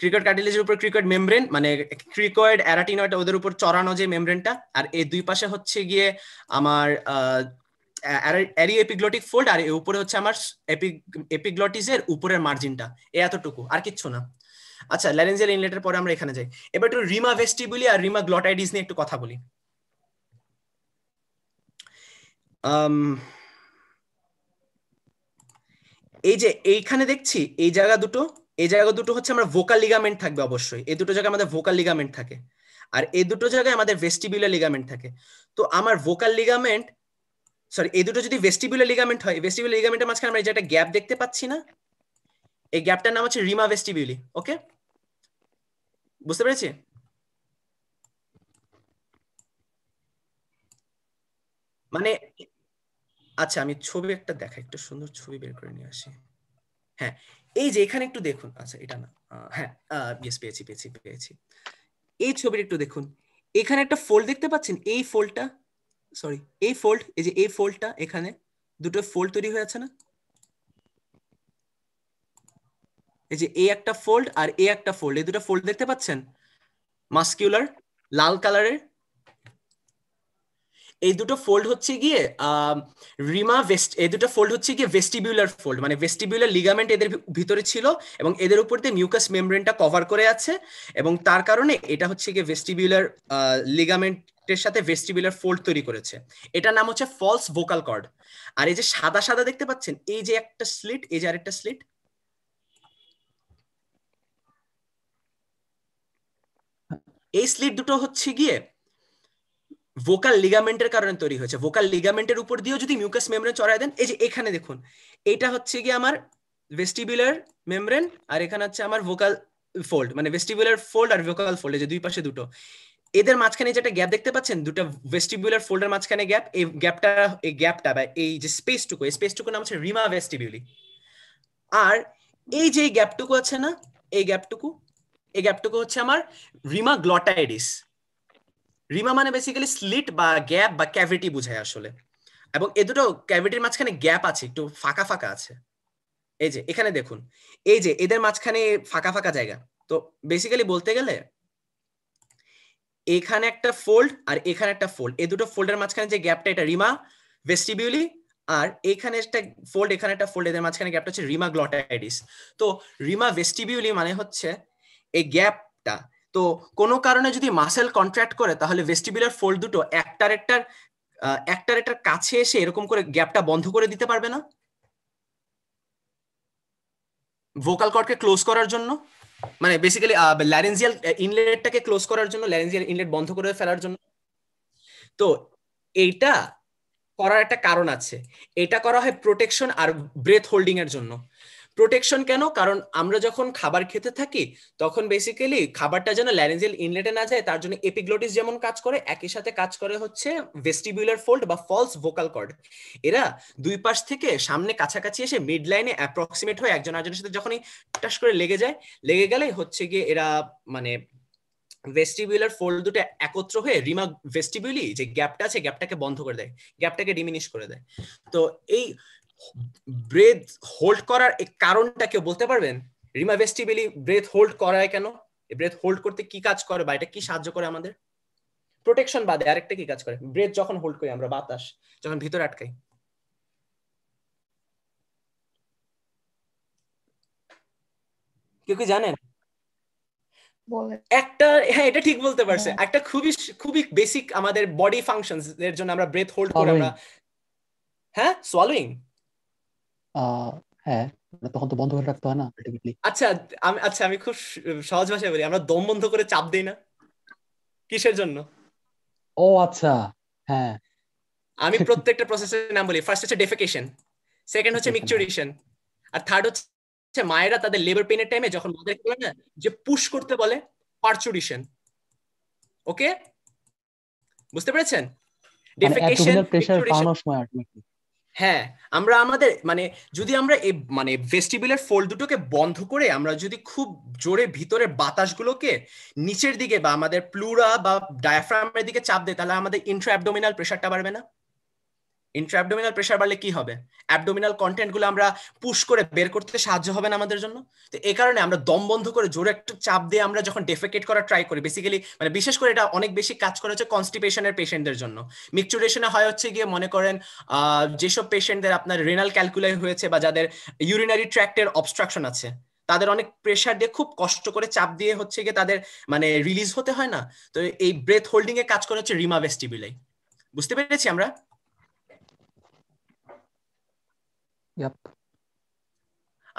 ক্রিকেট কার্টিলেজের উপর ক্রিকেট মেমব্রেন মানে ক্রিকয়েড অ্যারাটিনয়েড ওদের উপর চড়ানো যে মেমব্রেনটা আর এই দুই পাশে হচ্ছে গিয়ে আমার অ্যারি এপিগ্লটিক ফোল্ড আর এর উপরে হচ্ছে আমার এপিগ্লটিসের উপরের মার্জিনটা এ এতটুকু আর কিচ্ছু না আচ্ছা ল্যারেঞ্জিয়াল ইনলেটের পরে আমরা এখানে যাই এবার একটু রিমা ভেস্টিবুলি আর রিমা গ্লটাইডিস নিয়ে একটু কথা বলি এই যে এইখানে দেখছি এই জায়গা দুটো এই জায়গা দুটো হচ্ছে আমরা ভোকাল লিগামেন্ট থাকবে অবশ্যই এই দুটো জায়গায় আমাদের ভোকাল লিগামেন্ট থাকে আর এই দুটো জায়গায় আমাদের ভেস্টিবুলার লিগামেন্ট থাকে তো আমার ভোকাল লিগামেন্ট সরি এই দুটো যদি ভেস্টিবুলার লিগামেন্ট হয় ভেস্টিবুলার লিগামেন্টের মাঝখানে আমরা এই যে একটা গ্যাপ দেখতে পাচ্ছি না এই গ্যাপটার নাম হচ্ছে রিমা ভেস্টিবিউলি ওকে বুঝতে পেরেছি মানে আচ্ছা আমি ছবি একটা দেখা একটা সুন্দর ছবি বের করে নিয়ে আসি হ্যাঁ এই যে এখানে একটু দেখুন আচ্ছা এটা না হ্যাঁ পেয়েছি পেয়েছি পেয়েছি এই ছবির একটু দেখুন এখানে একটা ফোল্ড দেখতে পাচ্ছেন এই ফোল্ডটা সরি এই ফোল্ড এই যে এই ফোল্ডটা এখানে দুটো ফোল্ড তৈরি হয়ে আছে না এই যে এ একটা ফোল্ড আর এ একটা ফোল্ড এই দুটো ফোল্ড দেখতে পাচ্ছেন মাস্কিউলার লাল কালারের এই দুটো ফোল্ড হচ্ছে গিয়ে রিমা ভেস্ট এই দুটো ফোল্ড হচ্ছে গিয়ে ভেস্টিবিউলার ফোল্ড মানে ভেস্টিবিউলার লিগামেন্ট এদের ভিতরে ছিল এবং এদের উপর দিয়ে মিউকাস মেমব্রেনটা কভার করে আছে এবং তার কারণে এটা হচ্ছে গিয়ে ভেস্টিবিউলার লিগামেন্টের সাথে ভেস্টিবিউলার ফোল্ড তৈরি করেছে এটার নাম হচ্ছে ফলস ভোকাল কর্ড আর এই যে সাদা সাদা দেখতে পাচ্ছেন এই যে একটা স্লিট এই যে আরেকটা স্লিট এই স্লিট দুটো হচ্ছে গিয়ে ভোকাল লিগামেন্টের কারণে তৈরি হয়েছে ভোকাল লিগামেন্টের উপর দিয়েও যদি মিউকাস মেমব্রেন চড়ায় দেন এই যে এখানে দেখুন এটা হচ্ছে গিয়ে আমার ভেস্টিবুলার মেমব্রেন আর এখানে হচ্ছে আমার ভোকাল ফোল্ড মানে ভেস্টিবুলার ফোল্ড আর ভোকাল ফোল্ড যে দুই পাশে দুটো এদের মাঝখানে যেটা গ্যাপ দেখতে পাচ্ছেন দুটো ভেস্টিবুলার ফোল্ডের মাঝখানে গ্যাপ এই গ্যাপটা এই গ্যাপটা বা এই যে স্পেসটুকু এই স্পেসটুকু নাম হচ্ছে রিমা ভেস্টিবিউলি আর এই যে গ্যাপটুকু আছে না এই গ্যাপটুকু এই গ্যাপটুকু হচ্ছে আমার রিমা গ্লটাইডিস রিমা মানে বেসিক্যালি স্লিট বা গ্যাপ বা ক্যাভিটি বোঝায় আসলে এবং এ দুটো ক্যাভিটির মাঝখানে গ্যাপ আছে একটু ফাঁকা ফাঁকা আছে এই যে এখানে দেখুন এই যে এদের মাঝখানে ফাঁকা ফাঁকা জায়গা তো বেসিক্যালি বলতে গেলে এখানে একটা ফোল্ড আর এখানে একটা ফোল্ড এই দুটো ফোল্ডের মাঝখানে যে গ্যাপটা এটা রিমা ভেস্টিবিউলি আর এখানে একটা ফোল্ড এখানে একটা ফোল্ড এদের মাঝখানে গ্যাপটা হচ্ছে রিমা গ্লটাইডিস তো রিমা ভেস্টিবিউলি মানে হচ্ছে এই গ্যাপটা তো কোনো কারণে যদি মাসেল কন্ট্রাক্ট করে তাহলে ভেস্টিবুলার ফোল্ড দুটো একটার একটার একটার একটার কাছে এসে এরকম করে গ্যাপটা বন্ধ করে দিতে পারবে না ভোকাল কর্ডকে ক্লোজ করার জন্য মানে বেসিক্যালি ল্যারেঞ্জিয়াল ইনলেটটাকে ক্লোজ করার জন্য ল্যারেঞ্জিয়াল ইনলেট বন্ধ করে ফেলার জন্য তো এইটা করার একটা কারণ আছে এটা করা হয় প্রোটেকশন আর ব্রেথ হোল্ডিং এর জন্য প্রোটেকশন কেন কারণ আমরা যখন খাবার খেতে থাকি তখন বেসিক্যালি খাবারটা যেন ল্যারেঞ্জিয়াল ইনলেটে না যায় তার জন্য এপিগ্লোটিস যেমন কাজ করে একই সাথে কাজ করে হচ্ছে ভেস্টিবিউলার ফোল্ড বা ফলস ভোকাল কর্ড এরা দুই পাশ থেকে সামনে কাছাকাছি এসে মিড লাইনে অ্যাপ্রক্সিমেট হয়ে একজন আরেকজনের সাথে যখনই টাস করে লেগে যায় লেগে গেলে হচ্ছে গিয়ে এরা মানে ভেস্টিবিউলার ফোল্ড দুটো একত্র হয়ে রিমা ভেস্টিবিউলি যে গ্যাপটা আছে গ্যাপটাকে বন্ধ করে দেয় গ্যাপটাকে ডিমিনিশ করে দেয় তো এই ব্রেথ হোল্ড করার কারণটা কেউ বলতে পারবেন রিমা ভেস্টিবিলি ব্রেথ হোল্ড করায় কেন ব্রেথ হোল্ড করতে কি কাজ করে বা এটা কি সাহায্য করে আমাদের প্রোটেকশন বাদে আরেকটা কি কাজ করে ব্রেথ যখন হোল্ড করি আমরা বাতাস যখন ভিতরে আটকাই কেউ কি জানেন একটা হ্যাঁ এটা ঠিক বলতে পারছে হ্যাঁ। একটা খুবই খুবই বেসিক আমাদের বডি ফাংশন এর জন্য আমরা ব্রেথ হোল্ড করে আমরা হ্যাঁ সোয়ালোইং হ্যাঁ মানে তখন তো বন্ধ করে রাখতে হয় না আলটিমেটলি আচ্ছা আমি আচ্ছা আমি খুব সহজ ভাষায় বলি আমরা দম বন্ধ করে চাপ দেই না কিসের জন্য ও আচ্ছা হ্যাঁ আমি প্রত্যেকটা প্রসেসের নাম বলি ফার্স্ট হচ্ছে ডেফিকেশন সেকেন্ড হচ্ছে মিকচুরেশন হ্যাঁ। আর থার্ড হচ্ছে মায়েরা তাদের লেবার পেনের টাইমে যখন মাদেরকে বলে না যে পুশ করতে বলে পারচুরিশন ওকে বুঝতে পেরেছেন ডেফিকেশন মানে প্রেসার পাওয়ানোর সময় আলটিমেটলি হ্যাঁ আমরা আমাদের মানে যদি আমরা এই মানে ভেস্টিবিলের ফোল্ড দুটোকে বন্ধ করে আমরা যদি খুব জোরে ভিতরে বাতাসগুলোকে নিচের দিকে বা আমাদের প্লুরা বা ডায়াফ্রামের দিকে চাপ দেয় তাহলে আমাদের ইন্ট্রা অ্যাবডোমিনাল প্রেশারটা বাড়বে না ইন্ট্রাঅ্যাবডোমিনাল প্রেশার বাড়লে কি হবে অ্যাবডোমিনাল কন্টেন্টগুলো আমরা পুশ করে বের করতে সাহায্য হবে না আমাদের জন্য তো এই কারণে আমরা দম বন্ধ করে জোরে একটু চাপ দিয়ে আমরা যখন ডেফেকেট করা ট্রাই করি বেসিক্যালি মানে বিশেষ করে এটা অনেক বেশি কাজ করে হচ্ছে কনস্টিপেশনের পেশেন্টদের জন্য মিকচুরেশনে হয় হচ্ছে গিয়ে মনে করেন যেসব পেশেন্টদের আপনার রেনাল ক্যালকুলাই হয়েছে বা যাদের ইউরিনারি ট্র্যাক্টের অবস্ট্রাকশন আছে তাদের অনেক প্রেশার দিয়ে খুব কষ্ট করে চাপ দিয়ে হচ্ছে গিয়ে তাদের মানে রিলিজ হতে হয় না তো এই ব্রেথ হোল্ডিং এ কাজ করে হচ্ছে রিমা ভেস্টিবিলাই বুঝতে পেরেছি আমরা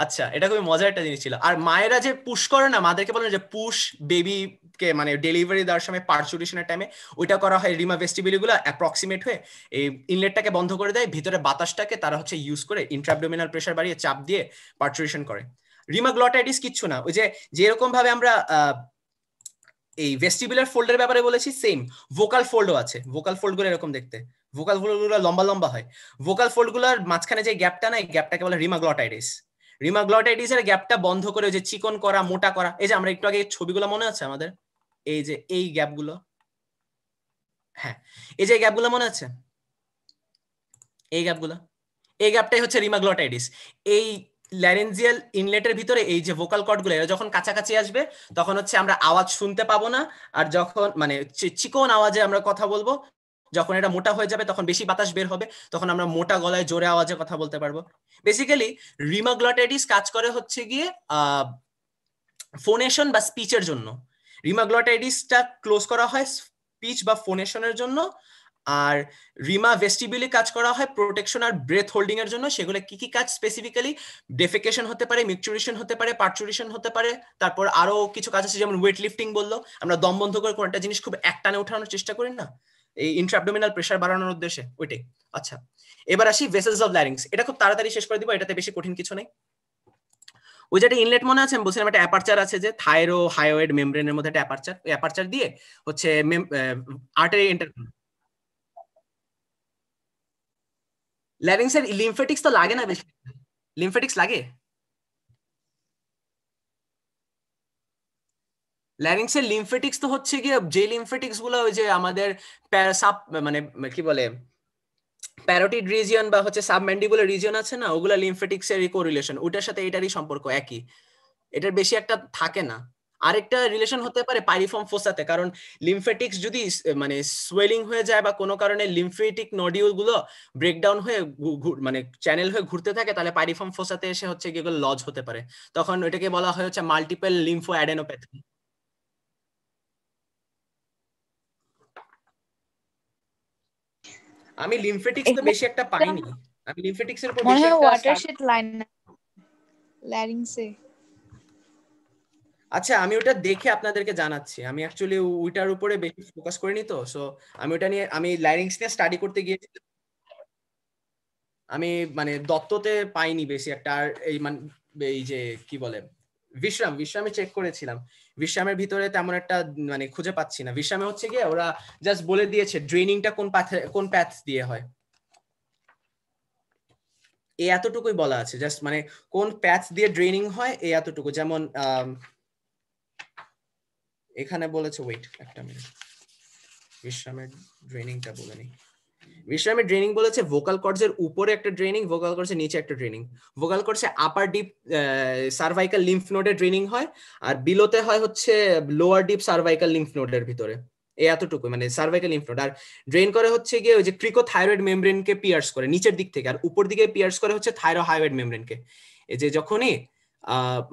আচ্ছা এটা খুবই মজার একটা জিনিস ছিল আর মায়েরা যে পুশ করে না মাদেরকে বলে যে পুশ বেবি কে মানে ডেলিভারি দেওয়ার সময় পার্চুরেশনের টাইমে ওইটা করা হয় রিমা গুলো অ্যাপ্রক্সিমেট হয়ে এই ইনলেটটাকে বন্ধ করে দেয় ভিতরে বাতাসটাকে তারা হচ্ছে ইউজ করে ইন্ট্রাবডোমিনাল প্রেশার বাড়িয়ে চাপ দিয়ে পার্চুরেশন করে রিমা রিমাগ্লটাইটিস কিচ্ছু না ওই যে যেরকম ভাবে আমরা এই ভেস্টিবুলার ফোল্ডের ব্যাপারে বলেছি সেম ভোকাল ফোল্ডও আছে ভোকাল ফোল্ডগুলো এরকম দেখতে ভোকাল ফোল্ডগুলো লম্বা লম্বা হয় ভোকাল ফোল্ডগুলোর মাঝখানে যে গ্যাপটা নাই গ্যাপটাকে বলে রিমাগ্লটাইটিস রিমাগ্লটাইটিস এর গ্যাপটা বন্ধ করে যে চিকন করা মোটা করা এই যে আমরা একটু আগে ছবিগুলো মনে আছে আমাদের এই যে এই গ্যাপগুলো হ্যাঁ এই যে গ্যাপগুলো মনে আছে এই গ্যাপগুলো এই গ্যাপটাই হচ্ছে রিমাগ্লটাইটিস এই ল্যারেঞ্জিয়াল ইনলেটের ভিতরে এই যে ভোকাল কর্ডগুলো এরা যখন কাছাকাছি আসবে তখন হচ্ছে আমরা আওয়াজ শুনতে পাবো না আর যখন মানে চিকন আওয়াজে আমরা কথা বলবো যখন এটা মোটা হয়ে যাবে তখন বেশি বাতাস বের হবে তখন আমরা মোটা গলায় জোরে আওয়াজে কথা বলতে পারবো বেসিক্যালি রিমাগ্লটাইটিস কাজ করে হচ্ছে গিয়ে ফোনেশন বা স্পিচের জন্য রিমাগ্লটাইটিসটা ক্লোজ করা হয় স্পিচ বা ফোনেশনের জন্য আর রিমা ভেস্টিবিলি কাজ করা হয় প্রোটেকশন আর ব্রেথ হোল্ডিং এর জন্য সেগুলো কি কি কাজ স্পেসিফিক্যালি ডেফিকেশন হতে পারে মিকচুরেশন হতে পারে পার্চুরেশন হতে পারে তারপর আরো কিছু কাজ আছে যেমন ওয়েট লিফটিং বললো আমরা দম বন্ধ করে কোনো একটা জিনিস খুব একটানে ওঠানোর চেষ্টা করি না এই ইন্ট্রাবডোমিনাল প্রেশার বাড়ানোর উদ্দেশ্যে ওইটাই আচ্ছা এবার আসি ভেসেলস অফ ল্যারিংস এটা খুব তাড়াতাড়ি শেষ করে দিব এটাতে বেশি কঠিন কিছু নেই ওই যে একটা ইনলেট মনে আছে আমি বলছিলাম একটা অ্যাপারচার আছে যে থাইরো হাইওয়েড মেমব্রেনের মধ্যে একটা অ্যাপারচার ওই অ্যাপারচার দিয়ে হচ্ছে আর্টারি এন্টার ল্যারিংস এর লিমফেটিক্স তো লাগে না বেশি লিমফেটিক্স লাগে ল্যারিংসের লিমফেটিক্স তো হচ্ছে গিয়ে যে লিমফেটিক্স গুলো ওই যে আমাদের প্যারাসাপ মানে কি বলে প্যারোটিড রিজিয়ন বা হচ্ছে সাবম্যান্ডিবুলার রিজিয়ন আছে না ওগুলো লিমফেটিক্স এর কোরিলেশন ওটার সাথে এটারই সম্পর্ক একই এটার বেশি একটা থাকে না আরেকটা রিলেশন হতে পারে পাইরিফর্ম ফোসাতে কারণ লিমফেটিক্স যদি মানে সোয়েলিং হয়ে যায় বা কোনো কারণে লিমফেটিক নডিউল গুলো ব্রেকডাউন হয়ে মানে চ্যানেল হয়ে ঘুরতে থাকে তাহলে পাইরিফর্ম ফোসাতে এসে হচ্ছে গিয়ে লজ হতে পারে তখন এটাকে বলা হয় হচ্ছে মাল্টিপল লিমফো অ্যাডেনোপ্যাথি আমি লিমফেটিক্স তো বেশি একটা পাইনি আমি লিমফেটিক্স এর উপর বেশি একটা ওয়াটারশেড লাইন ল্যারিংসে আচ্ছা আমি ওটা দেখে আপনাদেরকে জানাচ্ছি আমি অ্যাকচুয়ালি ওইটার উপরে বেশি ফোকাস করিনি তো সো আমি ওটা নিয়ে আমি ল্যারিংস নিয়ে স্টাডি করতে গিয়েছি আমি মানে দত্ততে পাইনি বেশি একটা আর এই মানে এই যে কি বলে বিশ্রাম বিশ্রামে চেক করেছিলাম বিশ্রামের ভিতরে তেমন একটা মানে খুঁজে পাচ্ছি না বিশ্রামে হচ্ছে গিয়ে ওরা জাস্ট বলে দিয়েছে ড্রেনিংটা কোন পাথে কোন প্যাথ দিয়ে হয় এই এতটুকুই বলা আছে জাস্ট মানে কোন প্যাথ দিয়ে ড্রেনিং হয় এই এতটুকু যেমন এখানে বলেছে ওয়েট একটা মিনিট বিশ্রামের ড্রেনিংটা বলে নিই বিশ্রামের ড্রেনিং বলেছে ভোকাল কর্ডসের উপরে একটা ড্রেনিং ভোকাল কর্ডসের নিচে একটা ড্রেনিং ভোকাল কর্ডসে আপার ডিপ সার্ভাইকাল লিম্ফ নোডের ড্রেনিং হয় আর বিলোতে হয় হচ্ছে লোয়ার ডিপ সার্ভাইকাল লিম্ফ নোডের ভিতরে এই এতটুকু মানে সার্ভাইকাল লিম্ফ নোড আর ড্রেন করে হচ্ছে গিয়ে ওই যে ক্রিকো থাইরয়েড মেমব্রেনকে পিয়ার্স করে নিচের দিক থেকে আর উপর দিকে পিয়ার্স করে হচ্ছে থাইরো হাইরয়েড মেমব্রেনকে এই যে যখনই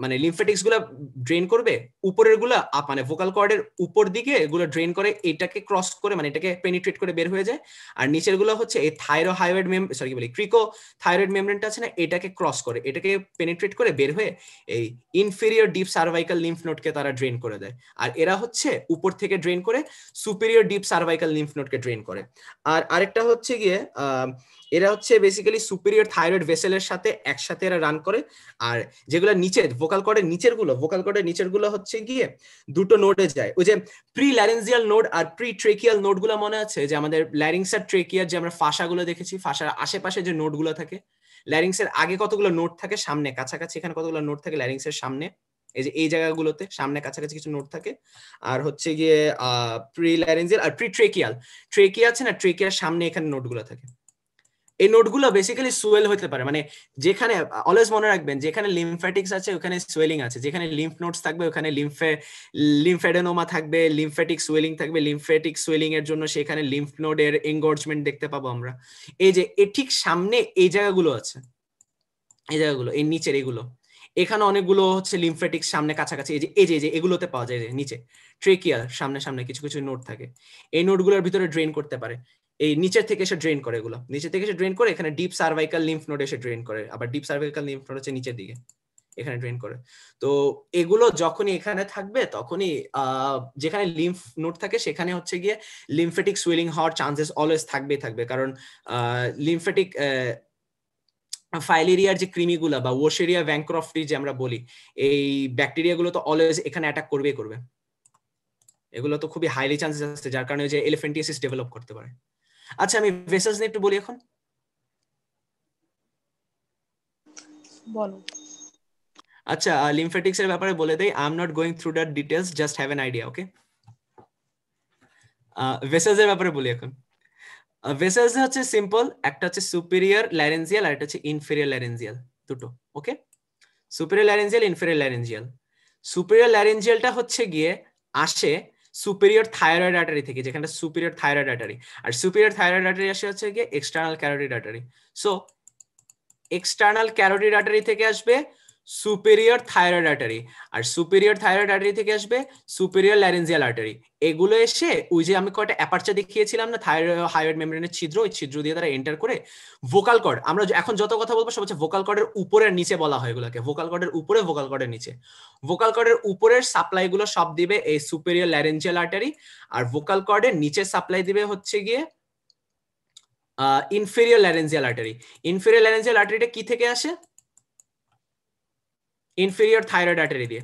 মানে লিমফেটিক্স গুলা ড্রেন করবে উপরের গুলা আপ মানে ভোকাল কর্ডের উপর দিকে এগুলো ড্রেন করে এটাকে ক্রস করে মানে এটাকে পেনিট্রেট করে বের হয়ে যায় আর নিচের গুলো হচ্ছে এই থাইরো হাইওয়েড মেম সরি বলি ক্রিকো থাইরয়েড মেমব্রেনটা আছে না এটাকে ক্রস করে এটাকে পেনিট্রেট করে বের হয়ে এই ইনফেরিয়র ডিপ সার্ভাইকাল লিম্ফ নোটকে তারা ড্রেন করে দেয় আর এরা হচ্ছে উপর থেকে ড্রেন করে সুপেরিয়র ডিপ সার্ভাইকাল লিম্ফ নোটকে ড্রেন করে আর আরেকটা হচ্ছে গিয়ে এরা হচ্ছে বেসিক্যালি সুপিরিয়র থাইরয়েড ভেসেলের সাথে একসাথে এরা রান করে আর যেগুলো নিচে ভোকাল কর্ডের নিচের গুলো ভোকাল কর্ডের নিচের গুলো হচ্ছে গিয়ে দুটো নোডে যায় ওই যে প্রি ল্যারেন্সিয়াল নোড আর প্রি ট্রেকিয়াল গুলো মনে আছে যে আমাদের ল্যারিংসার ট্রেকিয়ার যে আমরা ফাঁসাগুলো দেখেছি ফাঁসার আশেপাশে যে গুলো থাকে ল্যারিংসের আগে কতগুলো নোট থাকে সামনে কাছাকাছি এখানে কতগুলো নোট থাকে ল্যারিংসের সামনে এই যে এই জায়গাগুলোতে সামনে কাছাকাছি কিছু নোট থাকে আর হচ্ছে গিয়ে প্রি ল্যারেঞ্জিয়াল আর প্রি ট্রেকিয়াল ট্রেকিয়া আছে না ট্রেকিয়ার সামনে এখানে নোটগুলো থাকে এই নোটগুলো বেসিক্যালি সোয়েল হতে পারে মানে যেখানে অলওয়েজ মনে রাখবেন যেখানে লিমফ্যাটিক্স আছে ওখানে সোয়েলিং আছে যেখানে লিম্ফ নোটস থাকবে ওখানে লিমফে লিমফেডেনোমা থাকবে লিমফ্যাটিক সোয়েলিং থাকবে লিমফ্যাটিক সোয়েলিং এর জন্য সেখানে লিম্ফ এর এনগর্জমেন্ট দেখতে পাবো আমরা এই যে এ ঠিক সামনে এই জায়গাগুলো আছে এই জায়গাগুলো এই নিচের এগুলো এখানে অনেকগুলো হচ্ছে লিমফেটিক সামনে কাছাকাছি এই যে এই যে যে এগুলোতে পাওয়া যায় নিচে ট্রেকিয়াল সামনে সামনে কিছু কিছু নোট থাকে এই নোটগুলোর ভিতরে ড্রেন করতে পারে এই নিচের থেকে এসে ড্রেন করে এগুলো নিচের থেকে এসে ড্রেন করে এখানে ডিপ সার্ভাইকাল লিম্ফ নোড এসে ড্রেন করে আবার ডিপ সার্ভাইকাল লিম্ফ নোড হচ্ছে নিচের দিকে এখানে ড্রেন করে তো এগুলো যখনই এখানে থাকবে তখনই যেখানে লিম্ফ নোড থাকে সেখানে হচ্ছে গিয়ে লিম্ফেটিক সুইলিং হওয়ার চান্সেস অলওয়েজ থাকবেই থাকবে কারণ লিম্ফেটিক ফাইলেরিয়ার যে কৃমিগুলা বা ওশেরিয়া ভ্যাংক্রফটি যে আমরা বলি এই ব্যাকটেরিয়াগুলো তো অলওয়েজ এখানে অ্যাটাক করবেই করবে এগুলো তো খুবই হাইলি চান্সেস আছে যার কারণে যে এলিফেন্টিয়াসিস ডেভেলপ করতে পারে আচ্ছা আমি ভেসেলস নিয়ে একটু বলি এখন বলো আচ্ছা লিমফ্যাটিক্স এর ব্যাপারে বলে দেই I am not going through that details just have an idea okay vessels এর ব্যাপারে বলি এখন ভেসেলস হচ্ছে সিম্পল একটা হচ্ছে সুপিরিয়র ল্যারেঞ্জিয়াল আর একটা হচ্ছে ইনফেরিয়ার ল্যারেঞ্জিয়াল দুটো okay superior laryngeal inferior laryngeal superior ল্যারেঞ্জিয়ালটা হচ্ছে গিয়ে আসে সুপেরিয়র থাইরয়েড আর্টারি থেকে যেখানটা সুপেরিয়র থাইরয়েড আর্টারি আর সুপেরিয়র থাইরয়েড আর্টারি আসে হচ্ছে গিয়ে external carotid artery so external carotid artery থেকে আসবে সুপেরিয়র থাইরয়েড আর্টারি আর সুপেরিয়র থাইরয়েড আর্টারি থেকে আসবে সুপেরিয়র ল্যারেঞ্জিয়াল আর্টারি এগুলো এসে ওই যে আমি কয়টা অ্যাপারচার দেখিয়েছিলাম না থাইরয়েড মেমব্রেনের ছিদ্র ওই ছিদ্র দিয়ে তারা এন্টার করে ভোকাল কর্ড আমরা এখন যত কথা বলবো সব হচ্ছে ভোকাল কর্ডের উপরে আর নিচে বলা হয় এগুলোকে ভোকাল কর্ডের উপরে ভোকাল কর্ডের নিচে ভোকাল কর্ডের উপরের সাপ্লাই গুলো সব দিবে এই সুপেরিয়র ল্যারেঞ্জিয়াল আর্টারি আর ভোকাল কর্ডের নিচের সাপ্লাই দিবে হচ্ছে গিয়ে inferior laryngeal artery inferior laryngeal আর্টারিটা কি থেকে আসে ইনফেরিয়র থাইরয়েড আর্টারি দিয়ে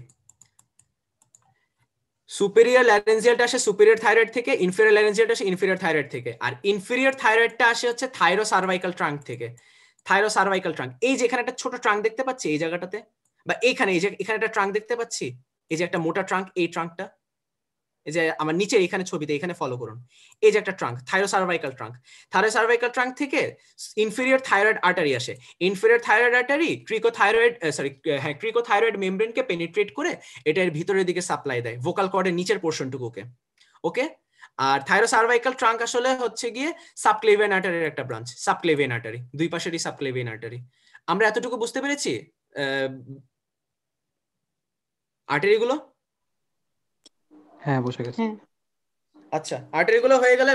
সুপেরিয়ার ল্যারেঞ্জিয়ালটা আসে সুপেরিয়ার থাইরয়েড থেকে ইনফেরিয়ার ল্যারেঞ্জিয়ালটা আসে ইনফেরিয়ার থাইরয়েড থেকে আর ইনফেরিয়ার থাইরয়েডটা আসে হচ্ছে থাইরো সার্ভাইকাল ট্রাঙ্ক থেকে থাইরো সার্ভাইকাল ট্রাঙ্ক এই যে এখানে একটা ছোট ট্রাঙ্ক দেখতে পাচ্ছি এই জায়গাটাতে বা এইখানে এই যে এখানে একটা ট্রাঙ্ক দেখতে পাচ্ছি এই যে একটা মোটা ট্রাঙ্ক এই ট্রাঙ্কটা এই যে আমার নিচে এখানে ছবিতে এখানে ফলো করুন এই যে একটা trunk thyro cervical trunk cervical trunk থেকে ইনফেরিয়র থাইরয়েড আর্টারি আসে inferior thyroid artery thyroid sorry হ্যাঁ থাইরয়েড মেমব্রেনকে পেনিট্রেট করে এটার ভিতরের দিকে সাপ্লাই দেয় ভোকাল কর্ডের নিচের পোর্শনটুকুকে ওকে আর থাইরো সার্ভাইকাল ট্রাঙ্ক আসলে হচ্ছে গিয়ে সাবক্লেভিয়ান আর্টারির একটা ব্রাঞ্চ সাবক্লেভিয়ান আর্টারি দুই পাশেরই সাবক্লেভিয়ান আর্টারি আমরা এতটুকু বুঝতে পেরেছি আর্টারিগুলো হ্যাঁ বসে গেছে হ্যাঁ। আচ্ছা আর্টারি গুলো হয়ে গেলে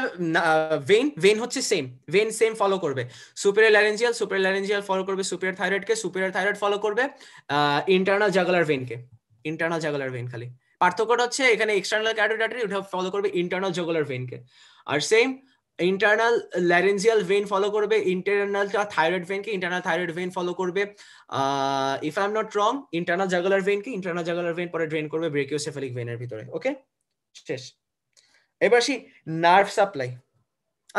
ভেন ভেন হচ্ছে সেম ভেন সেম ফলো করবে superior laryngeal superior laryngeal follow করবে সুপিরিয়র থাইরয়েড কে সুপিরিয়র থাইরয়েড ফলো করবে ইন্টারনাল জাগুলার ভেইন কে ইন্টারনাল জাগুলার ভেন খালি পার্থক্যটা হচ্ছে এখানে এক্সটারনাল ক্যারোটিড আর্টারি ওটা ফলো করবে ইন্টারনাল জাগুলার ভেইন কে আর same internal laryngeal vein follow করবে ইন্টারনাল থাইরয়েড ভেনকে ইন্টারনাল থাইরয়েড ভেইন ফলো করবে if I am not wrong internal jugular ভেনকে ইন্টারনাল জাগুলার ভেইন পরে ড্রেন করবে ব্রেকিওসেফালিক ভেনের ভিতরে ওকে শেষ এবার আসি নার্ভ সাপ্লাই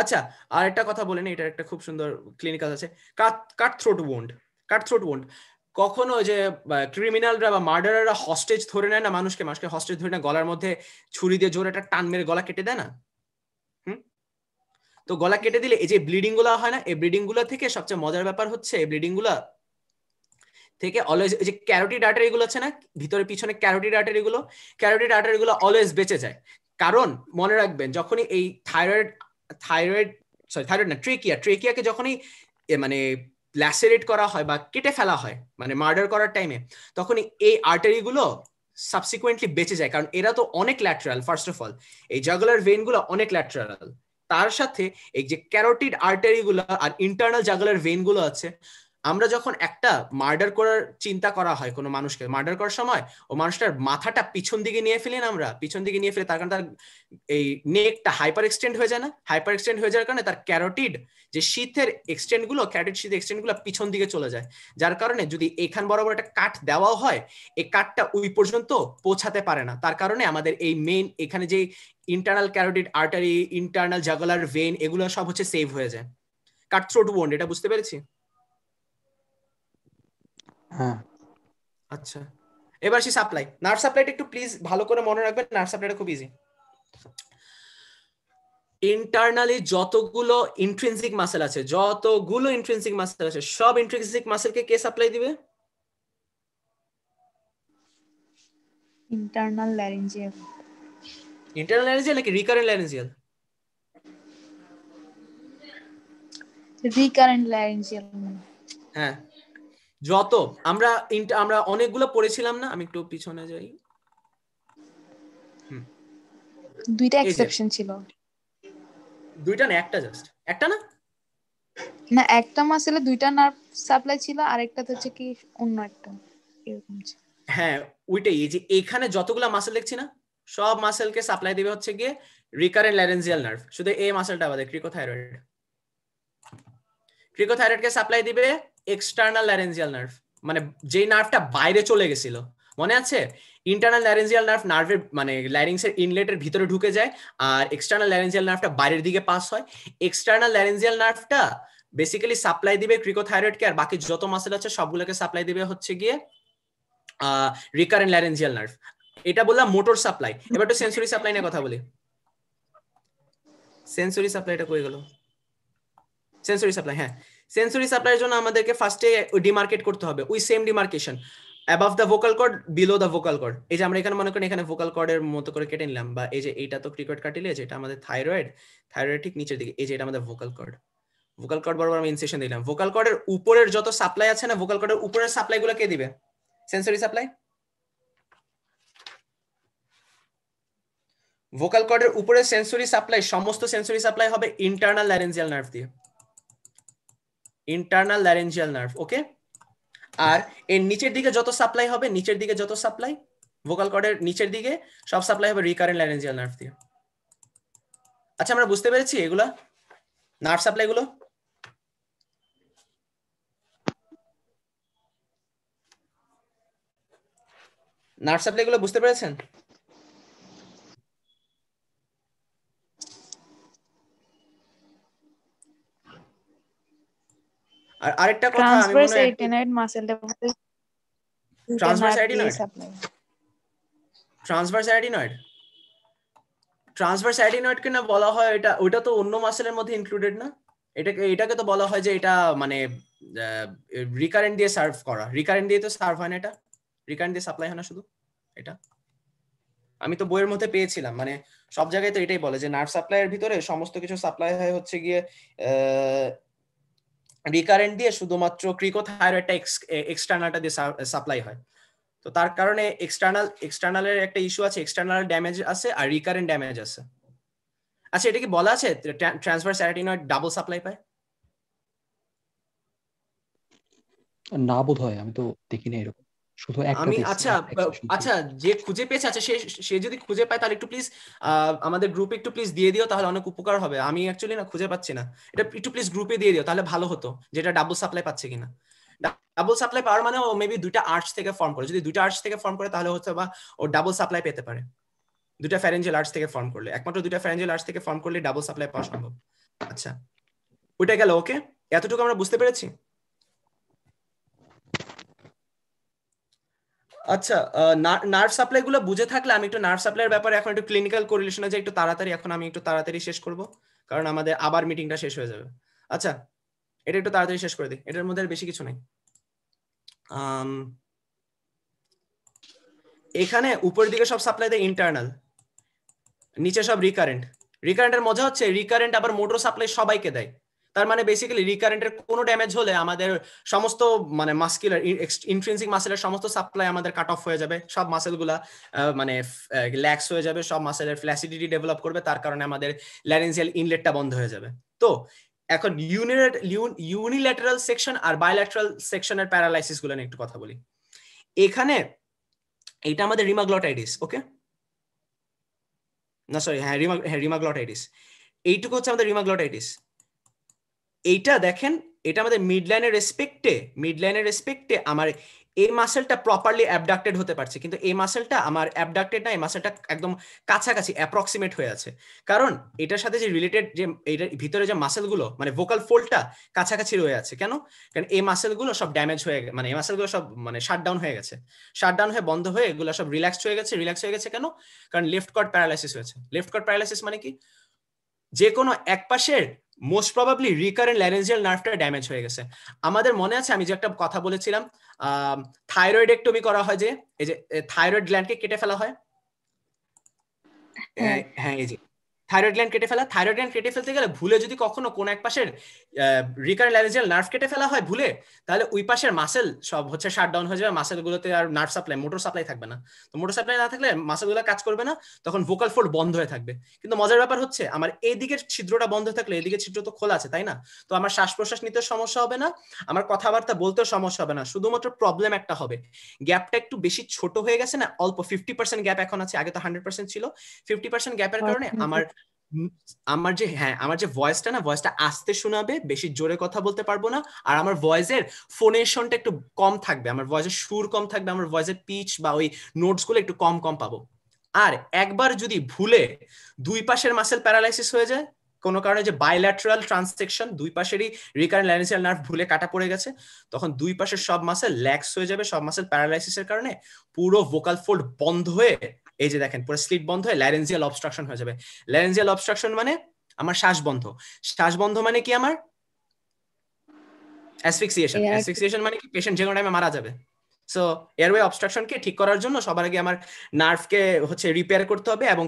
আচ্ছা আর একটা কথা বলেন এটা একটা খুব সুন্দর ক্লিনিক্যাল আছে cut throat wound cut throat wound কখনো যে ক্রিমিনালরা বা মার্ডাররা হস্টেজ ধরে নেয় না মানুষকে মানুষকে হস্টেজ ধরে না গলার মধ্যে ছুরি দিয়ে জোরে একটা টান মেরে গলা কেটে দেয় না তো গলা কেটে দিলে এই যে ব্লিডিং গুলা হয় না এই ব্লিডিং গুলা থেকে সবচেয়ে মজার ব্যাপার হচ্ছে এই ব্লিডিং গুলা থেকে অলওয়েজ যে ডাটার এগুলো আছে না ভিতরে পিছনে এগুলো ক্যারোটি ক্যারোটিড এগুলো অলওয়েজ বেঁচে যায় কারণ মনে রাখবেন যখনই এই থাইরয়েড থাইরয়েড সরি থাইরয়েড না ট্রেকিয়া ট্রেকিয়াকে যখনই মানে ল্যাসেরেট করা হয় বা কেটে ফেলা হয় মানে মার্ডার করার টাইমে তখন এই আর্টারিগুলো সাবসিকুয়েন্টলি বেঁচে যায় কারণ এরা তো অনেক ল্যাটারাল ফার্স্ট অফ অল এই জাগুলার ভেনগুলো অনেক ল্যাটারাল তার সাথে এই যে ক্যারোটিড আর্টারিগুলো আর ইন্টারনাল জাগুলার ভেনগুলো আছে আমরা যখন একটা মার্ডার করার চিন্তা করা হয় কোনো মানুষকে মার্ডার করার সময় ও মানুষটার মাথাটা পিছন দিকে নিয়ে ফেলেন না আমরা পিছন দিকে নিয়ে ফেলে তার কারণে তার এই নেকটা হাইপার এক্সটেন্ড হয়ে যায় না হাইপার এক্সটেন্ড হয়ে যাওয়ার কারণে তার ক্যারোটিড যে শীতের এক্সটেন্ড গুলো ক্যারোটিড শীত এক্সটেন্ড গুলো পিছন দিকে চলে যায় যার কারণে যদি এখান বরাবর একটা কাট দেওয়াও হয় এই কাটটা ওই পর্যন্ত পৌঁছাতে পারে না তার কারণে আমাদের এই মেইন এখানে যে internal carotid artery internal jugular vein এগুলো সব হচ্ছে সেভ হয়ে যায় কাট থ্রোট ওন্ড এটা বুঝতে পেরেছি হ্যাঁ আচ্ছা এবার সে সাপ্লাই নার্ভ সাপ্লাইটা একটু প্লিজ ভালো করে মনে রাখবেন নার্ভ সাপ্লাইটা খুব ইজি ইন্টারনালি যতগুলো ইন্ট্রিনসিক মাসেল আছে যতগুলো ইন্ট্রিনসিক মাসেল আছে সব ইন্ট্রিনসিক মাসেলকে কে সাপ্লাই দিবে ইন্টারনাল ল্যারিঞ্জিয়াল ইন্টারনাল ল্যারিঞ্জিয়াল নাকি রিকারেন্ট ল্যারিঞ্জিয়াল রিকারেন্ট ল্যারিঞ্জিয়াল হ্যাঁ যত আমরা আমরা অনেকগুলো পড়েছিলাম না আমি একটু পিছনে যাই দুইটা এক্সেপশন ছিল দুইটা না একটা জাস্ট একটা না না একটা মাসেলে দুইটা নার্ভ সাপ্লাই ছিল আরেকটা হচ্ছে কি অন্য একটা এরকম হ্যাঁ ওইটাই এই যে এখানে যতগুলো মাসেল দেখছি না সব মাসেলকে সাপ্লাই দেবে হচ্ছে গিয়ে রিকারেন্ট ল্যারেনজিয়াল নার্ভ শুধু এই মাসেলটা বাদে ক্রিকোথাইরয়েড ক্রিকোথাইরয়েডকে সাপ্লাই দিবে এক্সটার্নাল ল্যারেঞ্জিয়াল নার্ভ মানে যে নার্ভটা বাইরে চলে গেছিল মনে আছে ইন্টারনাল ল্যারেঞ্জিয়াল নার্ভ নার্ভের মানে ল্যারিংস এর ইনলেটের ভিতরে ঢুকে যায় আর এক্সটার্নাল ল্যারেঞ্জিয়াল নার্ভটা বাইরের দিকে পাস হয় এক্সটার্নাল ল্যারেঞ্জিয়াল নার্ভটা বেসিক্যালি সাপ্লাই দিবে ক্রিকোথাইরয়েডকে আর বাকি যত মাসেল আছে সবগুলোকে সাপ্লাই দিবে হচ্ছে গিয়ে রিকারেন্ট ল্যারেঞ্জিয়াল নার্ভ এটা বললাম মোটর সাপ্লাই এবার তো সেন্সরি সাপ্লাই নিয়ে কথা বলি সেন্সরি সাপ্লাইটা কই গেল সেন্সরি সাপ্লাই হ্যাঁ সেন্সরি সাপ্লাইয়ের জন্য আমাদেরকে ফার্স্টে ডিমার্কেট করতে হবে ওই same demarcation above the vocal cord below the vocal cord এই যে আমরা এখানে মনে করেন এখানে ভোকাল কর্ডের মতো করে কেটে নিলাম বা এই যে এইটা তো ক্রিকেট কাটিলে এটা আমাদের থাইরয়েড থাইরয়েড ঠিক নিচের দিকে এই যে এটা আমাদের ভোকাল কর্ড ভোকাল কর্ড বরাবর আমি ইনসেশন দিলাম ভোকাল কর্ডের উপরের যত সাপ্লাই আছে না ভোকাল কর্ডের উপরের গুলো কে দিবে সেন্সরি সাপ্লাই ভোকাল কর্ডের উপরে সেন্সরি সাপ্লাই সমস্ত সেন্সরি সাপ্লাই হবে ইন্টারনাল ল্যারেঞ্জিয়াল নার্ভ দিয়ে ইন্টারনাল ল্যারেঞ্জিয়াল নার্ভ ওকে আর এর নিচের দিকে যত সাপ্লাই হবে নিচের দিকে যত সাপ্লাই ভোকাল কর্ডের নিচের দিকে সব সাপ্লাই হবে রিকারেন্ট ল্যারেঞ্জিয়াল নার্ভ দিয়ে আচ্ছা আমরা বুঝতে পেরেছি এগুলা নার্ভ সাপ্লাই গুলো নার্ভ সাপ্লাই গুলো বুঝতে পেরেছেন আর আরেকটা কথা আমি মনে হয় muscle development transverse arytenoid transverse arytenoid transverse অ্যাডিনয়েডকে না বলা হয় এটা ওটা তো অন্য মাসেলের মধ্যে ইনক্লুডেড না এটাকে এটাকে তো বলা হয় যে এটা মানে রিকারেন্ট দিয়ে সার্ভ করা রিকারেন্ট দিয়ে তো সার্ভ হয় না এটা রিকারেন্ট দিয়ে সাপ্লাই হয় না শুধু এটা আমি তো বইয়ের মধ্যে পেয়েছিলাম মানে সব জায়গায় তো এটাই বলে যে নার্ভ এর ভিতরে সমস্ত কিছু সাপ্লাই হয় হচ্ছে গিয়ে রিকারেন্ট দিয়ে শুধুমাত্র থাইরয়েডটা এক্সটার্নালটা দিয়ে সাপ্লাই হয় তো তার কারণে এক্সটার্নাল এক্সটার্নালের একটা ইস্যু আছে এক্সটার্নাল ড্যামেজ আছে আর রিকারেন্ট ড্যামেজ আছে আচ্ছা এটা কি বলা আছে ট্রান্সফার স্যারাটিনয়েড ডাবল সাপ্লাই পায় না বোধ হয় আমি তো দেখিনি এরকম শুধু আমি আচ্ছা আচ্ছা যে খুঁজে পেয়েছে আচ্ছা সে সে যদি খুঁজে পায় তাহলে একটু প্লিজ আমাদের গ্রুপে একটু প্লিজ দিয়ে দিও তাহলে অনেক উপকার হবে আমি অ্যাকচুয়ালি না খুঁজে পাচ্ছি না এটা একটু প্লিজ গ্রুপে দিয়ে দিও তাহলে ভালো হতো যেটা ডাবল সাপ্লাই পাচ্ছে কিনা ডাবল সাপ্লাই পাওয়ার মানে ও মেবি দুইটা আর্টস থেকে ফর্ম করে যদি দুইটা আর্টস থেকে ফর্ম করে তাহলে হচ্ছে বা ও ডাবল সাপ্লাই পেতে পারে দুইটা ফ্যারেঞ্জেল আর্টস থেকে ফর্ম করলে একমাত্র দুইটা ফ্যারেঞ্জেল আর্টস থেকে ফর্ম করলে ডাবল সাপ্লাই পাওয়া সম্ভব আচ্ছা ওইটা গেল ওকে এতটুকু আমরা বুঝতে পেরেছি আচ্ছা নার্ভ সাপ্লাই গুলো বুঝে থাকলে আমি একটু নার্ভ সাপ্লাইয়ের ব্যাপারে এখন একটু ক্লিনিক্যাল কোরিলেশন আছে একটু তাড়াতাড়ি এখন আমি একটু তাড়াতাড়ি শেষ করব কারণ আমাদের আবার মিটিংটা শেষ হয়ে যাবে আচ্ছা এটা একটু তাড়াতাড়ি শেষ করে দিই এটার মধ্যে আর বেশি কিছু নাই এখানে উপরের দিকে সব সাপ্লাই দেয় ইন্টারনাল নিচে সব রিকারেন্ট রিকারেন্টের মজা হচ্ছে রিকারেন্ট আবার মোটর সাপ্লাই সবাইকে দেয় তার মানে বেসিক্যালি রিকারেন্টের কোনো ড্যামেজ হলে আমাদের সমস্ত মানে মাস্কুলার ইন্ট্রেন্সিক মাসেলের সমস্ত সাপ্লাই আমাদের কাট অফ হয়ে যাবে সব মাসেলগুলা মানে ল্যাক্স হয়ে যাবে সব মাসেলের ফ্ল্যাসিডিটি ডেভেলপ করবে তার কারণে আমাদের ল্যারেন্সিয়াল ইনলেটটা বন্ধ হয়ে যাবে তো এখন ইউনিল্যাটারাল সেকশন আর বায়োল্যাটারাল সেকশনের প্যারালাইসিস গুলো নিয়ে একটু কথা বলি এখানে এটা আমাদের রিমাগ্লটাইডিস ওকে না সরি হ্যাঁ রিমাগ্লটাইটিস হ্যাঁ, এইটুকু হচ্ছে আমাদের রিমাগ্লটাইটিস এইটা দেখেন এটা আমাদের মিড লাইনের রেসপেক্টে মিড লাইনের রেসপেক্টে আমার এই মাসেলটা প্রপারলি অ্যাবডাক্টেড হতে পারছে কিন্তু এই মাসেলটা আমার অ্যাবডাক্টেড না এই মাসেলটা একদম কাছাকাছি অ্যাপ্রক্সিমেট হয়ে আছে কারণ এটার সাথে যে রিলেটেড যে এটার ভিতরে যে মাসেলগুলো মানে ভোকাল ফোল্ডটা কাছাকাছি রয়ে আছে কেন কারণ এই মাসেলগুলো সব ড্যামেজ হয়ে মানে এই মাসেলগুলো সব মানে শাটডাউন হয়ে গেছে শাটডাউন হয়ে বন্ধ হয়ে এগুলো সব রিল্যাক্সড হয়ে গেছে রিল্যাক্স হয়ে গেছে কেন কারণ লেফট কর্ড প্যারালাইসিস হয়েছে লেফট কর্ড প্যারালাইসিস মানে কি যে কোনো এক পাশের মোস্ট প্রবাবলি রিকারেন্ট ল্যারেঞ্জিয়াল নার্ভটা ড্যামেজ হয়ে গেছে আমাদের মনে আছে আমি যে একটা কথা বলেছিলাম থাইরয়েডেক্টমি করা হয় যে এই যে থাইরয়েড গ্ল্যান্ডকে কেটে ফেলা হয় হ্যাঁ, হ্যাঁ, হ্যাঁ এই যে থাইরয়েড গ্ল্যান্ড কেটে ফেলা থাইরয়েড গ্ল্যান্ড কেটে ফেলতে গেলে ভুলে যদি কখনো কোন এক পাশের রিকারেন্ট ল্যারিঞ্জিয়াল নার্ভ কেটে ফেলা হয় ভুলে তাহলে ওই পাশের মাসেল সব হচ্ছে শাট ডাউন হয়ে যাবে মাসেল গুলোতে আর নার্ভ সাপ্লাই মোটর সাপ্লাই থাকবে না তো মোটর সাপ্লাই না থাকলে মাসেলগুলো কাজ করবে না তখন ভোকাল ফোর্ড বন্ধ হয়ে থাকবে কিন্তু মজার ব্যাপার হচ্ছে আমার এই দিকের ছিদ্রটা বন্ধ থাকলে এদিকে ছিদ্র তো খোলা আছে তাই না তো আমার শ্বাস প্রশ্বাস নিতেও সমস্যা হবে না আমার কথাবার্তা বলতেও সমস্যা হবে না শুধুমাত্র প্রবলেম একটা হবে গ্যাপটা একটু বেশি ছোট হয়ে গেছে না অল্প ফিফটি পার্সেন্ট গ্যাপ এখন আছে আগে তো হান্ড্রেড পার্সেন্ট ছিল ফিফটি পার্সেন্ট গ্যাপের কারণে আচ্ছা। আমার আমার যে হ্যাঁ আমার যে ভয়েসটা না ভয়েসটা আস্তে শোনাবে বেশি জোরে কথা বলতে পারবো না আর আমার ভয়েসের ফোনেশনটা একটু কম থাকবে আমার ভয়েসের সুর কম থাকবে আমার ভয়েসের পিচ বা ওই নোটস গুলো একটু কম কম পাবো আর একবার যদি ভুলে দুই পাশের মাসেল প্যারালাইসিস হয়ে যায় কোনো কারণে যে বাইল্যাটারাল ট্রান্সেকশন দুই পাশেরই রিকারেন্ট ল্যানিসিয়াল নার্ভ ভুলে কাটা পড়ে গেছে তখন দুই পাশের সব মাসেল ল্যাক্স হয়ে যাবে সব মাসেল প্যারালাইসিসের কারণে পুরো ভোকাল ফোল্ড বন্ধ হয়ে এই যে দেখেন পুরো স্লিট বন্ধ হয়ে ল্যারেঞ্জিয়াল অবস্ট্রাকশন হয়ে যাবে ল্যারেঞ্জিয়াল অবস্ট্রাকশন মানে আমার শ্বাস বন্ধ শ্বাস বন্ধ মানে কি আমার অ্যাসফিক্সিয়েশন অ্যাসফিক্সিয়েশন মানে কি পেশেন্ট যে কোনো টাইমে মারা যাবে সো এয়ারওয়ে অবস্ট্রাকশনকে ঠিক করার জন্য সবার আগে আমার নার্ভকে হচ্ছে রিপেয়ার করতে হবে এবং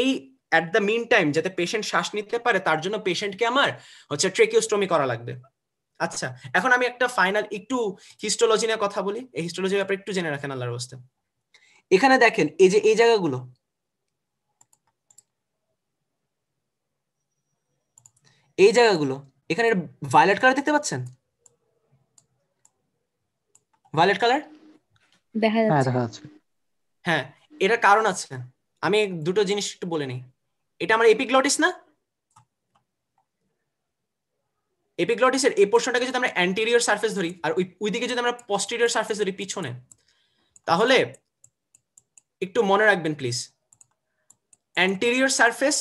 এই অ্যাট দ্য মিন টাইম যাতে পেশেন্ট শ্বাস নিতে পারে তার জন্য পেশেন্টকে আমার হচ্ছে ট্রেকিওস্টমি করা লাগবে আচ্ছা এখন আমি একটা ফাইনাল একটু হিস্টোলজি নিয়ে কথা বলি এই হিস্টোলজি ব্যাপারে একটু জেনে রাখেন আল্লাহর অবস্থা এখানে দেখেন এই যে এই জায়গাগুলো এই জায়গাগুলো এখানে ভায়োলেট কালার দেখতে পাচ্ছেন ভায়োলেট হ্যাঁ, কালার হ্যাঁ এটার কারণ আছে আমি দুটো জিনিস একটু বলে নিই এটা আমার এপিগ্লটিস না এর এই পোর্শনটাকে যদি আমরা অ্যান্টেরিয়র সারফেস ধরি আর ওই ওইদিকে যদি আমরা পোস্টেরিয়র সারফেস ধরি পিছনে তাহলে একটু মনে রাখবেন প্লিজ অ্যান্টেরিয়র সারফেস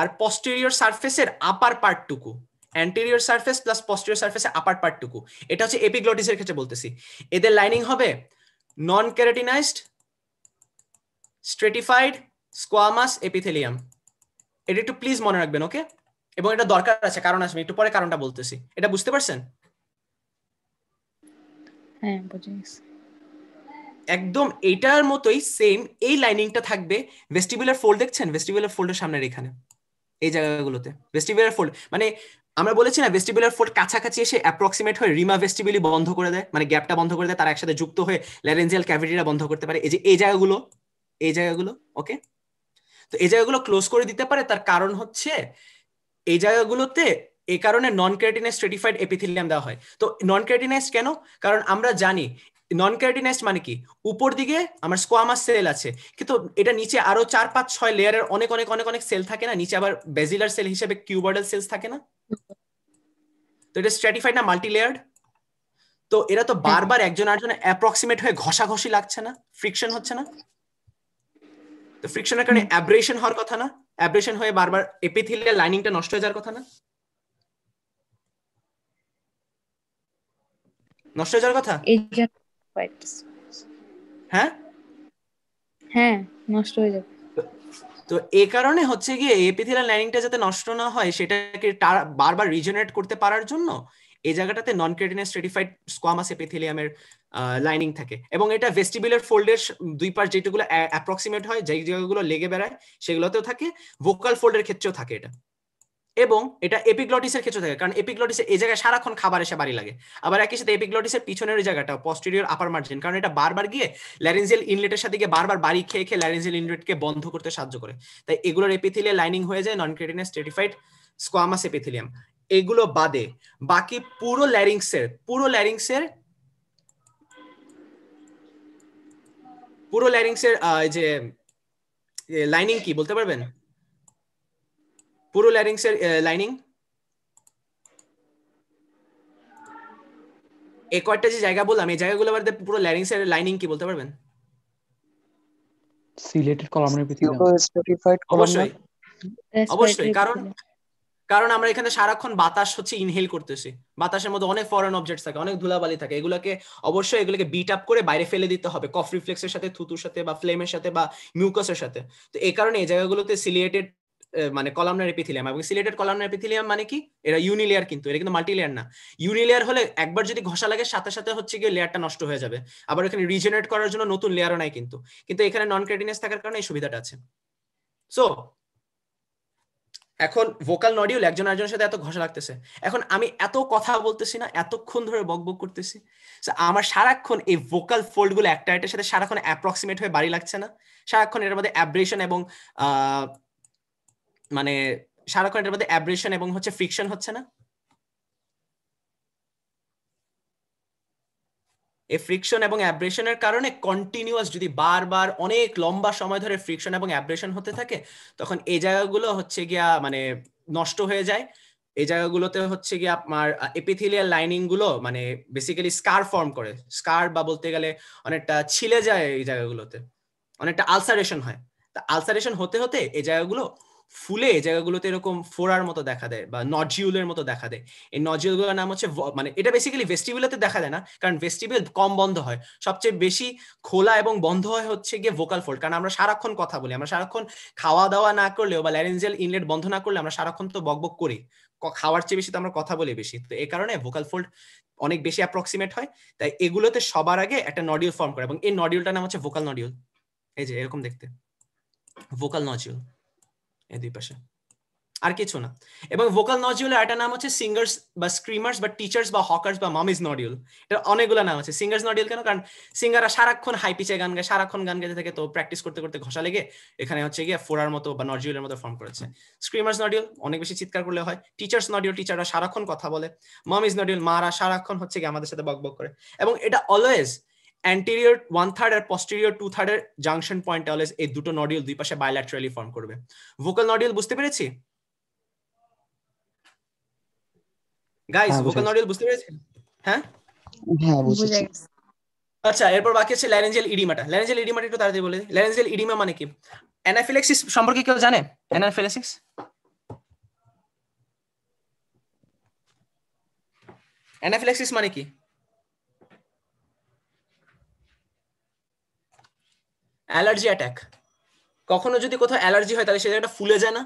আর পস্টেরিয়র সারফেসের আপার পার্টটুকু অ্যান্টেরিয়র সারফেস প্লাস পস্টেরিয়র সারফেসের আপার পার্টটুকু এটা হচ্ছে এপিগ্লটিসের ক্ষেত্রে বলতেছি এদের লাইনিং হবে নন ক্যারাটিনাইজড স্ট্রেটিফাইড স্কোয়ামাস এপিথেলিয়াম এটা একটু প্লিজ মনে রাখবেন ওকে এবং এটা দরকার আছে কারণ আসবে একটু পরে কারণটা বলতেছি এটা বুঝতে পারছেন হ্যাঁ বুঝে একদম এটার মতোই সেম এই লাইনিংটা থাকবে ভেস্টিবুলার ফোল্ড দেখছেন ভেস্টিবুলার ফোল্ডের সামনের এখানে এই জায়গাগুলোতে ভেস্টিবুলার ফোল্ড মানে আমরা বলেছি না ভেস্টিবুলার ফোল্ড কাছাকাছি এসে অ্যাপ্রক্সিমেট হয়ে রিমা ভেস্টিবুলি বন্ধ করে দেয় মানে গ্যাপটা বন্ধ করে দেয় তারা একসাথে যুক্ত হয়ে ল্যারেঞ্জিয়াল ক্যাভিটিটা বন্ধ করতে পারে এই যে এই জায়গাগুলো এই জায়গাগুলো ওকে তো এই জায়গাগুলো ক্লোজ করে দিতে পারে তার কারণ হচ্ছে এই জায়গাগুলোতে এই কারণে নন ক্যারেটিনাইজ স্ট্রেটিফাইড এপিথিলিয়াম দেওয়া হয় তো নন ক্যারেটিনাইজ কেন কারণ আমরা জানি নন ক্যারোটিনাইজড মানে কি উপর দিকে আমার স্কোয়ামাস সেল আছে কিন্তু এটা নিচে আরো চার পাঁচ ছয় লেয়ারের অনেক অনেক অনেক অনেক সেল থাকে না নিচে আবার বেজিলার সেল হিসেবে কিউবার্ডাল সেলস থাকে না তো এটা স্ট্র্যাটিফাইড না মাল্টি লেয়ার্ড তো এরা তো বারবার একজন আরেকজনে অ্যাপ্রক্সিমেট হয়ে ঘষা ঘষি লাগছে না ফ্রিকশন হচ্ছে না তো ফ্রিকশনের কারণে অ্যাব্রেশন হওয়ার কথা না অ্যাব্রেশন হয়ে বারবার এপিথিলিয়াল লাইনিংটা নষ্ট হয়ে যাওয়ার কথা না নষ্ট হয়ে যাওয়ার কথা কয়েকটা হ্যাঁ হ্যাঁ নষ্ট হয়ে যাবে তো এ কারণে হচ্ছে গিয়ে এপিথেলিয়াল লাইনিংটা যাতে নষ্ট না হয় সেটাকে বারবার রিজেনারেট করতে পারার জন্য এই জায়গাটাতে নন ক্রেটিনাস স্ট্রেটিফাইড স্কোয়ামাস এপিথেলিয়ামের লাইনিং থাকে এবং এটা ভেস্টিবুলার ফোল্ডের দুই পাশ যেটুকুলো অ্যাপ্রক্সিমেট হয় যে জায়গাগুলো লেগে বেড়ায় সেগুলোতেও থাকে ভোকাল ফোল্ডের ক্ষেত্রেও থাকে এটা এবং এটা এপিগ্লটিসের ক্ষেত্রে থাকে কারণ এপিগ্লটিস এই জায়গায় সারাক্ষণ খাবার এসে বাড়ি লাগে আবার একই সাথে এপিগ্লটিসের পিছনের জায়গাটা পস্টেরিয়র আপার মার্জিন কারণ এটা বারবার গিয়ে ল্যারেঞ্জিয়াল ইনলেটের সাথে গিয়ে বারবার বাড়ি খেয়ে খেয়ে ল্যারেঞ্জিয়াল ইনলেটকে বন্ধ করতে সাহায্য করে তাই এগুলোর এপিথিলে লাইনিং হয়ে যায় নন ক্রেটিনাস স্টেটিফাইড স্কোয়ামাস এপিথিলিয়াম এগুলো বাদে বাকি পুরো ল্যারিংসের পুরো ল্যারিংসের পুরো ল্যারিংসের যে লাইনিং কি বলতে পারবেন পুরো ল্যারিংসের লাইনিং এই কয়েকটা যে জায়গা বললাম এই জায়গাগুলো বাদে পুরো ল্যারিংসের লাইনিং কি বলতে পারবেন সিলেটেড কলামের ভিত্তিতে স্পেসিফাইড অবশ্যই অবশ্যই কারণ কারণ আমরা এখানে সারাক্ষণ বাতাস হচ্ছে ইনহেল করতেছি বাতাসের মধ্যে অনেক ফরেন অবজেক্টস থাকে অনেক ধুলাবালি থাকে এগুলোকে অবশ্যই এগুলোকে বিট আপ করে বাইরে ফেলে দিতে হবে কফ রিফ্লেক্সের সাথে থুতুর সাথে বা ফ্লেমের সাথে বা মিউকাসের সাথে তো এই কারণে এই জায়গাগুলোতে সিলিয়েটেড মানে কলামনার এপিথিলিয়াম এবং সিলেটেড কলামনার এপিথিলিয়াম মানে কি এরা ইউনিলেয়ার কিন্তু এটা কিন্তু মাল্টিলেয়ার না ইউনিলেয়ার হলে একবার যদি ঘষা লাগে সাথে সাথে হচ্ছে গিয়ে লেয়ারটা নষ্ট হয়ে যাবে আবার এখানে রিজেনারেট করার জন্য নতুন লেয়ারও নাই কিন্তু কিন্তু এখানে নন ক্রেডিনেস থাকার কারণে এই সুবিধাটা আছে সো এখন ভোকাল নডিউল একজন আরেকজনের সাথে এত ঘষা লাগতেছে এখন আমি এত কথা বলতেছি না এতক্ষণ ধরে বক বক করতেছি আমার সারাক্ষণ এই ভোকাল ফোল্ডগুলো একটা একটার সাথে সারাক্ষণ অ্যাপ্রক্সিমেট হয়ে বাড়ি লাগছে না সারাক্ষণ এর মধ্যে অ্যাব্রেশন এবং মানে সারাক্ষণ এটার মধ্যে অ্যাব্রেশন এবং হচ্ছে ফ্রিকশন হচ্ছে না এই ফ্রিকশন এবং অ্যাব্রেশনের কারণে কন্টিনিউয়াস যদি বারবার অনেক লম্বা সময় ধরে ফ্রিকশন এবং অ্যাব্রেশন হতে থাকে তখন এই জায়গাগুলো হচ্ছে গিয়া মানে নষ্ট হয়ে যায় এই জায়গাগুলোতে হচ্ছে গিয়ে আপনার এপিথিলিয়াল লাইনিং গুলো মানে বেসিক্যালি স্কার ফর্ম করে স্কার বা বলতে গেলে অনেকটা ছিলে যায় এই জায়গাগুলোতে অনেকটা আলসারেশন হয় তা আলসারেশন হতে হতে এই জায়গাগুলো ফুলে জায়গাগুলোতে এরকম ফোড়ার মতো দেখা দেয় বা নজিউলের মতো দেখা দেয় এই নজিউলগুলোর নাম হচ্ছে মানে এটা বেসিক্যালি ভেস্টিবিউলাতে দেখা দেয় না কারণ ভেস্টিবিউল কম বন্ধ হয় সবচেয়ে বেশি খোলা এবং বন্ধ হয় হচ্ছে গিয়ে ভোকাল ফোল্ড কারণ আমরা সারাক্ষণ কথা বলি আমরা সারাক্ষণ খাওয়া দাওয়া না করলেও বা ল্যারেঞ্জিয়াল ইনলেট বন্ধ না করলে আমরা সারাক্ষণ তো বকবক করি খাওয়ার চেয়ে বেশি তো আমরা কথা বলি বেশি তো এই কারণে ভোকাল ফোল্ড অনেক বেশি অ্যাপ্রক্সিমেট হয় তাই এগুলোতে সবার আগে একটা নডিউল ফর্ম করে এবং এই নডিউলটার নাম হচ্ছে ভোকাল নডিউল এই যে এরকম দেখতে ভোকাল নজিউল এই দুই পাশে আর কিছু না এবং ভোকাল নজিউলের একটা নাম হচ্ছে সিঙ্গার্স বা স্ক্রিমার্স বা টিচার্স বা হকার্স বা মামিজ নডিউল এটা অনেকগুলো নাম আছে সিঙ্গার্স নডিউল কেন কারণ সিঙ্গাররা সারাক্ষণ হাই পিচে গান গায় সারাক্ষণ গান গাইতে থাকে তো প্র্যাকটিস করতে করতে ঘষা লেগে এখানে হচ্ছে গিয়ে ফোরার মতো বা নডিউলের মতো ফর্ম করেছে স্ক্রিমার্স নডিউল অনেক বেশি চিৎকার করলে হয় টিচার্স নডিউল টিচাররা সারাক্ষণ কথা বলে মামিজ নডিউল মারা সারাক্ষণ হচ্ছে গিয়ে আমাদের সাথে বকবক করে এবং এটা অলওয়েজ অ্যান্টেরিয়র ওয়ান থার্ড আর পস্টেরিয়র টু থার্ডের জাংশন পয়েন্ট তাহলে এই দুটো নডিউল দুই পাশে বায়োল্যাটারালি ফর্ম করবে ভোকাল নডিউল বুঝতে পেরেছি গাইস ভোকাল নডিউল বুঝতে পেরেছি হ্যাঁ, হ্যাঁ আচ্ছা এরপর বাকি আছে ল্যারেঞ্জিয়াল ইডিমাটা ল্যারেঞ্জিয়াল ইডিমাটা একটু তাড়াতাড়ি বলে ল্যারেঞ্জিয়াল ইডিমা মানে কি অ্যানাফিল্যাক্সিস সম্পর্কে কেউ জানে অ্যানাফিল্যাক্সিস অ্যানাফিল্যাক্সিস মানে কি অ্যালার্জি অ্যাট্যাক কখনো যদি কোথাও অ্যালার্জি হয় তাহলে সে জায়গাটা ফুলে যায় না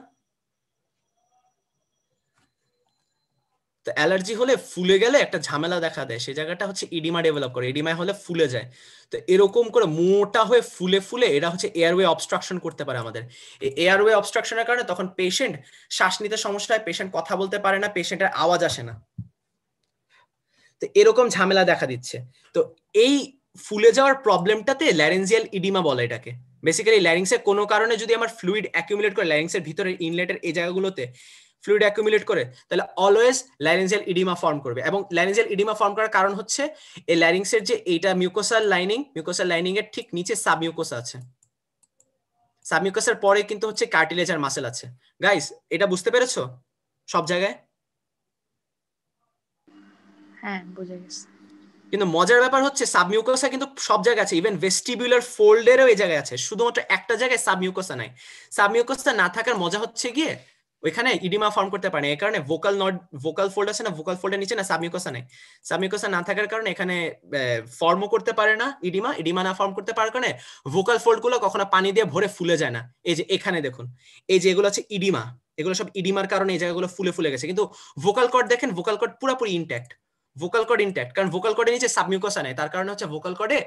তো অ্যালার্জি হলে ফুলে গেলে একটা ঝামেলা দেখা দেয় সেই জায়গাটা হচ্ছে ইডিমা ডেভেলপ করে ইডিমা হলে ফুলে যায় তো এরকম করে মোটা হয়ে ফুলে ফুলে এরা হচ্ছে এয়ারওয়ে অবস্ট্রাকশন করতে পারে আমাদের এয়ারওয়ে অবস্ট্রাকশনের কারণে তখন পেশেন্ট শ্বাস নিতে সমস্যা হয় পেশেন্ট কথা বলতে পারে না পেশেন্টের আওয়াজ আসে না তো এরকম ঝামেলা দেখা দিচ্ছে তো এই ফুলে যাওয়ার প্রবলেমটাতে ল্যারেঞ্জিয়াল ইডিমা বলে এটাকে বেসিক্যালি ল্যারিংসে কোনো কারণে যদি আমার ফ্লুইড অ্যাকুমুলেট করে ল্যারিংসের ভিতরে ইনলেটের এই জায়গাগুলোতে ফ্লুইড অ্যাকুমুলেট করে তাহলে অলওয়েজ ল্যারেঞ্জিয়াল ইডিমা ফর্ম করবে এবং ল্যারেঞ্জিয়াল ইডিমা ফর্ম করার কারণ হচ্ছে এই ল্যারিংসের যে এইটা মিউকোসাল লাইনিং মিউকোসাল লাইনিং এর ঠিক নিচে সাবমিউকোসা আছে সাবমিউকোসার পরে কিন্তু হচ্ছে কার্টিলেজ আর মাসেল আছে গাইস এটা বুঝতে পেরেছো সব জায়গায় হ্যাঁ বুঝে গেছি কিন্তু মজার ব্যাপার হচ্ছে সাবমিউকোসা কিন্তু সব জায়গায় আছে ইভেন ভেস্টিবিউলার ফোল্ডেরও এই জায়গায় আছে শুধুমাত্র একটা জায়গায় সাবমিউকোসা নাই সাবমিউকোসা না থাকার মজা হচ্ছে গিয়ে ওইখানে ইডিমা ফর্ম করতে পারে এই কারণে ভোকাল নট ভোকাল ফোল্ড আছে না ভোকাল ফোল্ডের নিচে না সাবমিউকোসা নাই সাবমিউকোসা না থাকার কারণে এখানে ফর্মও করতে পারে না ইডিমা ইডিমা না ফর্ম করতে পারার কারণে ভোকাল ফোল্ড গুলো কখনো পানি দিয়ে ভরে ফুলে যায় না এই যে এখানে দেখুন এই যে এগুলো আছে ইডিমা এগুলো সব ইডিমার কারণে এই জায়গাগুলো ফুলে ফুলে গেছে কিন্তু ভোকাল কর্ড দেখেন ভোকাল কর্ড পুরোপুরি ইনট্যাক্ট ভোকাল কর্ড ইন্ট্যাক্ট কারণ ভোকাল কর্ডে নিচে সাবমিউকোসা নাই তার কারণে হচ্ছে ভোকাল কর্ডে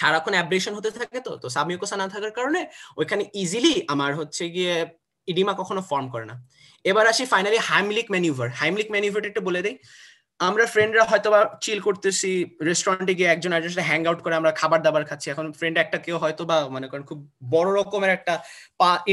সারাক্ষণ অ্যাব্রেশন হতে থাকে তো তো সাবমিউকোসা না থাকার কারণে ওইখানে ইজিলি আমার হচ্ছে গিয়ে ইডিমা কখনো ফর্ম করে না এবার আসি ফাইনালি হাইমলিক ম্যানিউভার হাইমলিক ম্যানিউভারটা একটু বলে দেই আমরা ফ্রেন্ডরা হয়তো বা চিল করতেছি রেস্টুরেন্টে গিয়ে একজন একজনের সাথে হ্যাং আউট করে আমরা খাবার দাবার খাচ্ছি এখন ফ্রেন্ড একটা কেউ হয়তো বা মনে করেন খুব বড় রকমের একটা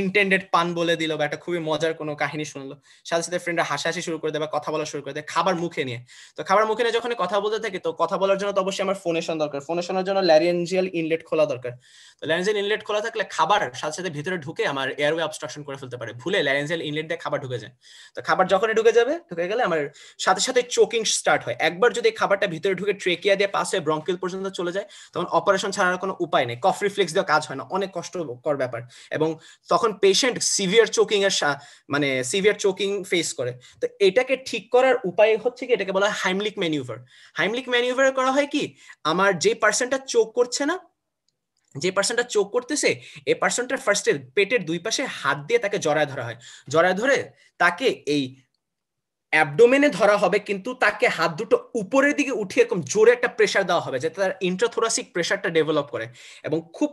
ইন্টেন্ডেড পান বলে দিল বা একটা খুবই মজার কোনো কাহিনী শুনলো সাথে সাথে ফ্রেন্ডরা হাসাহাসি শুরু করে দেয় বা কথা বলা শুরু করে দেয় খাবার মুখে নিয়ে তো খাবার মুখে নিয়ে যখন কথা বলতে থাকে তো কথা বলার জন্য তো অবশ্যই আমার শোনা দরকার শোনার জন্য ল্যারিয়েঞ্জিয়াল ইনলেট খোলা দরকার তো ল্যারেঞ্জিয়াল ইনলেট খোলা থাকলে খাবার সাথে সাথে ভিতরে ঢুকে আমার এয়ারওয়ে অবস্ট্রাকশন করে ফেলতে পারে ভুলে ল্যারেঞ্জিয়াল ইনলেট দিয়ে খাবার ঢুকে যায় তো খাবার যখনই ঢুকে যাবে ঢুকে গেলে আমার সাথে সাথে চোকিং স্টার্ট হয় একবার যদি খাবারটা ভিতরে ঢুকে ট্রেকিয়া দিয়ে পাস হয়ে ব্রঙ্কিল পর্যন্ত চলে যায় তখন অপারেশন ছাড়ার কোনো উপায় নেই কফ রিফ্লেক্স দেওয়া কাজ হয় না অনেক কষ্টকর ব্যাপার এবং তখন পেশেন্ট সিভিয়ার চোকিং এর মানে সিভিয়ার চোকিং ফেস করে তো এটাকে ঠিক করার উপায় হচ্ছে কি এটাকে বলা হয় হাইমলিক ম্যানিউভার হাইমলিক ম্যানিউভার করা হয় কি আমার যে পার্সেন্টটা চোখ করছে না যে পার্সনটা চোখ করতেছে এই পার্সনটার ফার্স্টে পেটের দুই পাশে হাত দিয়ে তাকে জড়ায় ধরা হয় জড়ায় ধরে তাকে এই অ্যাবডোমেনে ধরা হবে কিন্তু তাকে হাত দুটো উপরের দিকে উঠিয়ে এরকম জোরে একটা প্রেশার দেওয়া হবে যাতে তার ইন্ট্রাথোরাসিক প্রেশারটা ডেভেলপ করে এবং খুব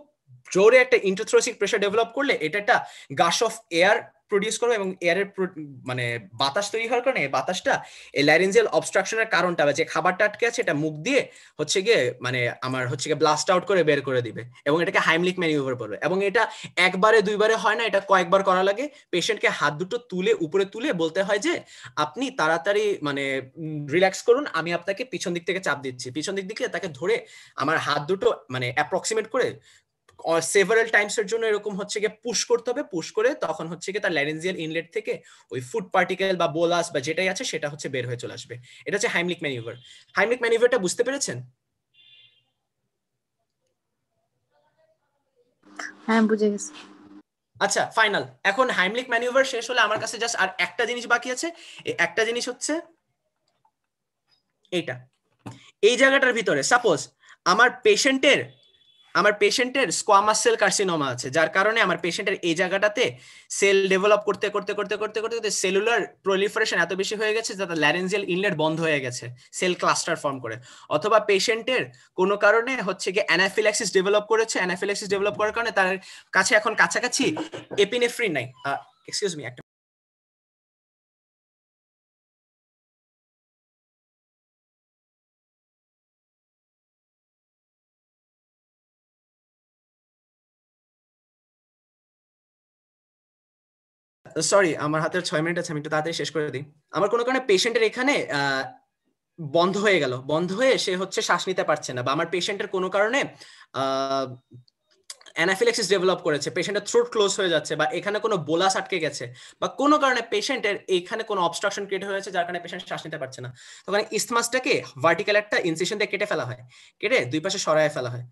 জোরে একটা ইন্ট্রাথোরাসিক প্রেশার ডেভেলপ করলে এটা একটা গাস অফ এয়ার প্রডিউস করবে এবং এয়ারের মানে বাতাস তৈরি হওয়ার কারণে বাতাসটা এই ল্যারেঞ্জিয়াল অবস্ট্রাকশনের কারণটা বা যে খাবারটা আটকে আছে এটা মুখ দিয়ে হচ্ছে গিয়ে মানে আমার হচ্ছে গিয়ে ব্লাস্ট আউট করে বের করে দিবে এবং এটাকে হাইমলিক ম্যানিউভার করবে এবং এটা একবারে দুইবারে হয় না এটা কয়েকবার করা লাগে পেশেন্টকে হাত দুটো তুলে উপরে তুলে বলতে হয় যে আপনি তাড়াতাড়ি মানে রিল্যাক্স করুন আমি আপনাকে পিছন দিক থেকে চাপ দিচ্ছি পিছন দিক থেকে তাকে ধরে আমার হাত দুটো মানে অ্যাপ্রক্সিমেট করে সেভারাল টাইমসের জন্য এরকম হচ্ছে গিয়ে পুশ করতে হবে পুশ করে তখন হচ্ছে গিয়ে তার ল্যারেঞ্জিয়াল ইনলেট থেকে ওই ফুড পার্টিকেল বা বোলাস বা যেটাই আছে সেটা হচ্ছে বের হয়ে চলে আসবে এটা হচ্ছে হাইমলিক ম্যানিউভার হাইমলিক ম্যানিউভারটা বুঝতে পেরেছেন হ্যাঁ বুঝে গেছি আচ্ছা ফাইনাল এখন হাইমলিক ম্যানিউভার শেষ হলে আমার কাছে জাস্ট আর একটা জিনিস বাকি আছে একটা জিনিস হচ্ছে এইটা এই জায়গাটার ভিতরে সাপোজ আমার পেশেন্টের আমার পেশেন্টের স্কোয়ামাস সেল কার্সিনোমা আছে যার কারণে আমার পেশেন্টের এই জায়গাটাতে সেল ডেভেলপ করতে করতে করতে করতে করতে করতে সেলুলার প্রলিফারেশন এত বেশি হয়ে গেছে যাতে ল্যারেঞ্জিয়াল ইনলেট বন্ধ হয়ে গেছে সেল ক্লাস্টার ফর্ম করে অথবা পেশেন্টের কোনো কারণে হচ্ছে গিয়ে অ্যানাফিল্যাক্সিস ডেভেলপ করেছে অ্যানাফিল্যাক্সিস ডেভেলপ করার কারণে তার কাছে এখন কাছাকাছি এপিনেফ্রিন নাই এক্সকিউজ মি একটা সরি আমার হাতে ছয় মিনিট আছে আমি একটু তাড়াতাড়ি শেষ করে দিই আমার কোনো কারণে পেশেন্টের এখানে বন্ধ হয়ে গেল বন্ধ হয়ে সে হচ্ছে শ্বাস নিতে পারছে না বা আমার পেশেন্টের কোনো কারণে অ্যানাফিলেক্সিস ডেভেলপ করেছে পেশেন্টের থ্রোট ক্লোজ হয়ে যাচ্ছে বা এখানে কোনো বোলাস আটকে গেছে বা কোনো কারণে পেশেন্টের এখানে কোনো অবস্ট্রাকশন ক্রিয়েট হয়েছে যার কারণে পেশেন্ট শ্বাস নিতে পারছে না তখন ইসমাসটাকে ভার্টিক্যাল একটা ইনসেশন দিয়ে কেটে ফেলা হয় কেটে দুই পাশে সরায় ফেলা হয়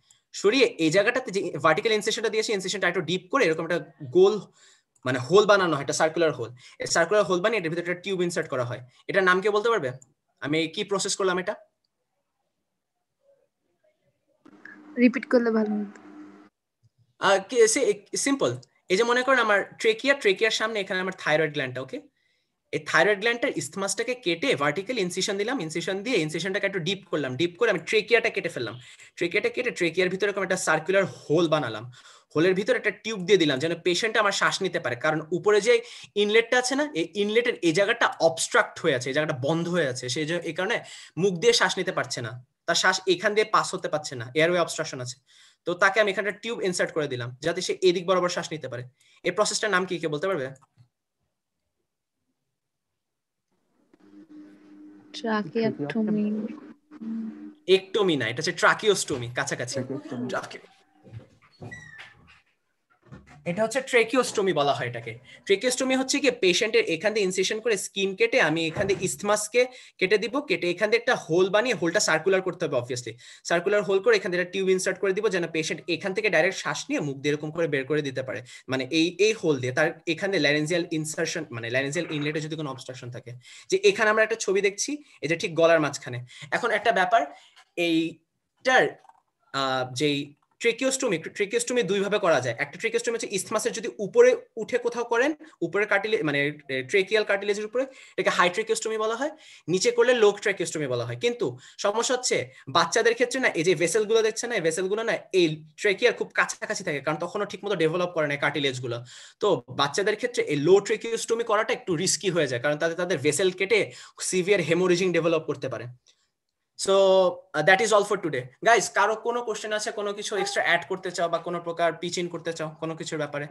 সরিয়ে এই জায়গাটাতে যে ভার্টিক্যাল ইনসেশনটা দিয়েছে ইনসেশনটা একটু ডিপ করে এরকম একটা গোল মানে হোল বানানো হয় এটা সার্কুলার হোল সার্কুলার হোল বানিয়ে এটার ভিতরে একটা টিউব ইনসার্ট করা হয় এটার নাম কি বলতে পারবে আমি কি প্রসেস করলাম এটা রিপিট করলে ভালো সিম্পল এই যে মনে করেন আমার ট্রেকিয়া ট্রেকিয়ার সামনে এখানে আমার থাইরয়েড গ্ল্যান্ডটা ওকে এই থাইরয়েড গ্ল্যান্ডটার ইস্থমাসটাকে কেটে ভার্টিক্যাল ইনসিশন দিলাম ইনসিশন দিয়ে ইনসিশনটাকে একটু ডিপ করলাম ডিপ করে আমি ট্রেকিয়াটা কেটে ফেললাম ট্রেকিয়াটা কেটে ট্রেকিয়ার ভিতরে একটা সার্কুলার হোল বানালাম হোলের ভিতরে একটা টিউব দিয়ে দিলাম যেন পেশেন্ট আমার শ্বাস নিতে পারে কারণ উপরে যে ইনলেটটা আছে না এই ইনলেটের এই জায়গাটা অবস্ট্রাক্ট হয়ে আছে এই জায়গাটা বন্ধ হয়ে আছে সেই এই কারণে মুখ দিয়ে শ্বাস নিতে পারছে না তার শ্বাস এখান দিয়ে পাস হতে পারছে না এয়ারওয়ে অবস্ট্রাকশন আছে তো তাকে আমি এখানটা টিউব ইনসার্ট করে দিলাম যাতে সে এদিক বরাবর শ্বাস নিতে পারে এই প্রসেসটার নাম কি কে বলতে পারবে ট্রাকিয়াক্টমি একটোমি না এটা হচ্ছে ট্রাকিওস্টমি কাছাকাছি ট্রাকিওস্টমি এটা হচ্ছে ট্রেকিওস্টমি বলা হয় এটাকে ট্রেকিওস্টমি হচ্ছে কি পেশেন্টের এখান দিয়ে ইনসেশন করে স্কিন কেটে আমি এখান দিয়ে ইস্থমাসকে কেটে দিব কেটে এখান দিয়ে একটা হোল বানিয়ে হোলটা সার্কুলার করতে হবে অবভিয়াসলি সার্কুলার হোল করে এখান দিয়ে টিউব ইনসার্ট করে দিব যেন পেশেন্ট এখান থেকে ডাইরেক্ট শ্বাস নিয়ে মুখ দিয়ে এরকম করে বের করে দিতে পারে মানে এই এই হোল দিয়ে তার এখানে ল্যারেঞ্জিয়াল ইনসারশন মানে ল্যারেঞ্জিয়াল ইনলেটে যদি কোনো অবস্ট্রাকশন থাকে যে এখানে আমরা একটা ছবি দেখছি এটা ঠিক গলার মাঝখানে এখন একটা ব্যাপার এইটার যেই ট্রেকিওস্টোমি ট্রেকিওস্টোমি দুইভাবে করা যায় একটা ট্রেকিওস্টোমি হচ্ছে ইস্থমাসের যদি উপরে উঠে কোথাও করেন উপরে কার্টিলে মানে ট্রেকিয়াল কার্টিলেজের উপরে এটাকে হাই ট্রেকিওস্টোমি বলা হয় নিচে করলে লো ট্রেকিওস্টোমি বলা হয় কিন্তু সমস্যা হচ্ছে বাচ্চাদের ক্ষেত্রে না এই যে ভেসেলগুলো দেখছে না এই ভেসেলগুলো না এই ট্রেকিয়ার খুব কাছাকাছি থাকে কারণ তখনও ঠিকমতো ডেভেলপ করে না কার্টিলেজগুলো তো বাচ্চাদের ক্ষেত্রে এই লো ট্রেকিওস্টোমি করাটা একটু রিস্কি হয়ে যায় কারণ তাদের তাদের ভেসেল কেটে সিভিয়ার হেমোরেজিং ডেভেলপ করতে পারে so that is all for today guys কারো কোনো কোশ্চেন আছে কোনো কিছু এক্সট্রা অ্যাড করতে চাও বা কোনো প্রকার পিচ ইন করতে চাও কোনো কিছুর ব্যাপারে